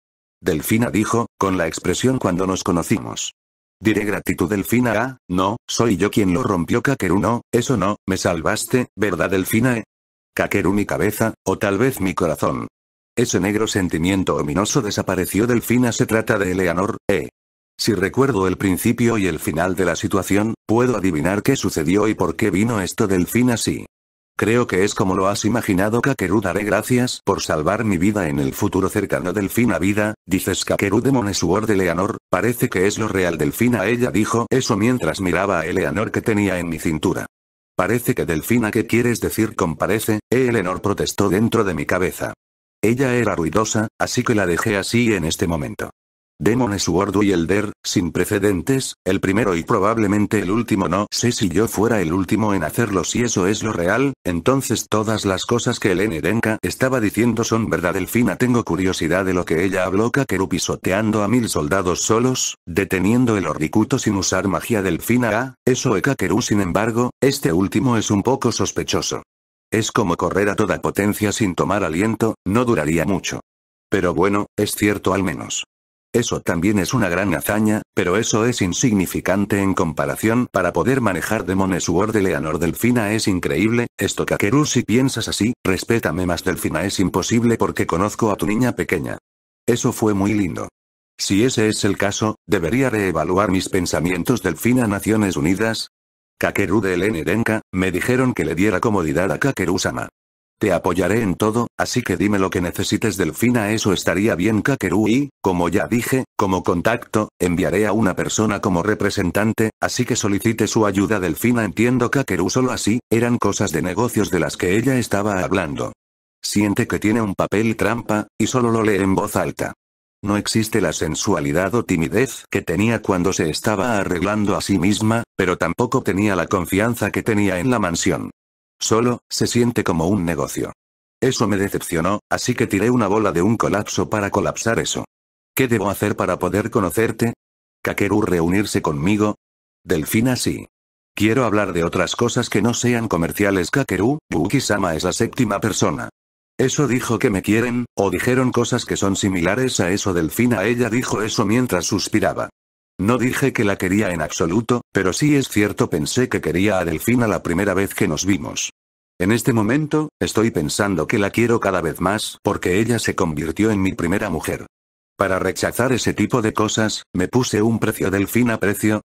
Delfina dijo, con la expresión cuando nos conocimos. Diré gratitud Delfina ah, no, soy yo quien lo rompió Kakeru no, eso no, me salvaste, ¿verdad Delfina eh? Kakeru mi cabeza, o tal vez mi corazón. Ese negro sentimiento ominoso desapareció Delfina se trata de Eleanor, eh. Si recuerdo el principio y el final de la situación, puedo adivinar qué sucedió y por qué vino esto Delfina sí. Creo que es como lo has imaginado Kakeru daré gracias por salvar mi vida en el futuro cercano Delfina vida, dices Kakeru demone su de Eleanor, parece que es lo real Delfina ella dijo eso mientras miraba a Eleanor que tenía en mi cintura. Parece que Delfina ¿qué quieres decir comparece, parece? Eh, Eleanor protestó dentro de mi cabeza. Ella era ruidosa, así que la dejé así en este momento. Demon Sword y el DER, sin precedentes, el primero y probablemente el último no sé si yo fuera el último en hacerlo si eso es lo real, entonces todas las cosas que el denka estaba diciendo son verdad Delfina tengo curiosidad de lo que ella habló Kakeru pisoteando a mil soldados solos, deteniendo el horricuto sin usar magia Delfina a, ah, eso es Kakeru sin embargo, este último es un poco sospechoso. Es como correr a toda potencia sin tomar aliento, no duraría mucho. Pero bueno, es cierto al menos. Eso también es una gran hazaña, pero eso es insignificante en comparación para poder manejar Demones su de Leonor Delfina es increíble, esto Kakeru si piensas así, respétame más Delfina es imposible porque conozco a tu niña pequeña. Eso fue muy lindo. Si ese es el caso, debería reevaluar mis pensamientos Delfina Naciones Unidas. Kakeru de Elena me dijeron que le diera comodidad a Kakeru-sama. Te apoyaré en todo, así que dime lo que necesites Delfina eso estaría bien Kakeru y, como ya dije, como contacto, enviaré a una persona como representante, así que solicite su ayuda Delfina entiendo Kakeru solo así, eran cosas de negocios de las que ella estaba hablando. Siente que tiene un papel trampa, y solo lo lee en voz alta. No existe la sensualidad o timidez que tenía cuando se estaba arreglando a sí misma, pero tampoco tenía la confianza que tenía en la mansión. Solo, se siente como un negocio. Eso me decepcionó, así que tiré una bola de un colapso para colapsar eso. ¿Qué debo hacer para poder conocerte? ¿Kakeru reunirse conmigo? Delfina sí. Quiero hablar de otras cosas que no sean comerciales Kakeru, buki es la séptima persona. Eso dijo que me quieren, o dijeron cosas que son similares a eso Delfina ella dijo eso mientras suspiraba. No dije que la quería en absoluto, pero sí es cierto pensé que quería a Delfina la primera vez que nos vimos. En este momento, estoy pensando que la quiero cada vez más porque ella se convirtió en mi primera mujer. Para rechazar ese tipo de cosas, me puse un precio Delfina precio.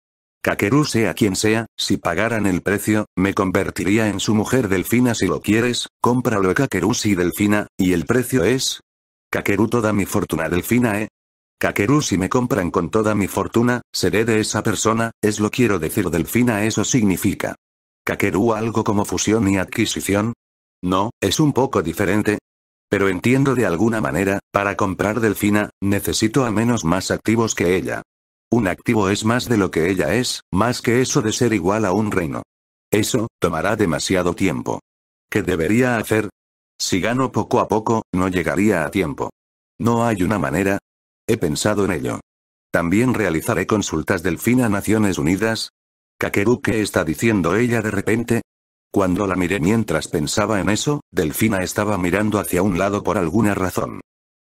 Kakeru sea quien sea, si pagaran el precio, me convertiría en su mujer Delfina si lo quieres, cómpralo Kakeru si Delfina, y el precio es... Kakeru toda mi fortuna Delfina eh. Kakeru si me compran con toda mi fortuna, seré de esa persona, es lo quiero decir Delfina eso significa. Kakeru algo como fusión y adquisición. No, es un poco diferente. Pero entiendo de alguna manera, para comprar Delfina, necesito a menos más activos que ella. Un activo es más de lo que ella es, más que eso de ser igual a un reino. Eso, tomará demasiado tiempo. ¿Qué debería hacer? Si gano poco a poco, no llegaría a tiempo. No hay una manera, He pensado en ello. También realizaré consultas Delfina Naciones Unidas. Kakeru, ¿qué está diciendo ella de repente? Cuando la miré mientras pensaba en eso, Delfina estaba mirando hacia un lado por alguna razón.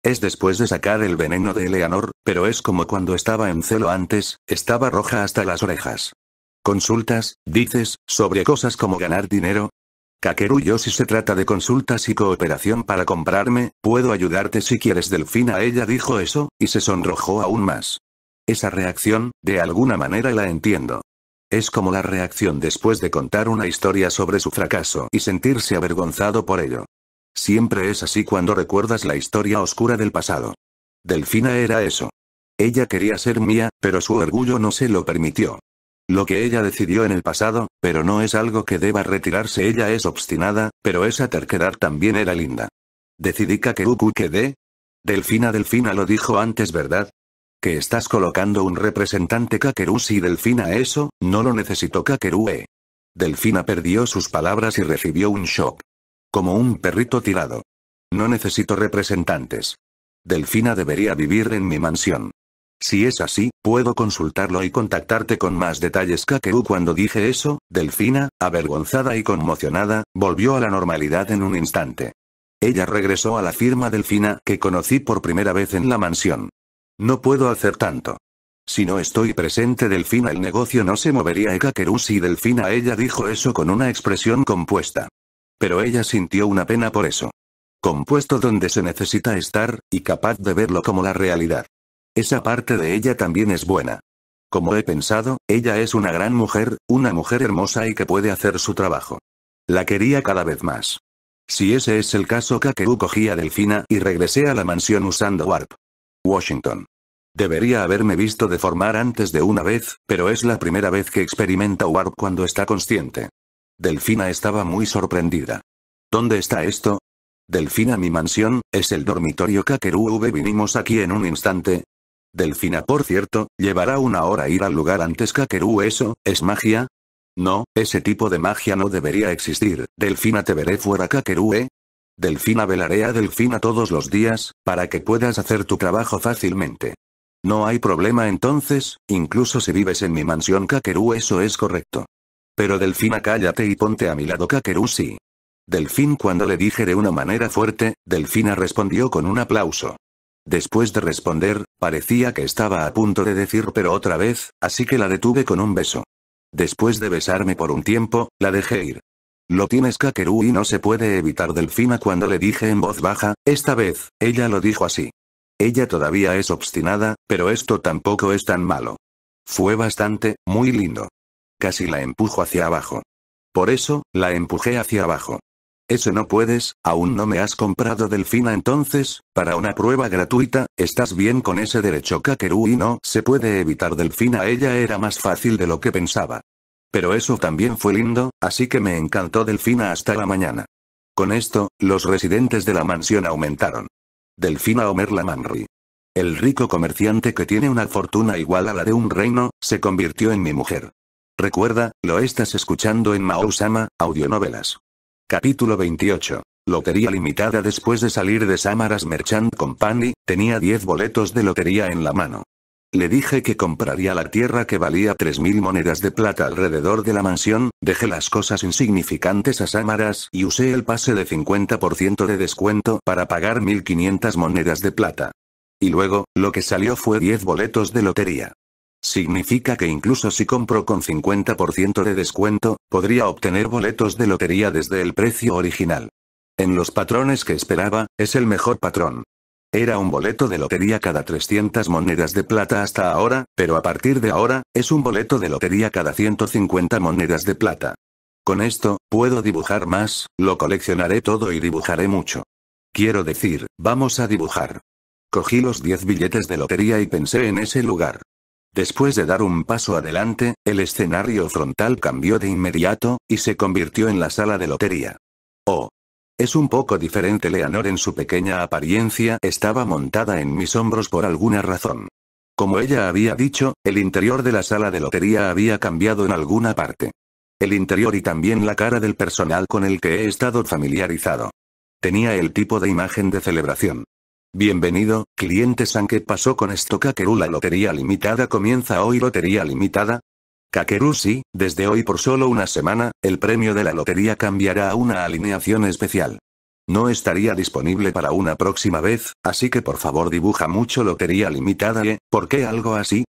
Es después de sacar el veneno de Eleanor, pero es como cuando estaba en celo antes, estaba roja hasta las orejas. Consultas, dices, sobre cosas como ganar dinero, yo si se trata de consultas y cooperación para comprarme, puedo ayudarte si quieres Delfina ella dijo eso, y se sonrojó aún más. Esa reacción, de alguna manera la entiendo. Es como la reacción después de contar una historia sobre su fracaso y sentirse avergonzado por ello. Siempre es así cuando recuerdas la historia oscura del pasado. Delfina era eso. Ella quería ser mía, pero su orgullo no se lo permitió. Lo que ella decidió en el pasado, pero no es algo que deba retirarse ella es obstinada, pero esa terquedad también era linda. Decidí Kakeruku que de... Delfina Delfina lo dijo antes ¿verdad? Que estás colocando un representante Kakeru si Delfina eso, no lo necesito Kakeru E. Delfina perdió sus palabras y recibió un shock. Como un perrito tirado. No necesito representantes. Delfina debería vivir en mi mansión. Si es así, puedo consultarlo y contactarte con más detalles. Kakeru cuando dije eso, Delfina, avergonzada y conmocionada, volvió a la normalidad en un instante. Ella regresó a la firma Delfina que conocí por primera vez en la mansión. No puedo hacer tanto. Si no estoy presente Delfina el negocio no se movería y Kakeru si Delfina ella dijo eso con una expresión compuesta. Pero ella sintió una pena por eso. Compuesto donde se necesita estar, y capaz de verlo como la realidad. Esa parte de ella también es buena. Como he pensado, ella es una gran mujer, una mujer hermosa y que puede hacer su trabajo. La quería cada vez más. Si ese es el caso Kakeru cogí a Delfina y regresé a la mansión usando Warp. Washington. Debería haberme visto deformar antes de una vez, pero es la primera vez que experimenta Warp cuando está consciente. Delfina estaba muy sorprendida. ¿Dónde está esto? Delfina mi mansión, es el dormitorio Kakeru V vinimos aquí en un instante, Delfina por cierto, llevará una hora ir al lugar antes Kakeru eso, ¿es magia? No, ese tipo de magia no debería existir, Delfina te veré fuera Kakeru eh? Delfina velaré a Delfina todos los días, para que puedas hacer tu trabajo fácilmente. No hay problema entonces, incluso si vives en mi mansión Kakeru eso es correcto. Pero Delfina cállate y ponte a mi lado Kakeru sí. Delfín cuando le dije de una manera fuerte, Delfina respondió con un aplauso. Después de responder, parecía que estaba a punto de decir pero otra vez, así que la detuve con un beso. Después de besarme por un tiempo, la dejé ir. Lo tienes Kakeru y no se puede evitar Delfina cuando le dije en voz baja, esta vez, ella lo dijo así. Ella todavía es obstinada, pero esto tampoco es tan malo. Fue bastante, muy lindo. Casi la empujo hacia abajo. Por eso, la empujé hacia abajo. Eso no puedes, aún no me has comprado Delfina entonces, para una prueba gratuita, estás bien con ese derecho Kakeru y no se puede evitar Delfina ella era más fácil de lo que pensaba. Pero eso también fue lindo, así que me encantó Delfina hasta la mañana. Con esto, los residentes de la mansión aumentaron. Delfina Omerla Manri. El rico comerciante que tiene una fortuna igual a la de un reino, se convirtió en mi mujer. Recuerda, lo estás escuchando en Mausama, audionovelas. Capítulo 28. Lotería limitada Después de salir de Samaras Merchant Company, tenía 10 boletos de lotería en la mano. Le dije que compraría la tierra que valía 3.000 monedas de plata alrededor de la mansión, dejé las cosas insignificantes a Samaras y usé el pase de 50% de descuento para pagar 1.500 monedas de plata. Y luego, lo que salió fue 10 boletos de lotería. Significa que incluso si compro con 50% de descuento, podría obtener boletos de lotería desde el precio original. En los patrones que esperaba, es el mejor patrón. Era un boleto de lotería cada 300 monedas de plata hasta ahora, pero a partir de ahora, es un boleto de lotería cada 150 monedas de plata. Con esto, puedo dibujar más, lo coleccionaré todo y dibujaré mucho. Quiero decir, vamos a dibujar. Cogí los 10 billetes de lotería y pensé en ese lugar. Después de dar un paso adelante, el escenario frontal cambió de inmediato, y se convirtió en la sala de lotería. Oh. Es un poco diferente Leonor en su pequeña apariencia estaba montada en mis hombros por alguna razón. Como ella había dicho, el interior de la sala de lotería había cambiado en alguna parte. El interior y también la cara del personal con el que he estado familiarizado. Tenía el tipo de imagen de celebración. Bienvenido, clientes ¿San qué pasó con esto Kakeru la lotería limitada comienza hoy lotería limitada? Kakeru sí, desde hoy por solo una semana, el premio de la lotería cambiará a una alineación especial. No estaría disponible para una próxima vez, así que por favor dibuja mucho lotería limitada ¿eh? ¿por qué algo así?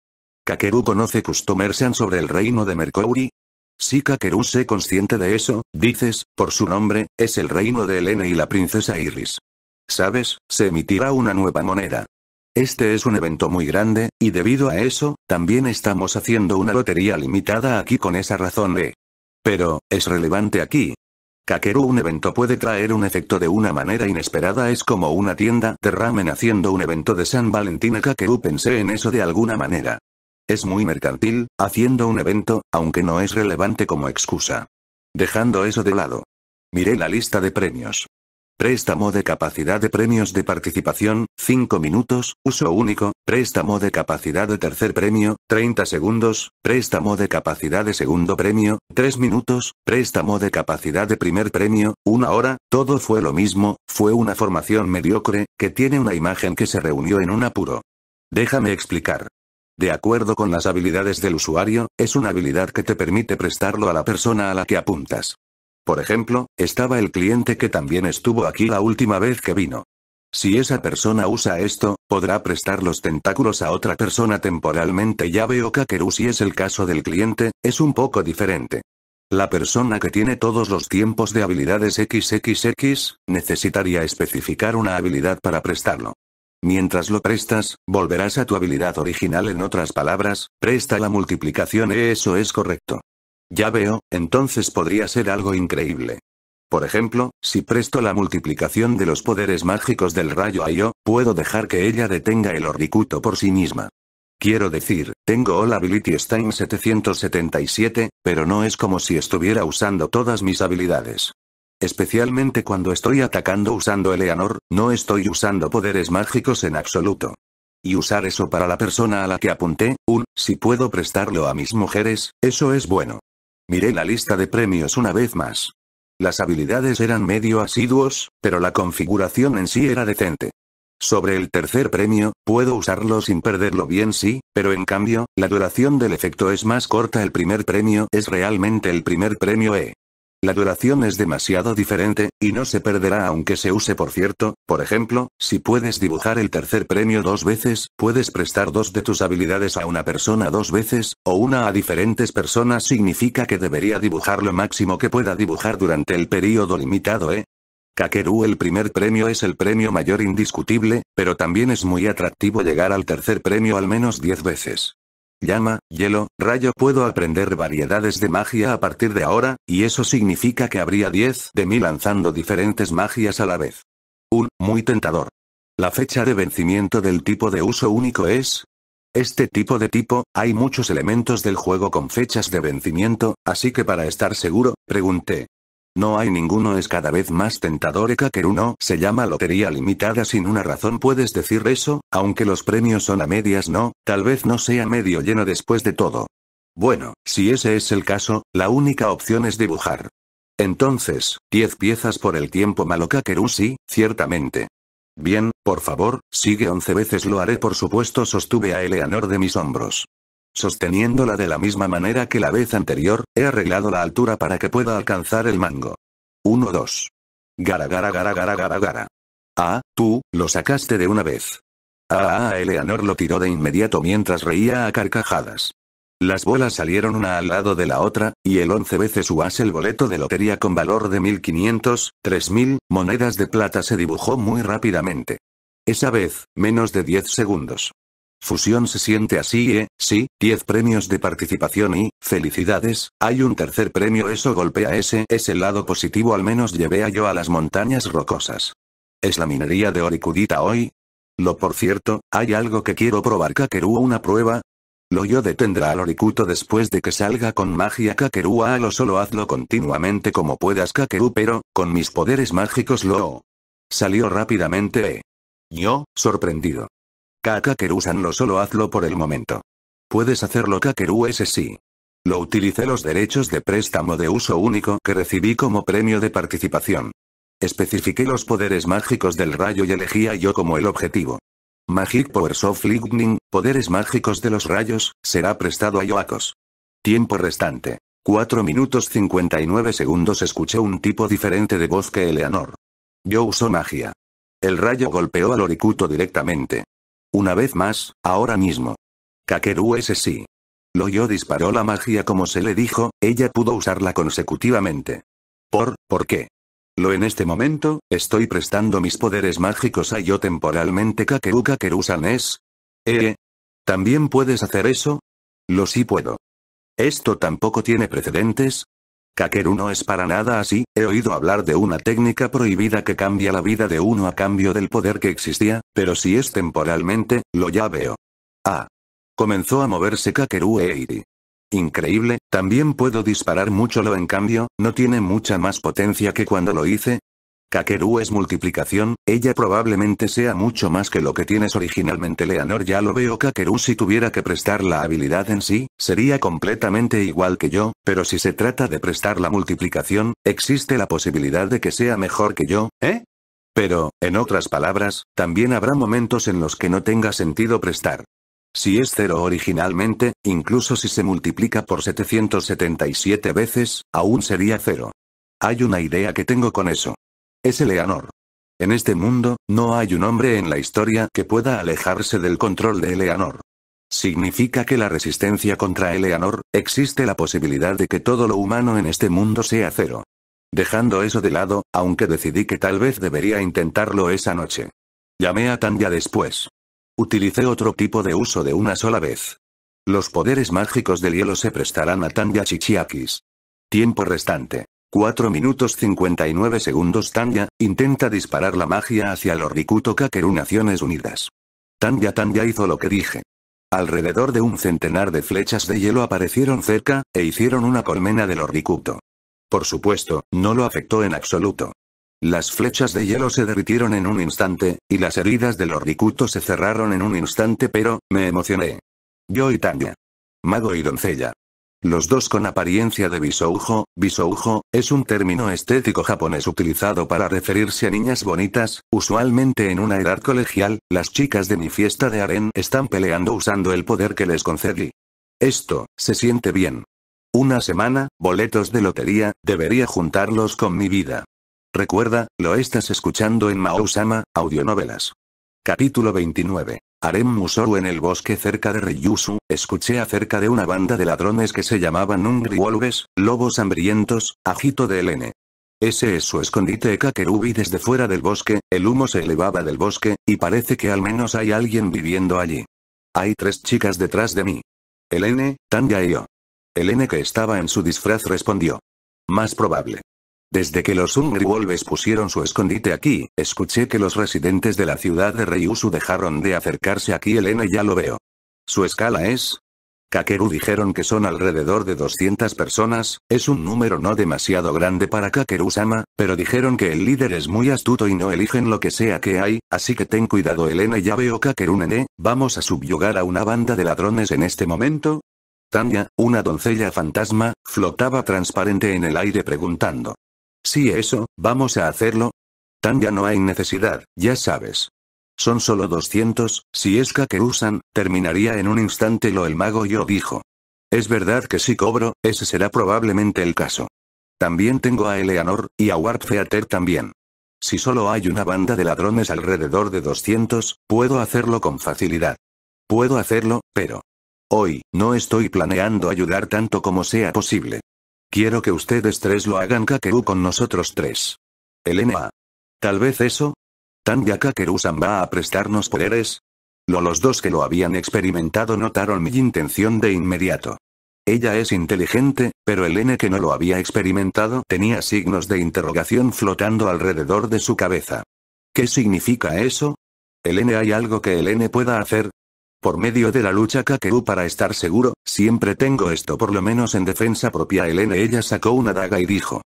Kakeru conoce Customersan sobre el reino de Mercury, si sí, Kakeru Sé consciente de eso, dices, por su nombre, es el reino de Elena y la princesa Iris. ¿Sabes? Se emitirá una nueva moneda. Este es un evento muy grande, y debido a eso, también estamos haciendo una lotería limitada aquí con esa razón de... Pero, es relevante aquí. Kakeru un evento puede traer un efecto de una manera inesperada es como una tienda de ramen haciendo un evento de San Valentín Kakeru pensé en eso de alguna manera. Es muy mercantil, haciendo un evento, aunque no es relevante como excusa. Dejando eso de lado. Miré la lista de premios. Préstamo de capacidad de premios de participación, 5 minutos, uso único, préstamo de capacidad de tercer premio, 30 segundos, préstamo de capacidad de segundo premio, 3 minutos, préstamo de capacidad de primer premio, 1 hora, todo fue lo mismo, fue una formación mediocre, que tiene una imagen que se reunió en un apuro. Déjame explicar. De acuerdo con las habilidades del usuario, es una habilidad que te permite prestarlo a la persona a la que apuntas. Por ejemplo, estaba el cliente que también estuvo aquí la última vez que vino. Si esa persona usa esto, podrá prestar los tentáculos a otra persona temporalmente. Ya veo Kakeru si es el caso del cliente, es un poco diferente. La persona que tiene todos los tiempos de habilidades XXX, necesitaría especificar una habilidad para prestarlo. Mientras lo prestas, volverás a tu habilidad original en otras palabras, presta la multiplicación eso es correcto. Ya veo, entonces podría ser algo increíble. Por ejemplo, si presto la multiplicación de los poderes mágicos del rayo a yo, puedo dejar que ella detenga el orbicuto por sí misma. Quiero decir, tengo All Ability Stein 777, pero no es como si estuviera usando todas mis habilidades. Especialmente cuando estoy atacando usando Eleanor, no estoy usando poderes mágicos en absoluto. Y usar eso para la persona a la que apunté, un, si puedo prestarlo a mis mujeres, eso es bueno. Miré la lista de premios una vez más. Las habilidades eran medio asiduos, pero la configuración en sí era decente. Sobre el tercer premio, puedo usarlo sin perderlo bien sí, pero en cambio, la duración del efecto es más corta el primer premio es realmente el primer premio E. La duración es demasiado diferente, y no se perderá aunque se use por cierto, por ejemplo, si puedes dibujar el tercer premio dos veces, puedes prestar dos de tus habilidades a una persona dos veces, o una a diferentes personas significa que debería dibujar lo máximo que pueda dibujar durante el periodo limitado ¿eh? Kakeru el primer premio es el premio mayor indiscutible, pero también es muy atractivo llegar al tercer premio al menos 10 veces llama, hielo, rayo. Puedo aprender variedades de magia a partir de ahora, y eso significa que habría 10 de mí lanzando diferentes magias a la vez. Un, muy tentador. La fecha de vencimiento del tipo de uso único es... Este tipo de tipo, hay muchos elementos del juego con fechas de vencimiento, así que para estar seguro, pregunté, no hay ninguno es cada vez más tentador e Kakeru no se llama lotería limitada sin una razón puedes decir eso, aunque los premios son a medias no, tal vez no sea medio lleno después de todo. Bueno, si ese es el caso, la única opción es dibujar. Entonces, 10 piezas por el tiempo malo Kakeru sí, ciertamente. Bien, por favor, sigue 11 veces lo haré por supuesto sostuve a Eleanor de mis hombros. Sosteniéndola de la misma manera que la vez anterior, he arreglado la altura para que pueda alcanzar el mango. 1 2. Gara gara gara gara gara gara. Ah, tú, lo sacaste de una vez. Ah, ah, ah, Eleanor lo tiró de inmediato mientras reía a carcajadas. Las bolas salieron una al lado de la otra, y el once veces UAS el boleto de lotería con valor de 1500, 3000, monedas de plata se dibujó muy rápidamente. Esa vez, menos de 10 segundos. Fusión se siente así, ¿eh? Sí, 10 premios de participación y, felicidades, hay un tercer premio eso golpea ese es el lado positivo al menos llevé a yo a las montañas rocosas. ¿Es la minería de Oricudita hoy? Lo por cierto, hay algo que quiero probar Kakeru una prueba, Lo yo detendrá al Oricuto después de que salga con magia Kakeru lo solo hazlo continuamente como puedas Kakeru pero, con mis poderes mágicos lo... Salió rápidamente eh. Yo, sorprendido. Kakeru-san lo solo hazlo por el momento. Puedes hacerlo Kakeru ese sí. Lo utilicé los derechos de préstamo de uso único que recibí como premio de participación. Especifiqué los poderes mágicos del rayo y elegí a yo como el objetivo. Magic Power of Lightning, poderes mágicos de los rayos, será prestado a Yoakos. Tiempo restante. 4 minutos 59 segundos escuché un tipo diferente de voz que Eleanor. Yo uso magia. El rayo golpeó al oricuto directamente. Una vez más, ahora mismo. Kakeru ese sí. yo disparó la magia como se le dijo, ella pudo usarla consecutivamente. ¿Por, por qué? Lo en este momento, estoy prestando mis poderes mágicos a yo temporalmente Kakeru Kakeru-san eh, eh. ¿También puedes hacer eso? Lo sí puedo. Esto tampoco tiene precedentes, Kakeru no es para nada así, he oído hablar de una técnica prohibida que cambia la vida de uno a cambio del poder que existía, pero si es temporalmente, lo ya veo. Ah. Comenzó a moverse Kakeru e Eiri. Increíble, también puedo disparar mucho lo en cambio, no tiene mucha más potencia que cuando lo hice, Kakeru es multiplicación, ella probablemente sea mucho más que lo que tienes originalmente Leonor ya lo veo Kakeru si tuviera que prestar la habilidad en sí, sería completamente igual que yo, pero si se trata de prestar la multiplicación, existe la posibilidad de que sea mejor que yo, ¿eh? Pero, en otras palabras, también habrá momentos en los que no tenga sentido prestar. Si es cero originalmente, incluso si se multiplica por 777 veces, aún sería cero. Hay una idea que tengo con eso. Es Eleanor. En este mundo, no hay un hombre en la historia que pueda alejarse del control de Eleanor. Significa que la resistencia contra Eleanor, existe la posibilidad de que todo lo humano en este mundo sea cero. Dejando eso de lado, aunque decidí que tal vez debería intentarlo esa noche. Llamé a Tanya después. Utilicé otro tipo de uso de una sola vez. Los poderes mágicos del hielo se prestarán a Tanya Chichiakis. Tiempo restante. 4 minutos 59 segundos Tanya, intenta disparar la magia hacia el Rikuto Kakeru Naciones Unidas. Tanya Tanya hizo lo que dije. Alrededor de un centenar de flechas de hielo aparecieron cerca, e hicieron una colmena del los Por supuesto, no lo afectó en absoluto. Las flechas de hielo se derritieron en un instante, y las heridas del los se cerraron en un instante pero, me emocioné. Yo y Tanya. Mago y doncella. Los dos con apariencia de bisoujo, bisoujo, es un término estético japonés utilizado para referirse a niñas bonitas, usualmente en una edad colegial, las chicas de mi fiesta de harén están peleando usando el poder que les concedí. Esto, se siente bien. Una semana, boletos de lotería, debería juntarlos con mi vida. Recuerda, lo estás escuchando en Sama, audionovelas. Capítulo 29. Harem Musoru en el bosque cerca de Ryusu, escuché acerca de una banda de ladrones que se llamaban Hungry Wolves, lobos hambrientos, ajito de Elene. Ese es su escondite Kakerubi desde fuera del bosque, el humo se elevaba del bosque, y parece que al menos hay alguien viviendo allí. Hay tres chicas detrás de mí. Elene, Tanya y yo. Elene que estaba en su disfraz respondió. Más probable. Desde que los Hungry Wolves pusieron su escondite aquí, escuché que los residentes de la ciudad de Reyusu dejaron de acercarse aquí Elena ya lo veo. Su escala es... Kakeru dijeron que son alrededor de 200 personas, es un número no demasiado grande para Kakeru-sama, pero dijeron que el líder es muy astuto y no eligen lo que sea que hay, así que ten cuidado Elena ya veo Kakeru-nene, vamos a subyugar a una banda de ladrones en este momento. Tanya, una doncella fantasma, flotaba transparente en el aire preguntando. Sí, eso, vamos a hacerlo. Tan ya no hay necesidad, ya sabes. Son solo 200, si es que usan, terminaría en un instante lo el mago yo dijo. Es verdad que si cobro, ese será probablemente el caso. También tengo a Eleanor, y a Warp también. Si solo hay una banda de ladrones alrededor de 200, puedo hacerlo con facilidad. Puedo hacerlo, pero... Hoy, no estoy planeando ayudar tanto como sea posible. Quiero que ustedes tres lo hagan Kakeru con nosotros tres. Elena. Tal vez eso. ya Kakeru-san va a prestarnos poderes. Lo los dos que lo habían experimentado notaron mi intención de inmediato. Ella es inteligente, pero el N que no lo había experimentado tenía signos de interrogación flotando alrededor de su cabeza. ¿Qué significa eso? ¿El N hay algo que el N pueda hacer? Por medio de la lucha Kakeru para estar seguro, siempre tengo esto por lo menos en defensa propia. N ella sacó una daga y dijo.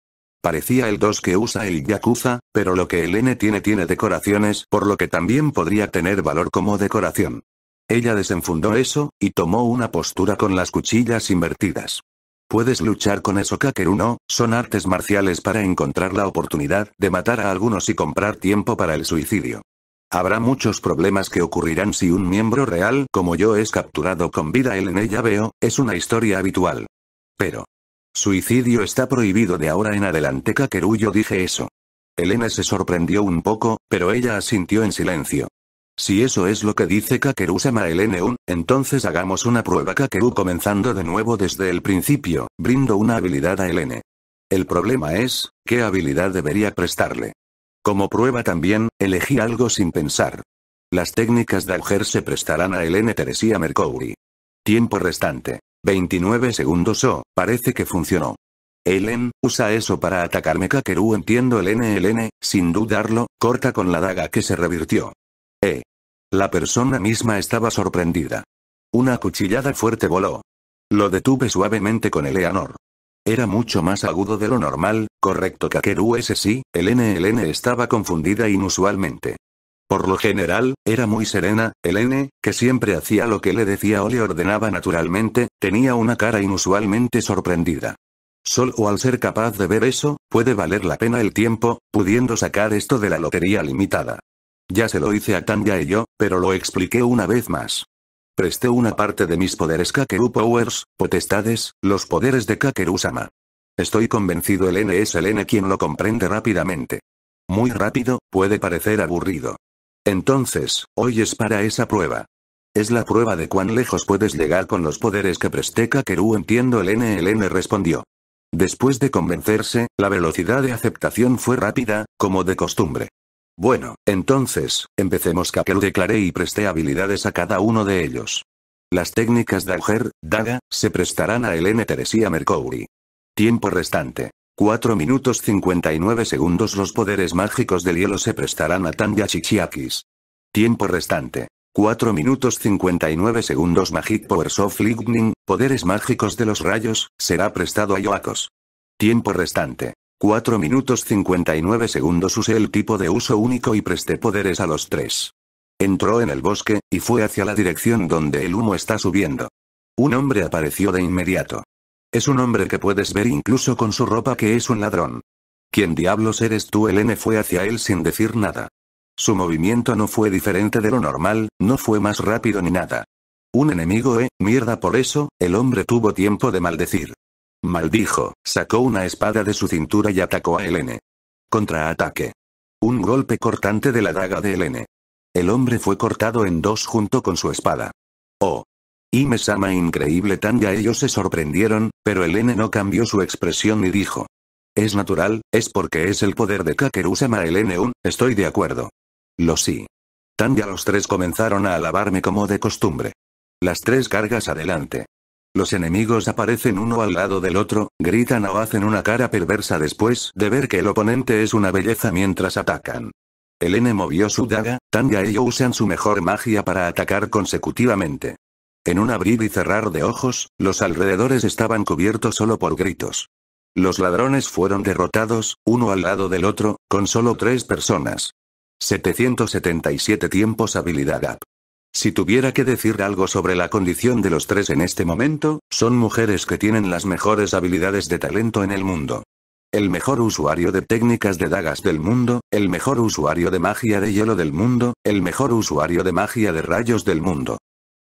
Parecía el 2 que usa el Yakuza, pero lo que Elene tiene tiene decoraciones, por lo que también podría tener valor como decoración. Ella desenfundó eso, y tomó una postura con las cuchillas invertidas. Puedes luchar con eso Kakeru no, son artes marciales para encontrar la oportunidad de matar a algunos y comprar tiempo para el suicidio. Habrá muchos problemas que ocurrirán si un miembro real como yo es capturado con vida. Él en ella veo, es una historia habitual. Pero. Suicidio está prohibido de ahora en adelante. yo dije eso. Elena se sorprendió un poco, pero ella asintió en silencio. Si eso es lo que dice Kakeru-sama Elene un. entonces hagamos una prueba Kakeru comenzando de nuevo desde el principio, brindo una habilidad a Elene. El problema es, ¿qué habilidad debería prestarle? Como prueba también, elegí algo sin pensar. Las técnicas de Alger se prestarán a Elena Teresía Mercury. Tiempo restante. 29 segundos o, oh, parece que funcionó. Elen, usa eso para atacarme Kakeru entiendo el NLN, sin dudarlo, corta con la daga que se revirtió. Eh. La persona misma estaba sorprendida. Una cuchillada fuerte voló. Lo detuve suavemente con Eleanor. Era mucho más agudo de lo normal, correcto Kakeru ese sí, el n estaba confundida inusualmente. Por lo general, era muy serena, el n, que siempre hacía lo que le decía o le ordenaba naturalmente, tenía una cara inusualmente sorprendida. Solo al ser capaz de ver eso, puede valer la pena el tiempo, pudiendo sacar esto de la lotería limitada. Ya se lo hice a Tanya y yo, pero lo expliqué una vez más. Presté una parte de mis poderes Kakeru Powers, potestades, los poderes de Kakeru-sama. Estoy convencido el N es el N quien lo comprende rápidamente. Muy rápido, puede parecer aburrido. Entonces, hoy es para esa prueba. Es la prueba de cuán lejos puedes llegar con los poderes que presté Kakeru entiendo el N el N respondió. Después de convencerse, la velocidad de aceptación fue rápida, como de costumbre. Bueno, entonces, empecemos Kakel declaré y presté habilidades a cada uno de ellos. Las técnicas de Dagger, Daga, se prestarán a Elena Teresia Mercury. Tiempo restante. 4 minutos 59 segundos Los poderes mágicos del hielo se prestarán a Tanya Chichiakis. Tiempo restante. 4 minutos 59 segundos Magic Powers of Lightning, poderes mágicos de los rayos, será prestado a Yoakos. Tiempo restante. 4 minutos 59 segundos usé el tipo de uso único y presté poderes a los tres. Entró en el bosque, y fue hacia la dirección donde el humo está subiendo. Un hombre apareció de inmediato. Es un hombre que puedes ver incluso con su ropa que es un ladrón. ¿Quién diablos eres tú? El N fue hacia él sin decir nada. Su movimiento no fue diferente de lo normal, no fue más rápido ni nada. Un enemigo, eh, mierda por eso, el hombre tuvo tiempo de maldecir. Maldijo, sacó una espada de su cintura y atacó a Elene. Contraataque. Un golpe cortante de la daga de Elene. El hombre fue cortado en dos junto con su espada. Oh. me sama increíble ya ellos se sorprendieron, pero Elene no cambió su expresión ni dijo. Es natural, es porque es el poder de Kakeru-sama Elene un, estoy de acuerdo. Lo sí. ya los tres comenzaron a alabarme como de costumbre. Las tres cargas adelante. Los enemigos aparecen uno al lado del otro, gritan o hacen una cara perversa después de ver que el oponente es una belleza mientras atacan. El N movió su daga, Tanga y yo usan su mejor magia para atacar consecutivamente. En un abrir y cerrar de ojos, los alrededores estaban cubiertos solo por gritos. Los ladrones fueron derrotados, uno al lado del otro, con solo tres personas. 777 tiempos habilidad up. Si tuviera que decir algo sobre la condición de los tres en este momento, son mujeres que tienen las mejores habilidades de talento en el mundo. El mejor usuario de técnicas de dagas del mundo, el mejor usuario de magia de hielo del mundo, el mejor usuario de magia de rayos del mundo.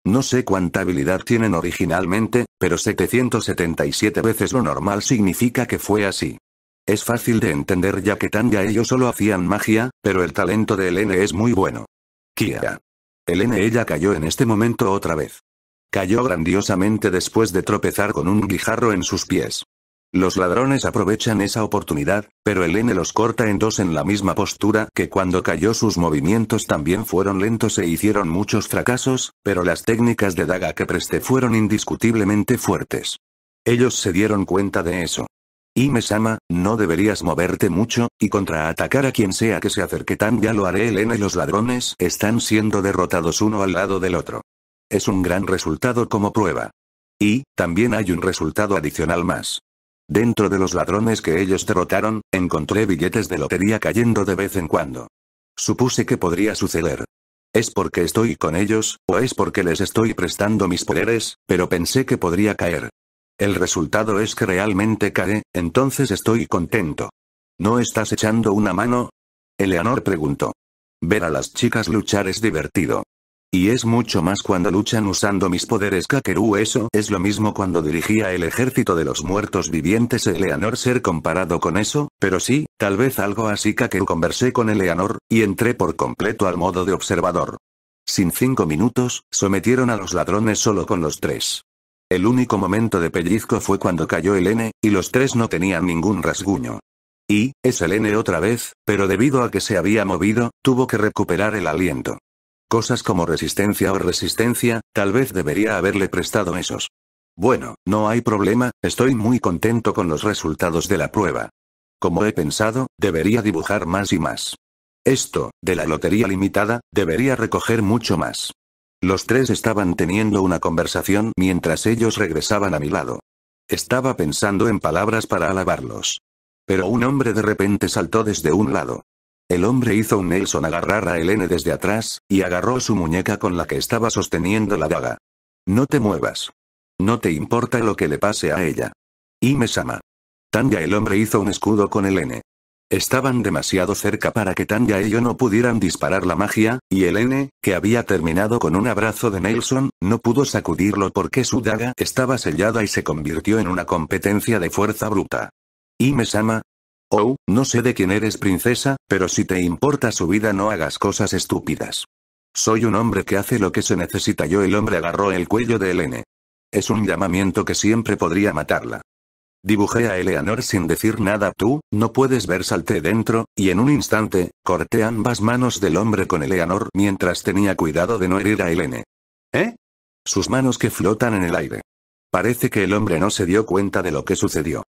No sé cuánta habilidad tienen originalmente, pero 777 veces lo normal significa que fue así. Es fácil de entender ya que Tanya ellos solo hacían magia, pero el talento de Elene es muy bueno. Kia. N ella cayó en este momento otra vez. Cayó grandiosamente después de tropezar con un guijarro en sus pies. Los ladrones aprovechan esa oportunidad, pero el N los corta en dos en la misma postura que cuando cayó sus movimientos también fueron lentos e hicieron muchos fracasos, pero las técnicas de daga que presté fueron indiscutiblemente fuertes. Ellos se dieron cuenta de eso me sama no deberías moverte mucho, y contraatacar a quien sea que se acerque tan ya lo haré Elena. y los ladrones están siendo derrotados uno al lado del otro. Es un gran resultado como prueba. Y, también hay un resultado adicional más. Dentro de los ladrones que ellos derrotaron, encontré billetes de lotería cayendo de vez en cuando. Supuse que podría suceder. ¿Es porque estoy con ellos, o es porque les estoy prestando mis poderes, pero pensé que podría caer? El resultado es que realmente cae, entonces estoy contento. ¿No estás echando una mano? Eleanor preguntó. Ver a las chicas luchar es divertido. Y es mucho más cuando luchan usando mis poderes Kakeru eso es lo mismo cuando dirigía el ejército de los muertos vivientes Eleanor ser comparado con eso, pero sí, tal vez algo así Kakeru conversé con Eleanor, y entré por completo al modo de observador. Sin cinco minutos, sometieron a los ladrones solo con los tres. El único momento de pellizco fue cuando cayó el N, y los tres no tenían ningún rasguño. Y, es el N otra vez, pero debido a que se había movido, tuvo que recuperar el aliento. Cosas como resistencia o resistencia, tal vez debería haberle prestado esos. Bueno, no hay problema, estoy muy contento con los resultados de la prueba. Como he pensado, debería dibujar más y más. Esto, de la lotería limitada, debería recoger mucho más. Los tres estaban teniendo una conversación mientras ellos regresaban a mi lado. Estaba pensando en palabras para alabarlos. Pero un hombre de repente saltó desde un lado. El hombre hizo un Nelson agarrar a Elene desde atrás, y agarró su muñeca con la que estaba sosteniendo la daga. No te muevas. No te importa lo que le pase a ella. Y me sama ya el hombre hizo un escudo con Helene. Estaban demasiado cerca para que Tanya y yo no pudieran disparar la magia, y el N, que había terminado con un abrazo de Nelson, no pudo sacudirlo porque su daga estaba sellada y se convirtió en una competencia de fuerza bruta. ¿Y me Mesama? Oh, no sé de quién eres princesa, pero si te importa su vida no hagas cosas estúpidas. Soy un hombre que hace lo que se necesita yo el hombre agarró el cuello de N. Es un llamamiento que siempre podría matarla. Dibujé a Eleanor sin decir nada. Tú, no puedes ver, salté dentro, y en un instante, corté ambas manos del hombre con Eleanor mientras tenía cuidado de no herir a Elene. ¿Eh? Sus manos que flotan en el aire. Parece que el hombre no se dio cuenta de lo que sucedió.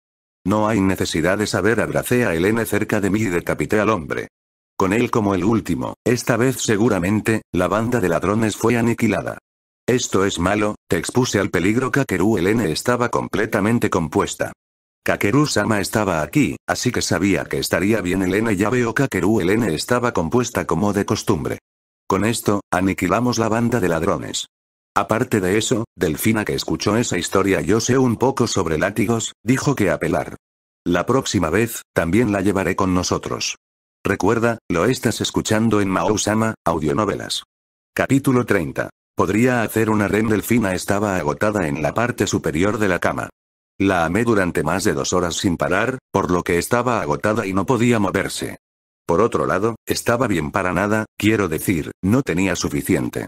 No hay necesidad de saber, abracé a Elene cerca de mí y decapité al hombre. Con él como el último, esta vez seguramente, la banda de ladrones fue aniquilada. Esto es malo, te expuse al peligro Kakeru Elene estaba completamente compuesta. Kakeru-sama estaba aquí, así que sabía que estaría bien Elena ya veo Kakeru Elena estaba compuesta como de costumbre. Con esto, aniquilamos la banda de ladrones. Aparte de eso, Delfina que escuchó esa historia yo sé un poco sobre látigos, dijo que apelar. La próxima vez, también la llevaré con nosotros. Recuerda, lo estás escuchando en Mao-sama, audionovelas. Capítulo 30. Podría hacer una ren delfina estaba agotada en la parte superior de la cama. La amé durante más de dos horas sin parar, por lo que estaba agotada y no podía moverse. Por otro lado, estaba bien para nada, quiero decir, no tenía suficiente.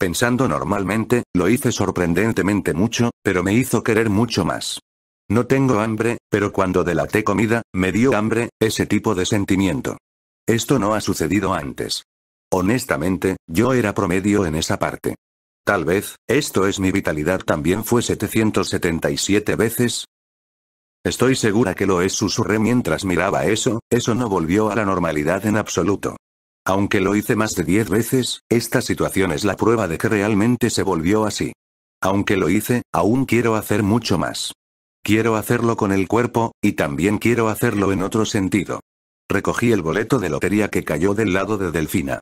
Pensando normalmente, lo hice sorprendentemente mucho, pero me hizo querer mucho más. No tengo hambre, pero cuando delaté comida, me dio hambre, ese tipo de sentimiento. Esto no ha sucedido antes. Honestamente, yo era promedio en esa parte. Tal vez, esto es mi vitalidad también fue 777 veces. Estoy segura que lo es, susurré mientras miraba eso, eso no volvió a la normalidad en absoluto. Aunque lo hice más de 10 veces, esta situación es la prueba de que realmente se volvió así. Aunque lo hice, aún quiero hacer mucho más. Quiero hacerlo con el cuerpo, y también quiero hacerlo en otro sentido. Recogí el boleto de lotería que cayó del lado de Delfina.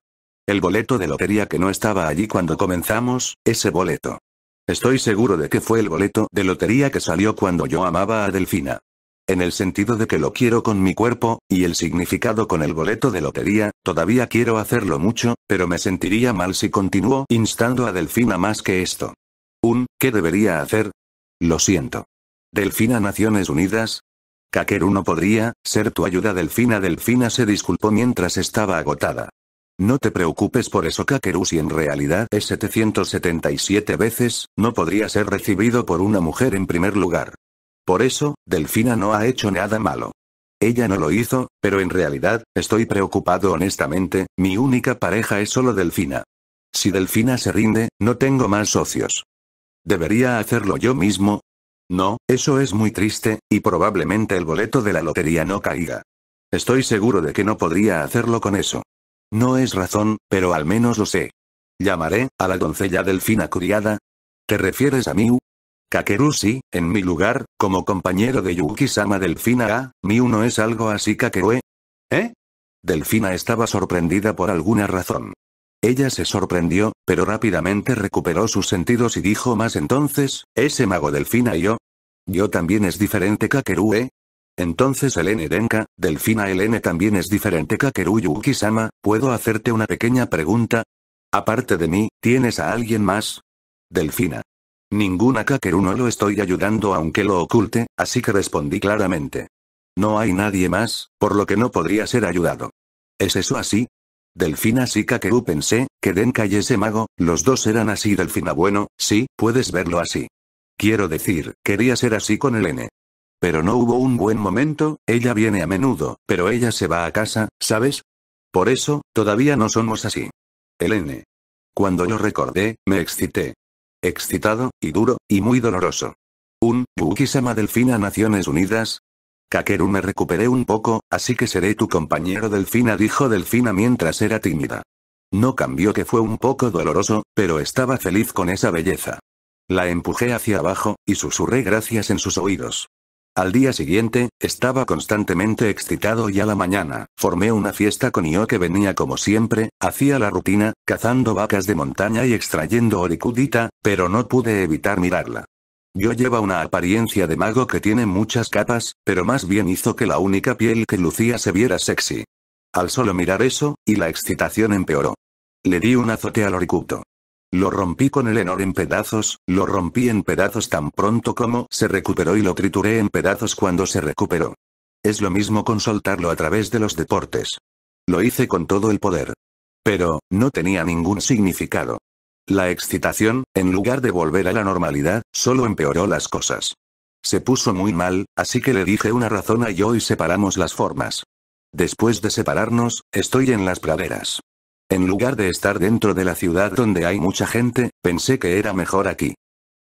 El boleto de lotería que no estaba allí cuando comenzamos, ese boleto. Estoy seguro de que fue el boleto de lotería que salió cuando yo amaba a Delfina. En el sentido de que lo quiero con mi cuerpo, y el significado con el boleto de lotería, todavía quiero hacerlo mucho, pero me sentiría mal si continuó instando a Delfina más que esto. Un, ¿qué debería hacer? Lo siento. Delfina Naciones Unidas, Kakeru no podría, ser tu ayuda Delfina Delfina se disculpó mientras estaba agotada. No te preocupes por eso Kakeru si en realidad es 777 veces, no podría ser recibido por una mujer en primer lugar. Por eso, Delfina no ha hecho nada malo. Ella no lo hizo, pero en realidad, estoy preocupado honestamente, mi única pareja es solo Delfina. Si Delfina se rinde, no tengo más socios. ¿Debería hacerlo yo mismo? No, eso es muy triste, y probablemente el boleto de la lotería no caiga. Estoy seguro de que no podría hacerlo con eso. No es razón, pero al menos lo sé. Llamaré, a la doncella delfina criada. ¿Te refieres a Miu? Kakeru sí, en mi lugar, como compañero de Yuki-sama Delfina A, Miu no es algo así Kakerue. ¿Eh? Delfina estaba sorprendida por alguna razón. Ella se sorprendió, pero rápidamente recuperó sus sentidos y dijo más entonces, ¿ese mago Delfina y yo? Yo también es diferente Kakerue, entonces n Denka, Delfina N también es diferente Kakeru Yuki-sama, ¿puedo hacerte una pequeña pregunta? Aparte de mí, ¿tienes a alguien más? Delfina. Ninguna Kakeru no lo estoy ayudando aunque lo oculte, así que respondí claramente. No hay nadie más, por lo que no podría ser ayudado. ¿Es eso así? Delfina sí Kakeru pensé, que Denka y ese mago, los dos eran así Delfina bueno, sí, puedes verlo así. Quiero decir, quería ser así con el N. Pero no hubo un buen momento, ella viene a menudo, pero ella se va a casa, ¿sabes? Por eso, todavía no somos así. Elene. Cuando lo recordé, me excité. Excitado, y duro, y muy doloroso. Un Bukisama Delfina Naciones Unidas. Kakeru me recuperé un poco, así que seré tu compañero Delfina, dijo Delfina mientras era tímida. No cambió que fue un poco doloroso, pero estaba feliz con esa belleza. La empujé hacia abajo, y susurré gracias en sus oídos. Al día siguiente, estaba constantemente excitado y a la mañana, formé una fiesta con yo que venía como siempre, hacía la rutina, cazando vacas de montaña y extrayendo oricudita, pero no pude evitar mirarla. Yo lleva una apariencia de mago que tiene muchas capas, pero más bien hizo que la única piel que lucía se viera sexy. Al solo mirar eso, y la excitación empeoró. Le di un azote al oricuto. Lo rompí con el en pedazos, lo rompí en pedazos tan pronto como se recuperó y lo trituré en pedazos cuando se recuperó. Es lo mismo con soltarlo a través de los deportes. Lo hice con todo el poder. Pero, no tenía ningún significado. La excitación, en lugar de volver a la normalidad, solo empeoró las cosas. Se puso muy mal, así que le dije una razón a yo y separamos las formas. Después de separarnos, estoy en las praderas. En lugar de estar dentro de la ciudad donde hay mucha gente, pensé que era mejor aquí.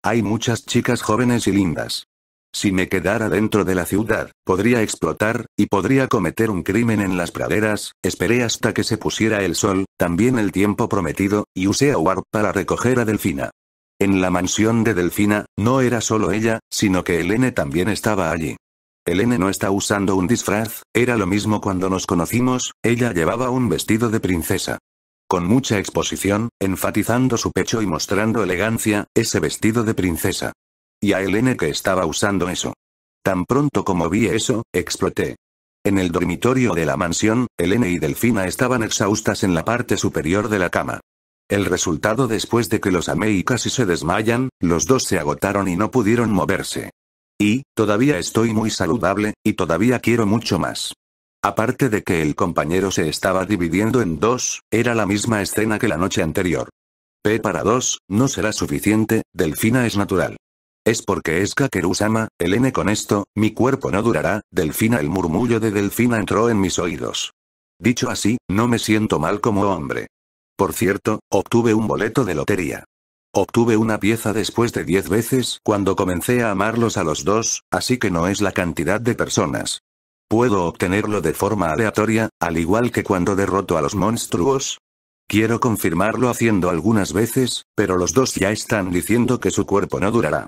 Hay muchas chicas jóvenes y lindas. Si me quedara dentro de la ciudad, podría explotar, y podría cometer un crimen en las praderas, esperé hasta que se pusiera el sol, también el tiempo prometido, y usé a Warp para recoger a Delfina. En la mansión de Delfina, no era solo ella, sino que Elene también estaba allí. Elene no está usando un disfraz, era lo mismo cuando nos conocimos, ella llevaba un vestido de princesa con mucha exposición, enfatizando su pecho y mostrando elegancia, ese vestido de princesa. Y a Elene que estaba usando eso. Tan pronto como vi eso, exploté. En el dormitorio de la mansión, Elene y Delfina estaban exhaustas en la parte superior de la cama. El resultado después de que los amé y casi se desmayan, los dos se agotaron y no pudieron moverse. Y, todavía estoy muy saludable, y todavía quiero mucho más. Aparte de que el compañero se estaba dividiendo en dos, era la misma escena que la noche anterior. P para dos, no será suficiente, Delfina es natural. Es porque es Kakeru-sama, el N con esto, mi cuerpo no durará, Delfina el murmullo de Delfina entró en mis oídos. Dicho así, no me siento mal como hombre. Por cierto, obtuve un boleto de lotería. Obtuve una pieza después de diez veces cuando comencé a amarlos a los dos, así que no es la cantidad de personas, ¿Puedo obtenerlo de forma aleatoria, al igual que cuando derroto a los monstruos? Quiero confirmarlo haciendo algunas veces, pero los dos ya están diciendo que su cuerpo no durará.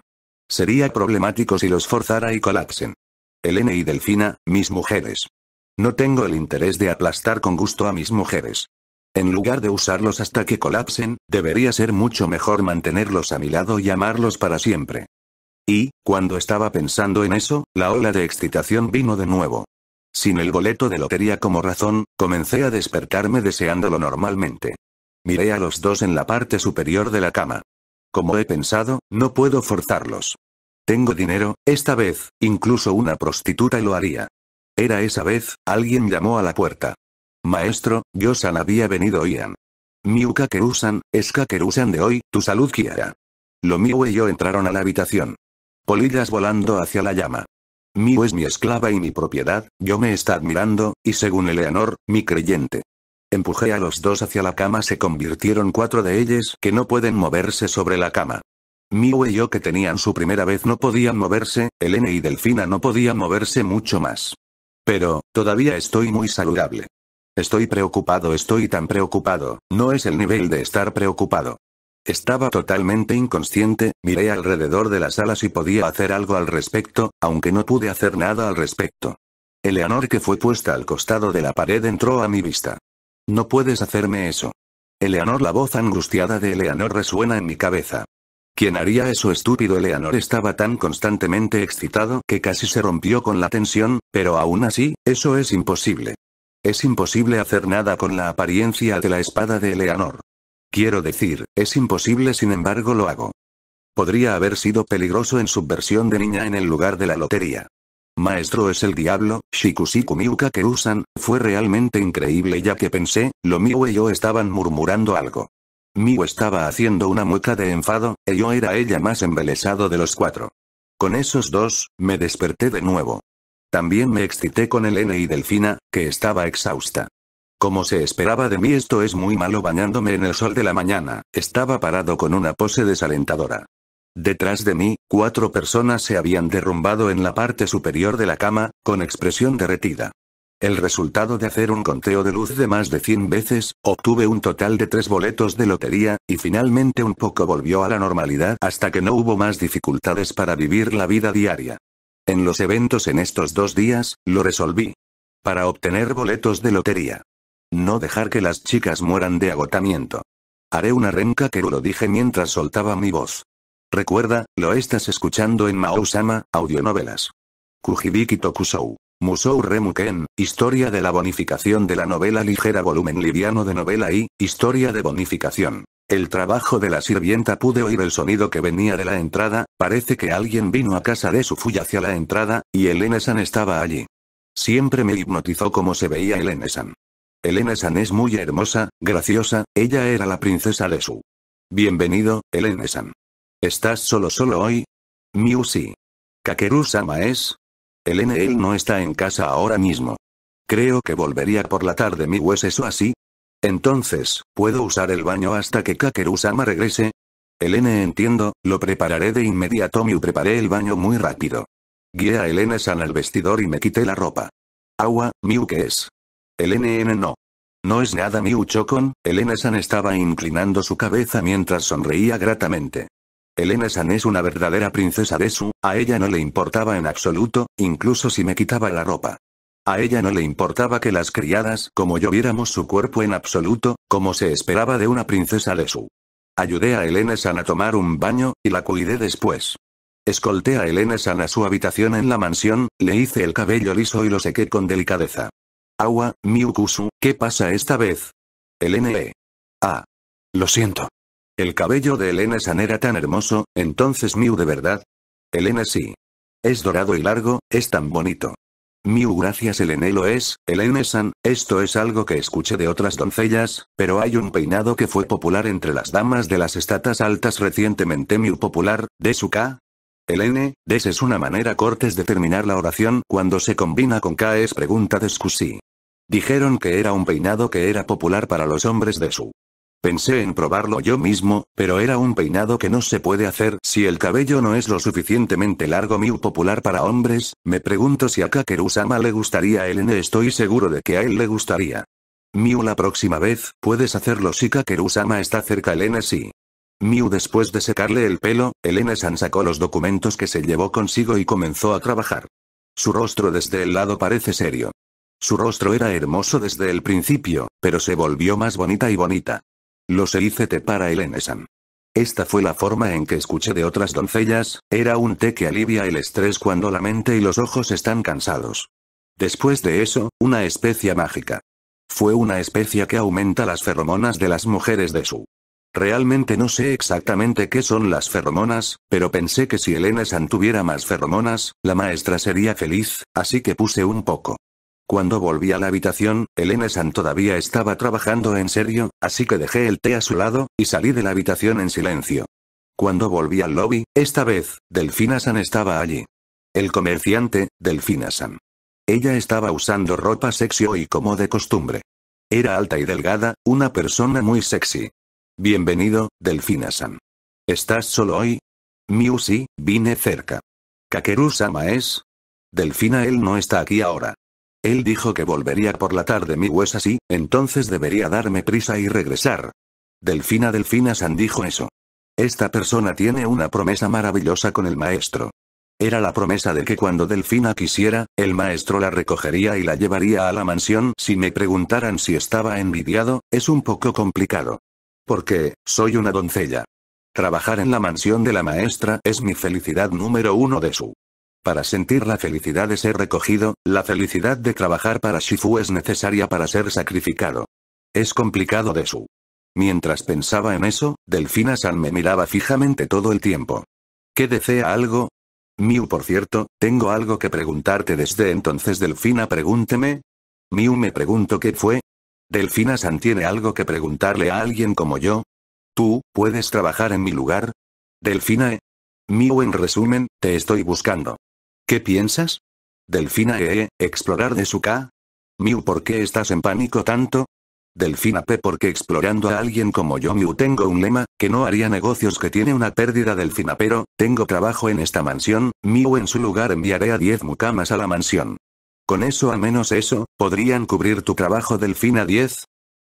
Sería problemático si los forzara y colapsen. Elena y Delfina, mis mujeres. No tengo el interés de aplastar con gusto a mis mujeres. En lugar de usarlos hasta que colapsen, debería ser mucho mejor mantenerlos a mi lado y amarlos para siempre. Y, cuando estaba pensando en eso, la ola de excitación vino de nuevo. Sin el boleto de lotería como razón, comencé a despertarme deseándolo normalmente. Miré a los dos en la parte superior de la cama. Como he pensado, no puedo forzarlos. Tengo dinero, esta vez, incluso una prostituta lo haría. Era esa vez, alguien llamó a la puerta. Maestro, Yosan había venido Ian. Miuka Kerusan, es Kakerusan de hoy, tu salud quiera. Lo mío y yo entraron a la habitación. Polillas volando hacia la llama. Miu es mi esclava y mi propiedad, yo me está admirando, y según Eleanor, mi creyente. Empujé a los dos hacia la cama, se convirtieron cuatro de ellos que no pueden moverse sobre la cama. Miu y yo que tenían su primera vez no podían moverse, Elena y Delfina no podían moverse mucho más. Pero, todavía estoy muy saludable. Estoy preocupado, estoy tan preocupado, no es el nivel de estar preocupado. Estaba totalmente inconsciente, miré alrededor de la sala si podía hacer algo al respecto, aunque no pude hacer nada al respecto. Eleanor que fue puesta al costado de la pared entró a mi vista. No puedes hacerme eso. Eleanor la voz angustiada de Eleanor resuena en mi cabeza. ¿Quién haría eso estúpido? Eleanor estaba tan constantemente excitado que casi se rompió con la tensión, pero aún así, eso es imposible. Es imposible hacer nada con la apariencia de la espada de Eleanor. Quiero decir, es imposible sin embargo lo hago. Podría haber sido peligroso en subversión de niña en el lugar de la lotería. Maestro es el diablo, Shikusiku Miuka que usan, fue realmente increíble ya que pensé, lo mío y yo estaban murmurando algo. Miu estaba haciendo una mueca de enfado, y e yo era ella más embelesado de los cuatro. Con esos dos, me desperté de nuevo. También me excité con el N y Delfina, que estaba exhausta. Como se esperaba de mí esto es muy malo bañándome en el sol de la mañana, estaba parado con una pose desalentadora. Detrás de mí, cuatro personas se habían derrumbado en la parte superior de la cama, con expresión derretida. El resultado de hacer un conteo de luz de más de 100 veces, obtuve un total de tres boletos de lotería, y finalmente un poco volvió a la normalidad hasta que no hubo más dificultades para vivir la vida diaria. En los eventos en estos dos días, lo resolví. Para obtener boletos de lotería. No dejar que las chicas mueran de agotamiento. Haré una renca que lo dije mientras soltaba mi voz. Recuerda, lo estás escuchando en Maousama, audionovelas. Kujibiki Tokusou. Musou Remuken, Historia de la bonificación de la novela ligera volumen liviano de novela y, Historia de bonificación. El trabajo de la sirvienta pude oír el sonido que venía de la entrada, parece que alguien vino a casa de su fuya hacia la entrada, y el Enesan estaba allí. Siempre me hipnotizó cómo se veía el Enesan. Elena San es muy hermosa, graciosa, ella era la princesa de su. Bienvenido, Elena San. ¿Estás solo solo hoy? Miu sí. Kakeru-sama es. Elena él no está en casa ahora mismo. Creo que volvería por la tarde Miu es eso así. Entonces, ¿puedo usar el baño hasta que Kakeru-sama regrese? Elena entiendo, lo prepararé de inmediato Miu preparé el baño muy rápido. Guié a Elena San al vestidor y me quité la ropa. Agua, Miu ¿qué es el NN no. No es nada Ucho con, Elena San estaba inclinando su cabeza mientras sonreía gratamente. Elena San es una verdadera princesa de su, a ella no le importaba en absoluto, incluso si me quitaba la ropa. A ella no le importaba que las criadas como yo viéramos su cuerpo en absoluto, como se esperaba de una princesa de su. Ayudé a Elena San a tomar un baño, y la cuidé después. Escolté a Elena San a su habitación en la mansión, le hice el cabello liso y lo sequé con delicadeza. Agua, Kusu, ¿qué pasa esta vez? El NE. Ah. Lo siento. El cabello de Elena San era tan hermoso, entonces Miu de verdad. Elena sí. Es dorado y largo, es tan bonito. Miu gracias Elena lo es, Elena San, esto es algo que escuché de otras doncellas, pero hay un peinado que fue popular entre las damas de las estatas altas recientemente Miu popular, de su K, el De des es una manera cortes de terminar la oración cuando se combina con K es pregunta de Scusi. Dijeron que era un peinado que era popular para los hombres de su. Pensé en probarlo yo mismo, pero era un peinado que no se puede hacer si el cabello no es lo suficientemente largo Miu popular para hombres, me pregunto si a Kakeru-sama le gustaría el N estoy seguro de que a él le gustaría. Miu la próxima vez, puedes hacerlo si Kakeru-sama está cerca el sí. Miu después de secarle el pelo, Elena-san sacó los documentos que se llevó consigo y comenzó a trabajar. Su rostro desde el lado parece serio. Su rostro era hermoso desde el principio, pero se volvió más bonita y bonita. Lo se hice té para Elenesan. Esta fue la forma en que escuché de otras doncellas, era un té que alivia el estrés cuando la mente y los ojos están cansados. Después de eso, una especia mágica. Fue una especia que aumenta las feromonas de las mujeres de su. Realmente no sé exactamente qué son las feromonas, pero pensé que si Elena San tuviera más feromonas, la maestra sería feliz, así que puse un poco. Cuando volví a la habitación, Elena San todavía estaba trabajando en serio, así que dejé el té a su lado, y salí de la habitación en silencio. Cuando volví al lobby, esta vez, Delfina San estaba allí. El comerciante, Delfina San. Ella estaba usando ropa sexy hoy como de costumbre. Era alta y delgada, una persona muy sexy. Bienvenido, Delfina-san. ¿Estás solo hoy? Miu vine cerca. Kakeru-sama es. Delfina él no está aquí ahora. Él dijo que volvería por la tarde mi hues así, entonces debería darme prisa y regresar. Delfina Delfina San dijo eso. Esta persona tiene una promesa maravillosa con el maestro. Era la promesa de que cuando Delfina quisiera, el maestro la recogería y la llevaría a la mansión. Si me preguntaran si estaba envidiado, es un poco complicado. Porque, soy una doncella. Trabajar en la mansión de la maestra es mi felicidad número uno de su para sentir la felicidad de ser recogido, la felicidad de trabajar para Shifu es necesaria para ser sacrificado. Es complicado de su. Mientras pensaba en eso, Delfina-san me miraba fijamente todo el tiempo. ¿Qué desea algo? Miu por cierto, tengo algo que preguntarte desde entonces Delfina pregúnteme. Miu me pregunto qué fue. Delfina-san tiene algo que preguntarle a alguien como yo. ¿Tú, puedes trabajar en mi lugar? Delfina, Miu en resumen, te estoy buscando. ¿Qué piensas? Delfina E, explorar de su K. Miu ¿por qué estás en pánico tanto? Delfina P porque explorando a alguien como yo Miu tengo un lema, que no haría negocios que tiene una pérdida Delfina pero, tengo trabajo en esta mansión, Miu en su lugar enviaré a 10 mucamas a la mansión. Con eso a menos eso, ¿podrían cubrir tu trabajo Delfina 10?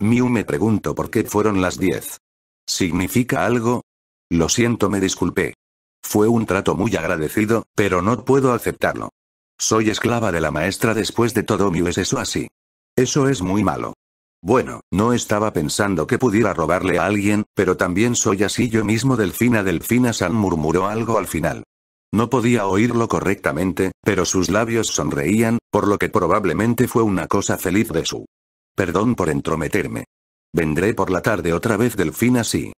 Miu me pregunto por qué fueron las 10. ¿Significa algo? Lo siento me disculpé. Fue un trato muy agradecido, pero no puedo aceptarlo. Soy esclava de la maestra después de todo, mi es eso así. Eso es muy malo. Bueno, no estaba pensando que pudiera robarle a alguien, pero también soy así yo mismo Delfina Delfina San murmuró algo al final. No podía oírlo correctamente, pero sus labios sonreían, por lo que probablemente fue una cosa feliz de su. Perdón por entrometerme. Vendré por la tarde otra vez Delfina sí.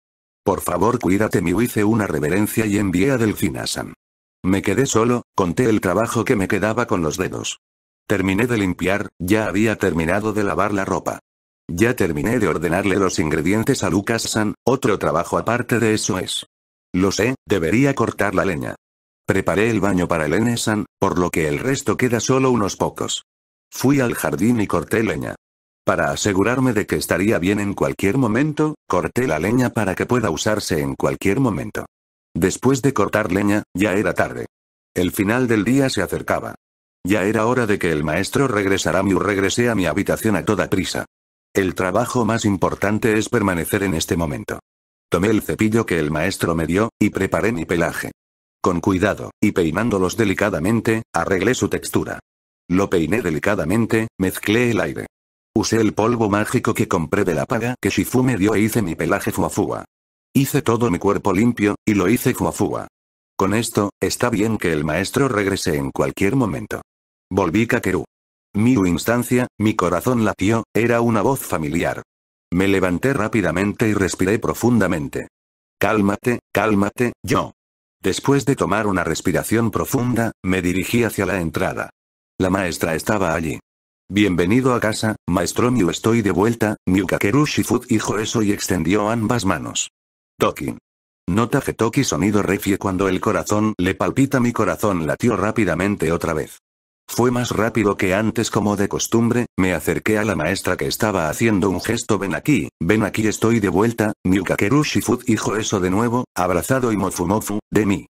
Por favor cuídate mi hice una reverencia y envié a Delfinasan. Me quedé solo, conté el trabajo que me quedaba con los dedos. Terminé de limpiar, ya había terminado de lavar la ropa. Ya terminé de ordenarle los ingredientes a Lucas-san, otro trabajo aparte de eso es. Lo sé, debería cortar la leña. Preparé el baño para el n por lo que el resto queda solo unos pocos. Fui al jardín y corté leña. Para asegurarme de que estaría bien en cualquier momento, corté la leña para que pueda usarse en cualquier momento. Después de cortar leña, ya era tarde. El final del día se acercaba. Ya era hora de que el maestro regresara. y regresé a mi habitación a toda prisa. El trabajo más importante es permanecer en este momento. Tomé el cepillo que el maestro me dio, y preparé mi pelaje. Con cuidado, y peinándolos delicadamente, arreglé su textura. Lo peiné delicadamente, mezclé el aire. Usé el polvo mágico que compré de la paga que Shifu me dio e hice mi pelaje fuafúa. Hice todo mi cuerpo limpio, y lo hice fuafúa. Con esto, está bien que el maestro regrese en cualquier momento. Volví Kakeru. mi instancia, mi corazón latió, era una voz familiar. Me levanté rápidamente y respiré profundamente. Cálmate, cálmate, yo. Después de tomar una respiración profunda, me dirigí hacia la entrada. La maestra estaba allí. Bienvenido a casa, maestro Miu estoy de vuelta, miuka Kakeru Shifut dijo eso y extendió ambas manos. Toki. Nota que Toki sonido refie cuando el corazón le palpita mi corazón latió rápidamente otra vez. Fue más rápido que antes como de costumbre, me acerqué a la maestra que estaba haciendo un gesto ven aquí, ven aquí estoy de vuelta, Kakeru Shifut dijo eso de nuevo, abrazado y Mofumofu, de mí.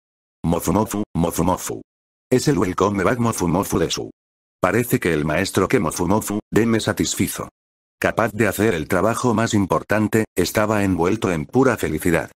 Mofumofu, Mofumofu. Es el welcome back Mofumofu de su. Parece que el maestro Kemofumofu, Deme satisfizo. Capaz de hacer el trabajo más importante, estaba envuelto en pura felicidad.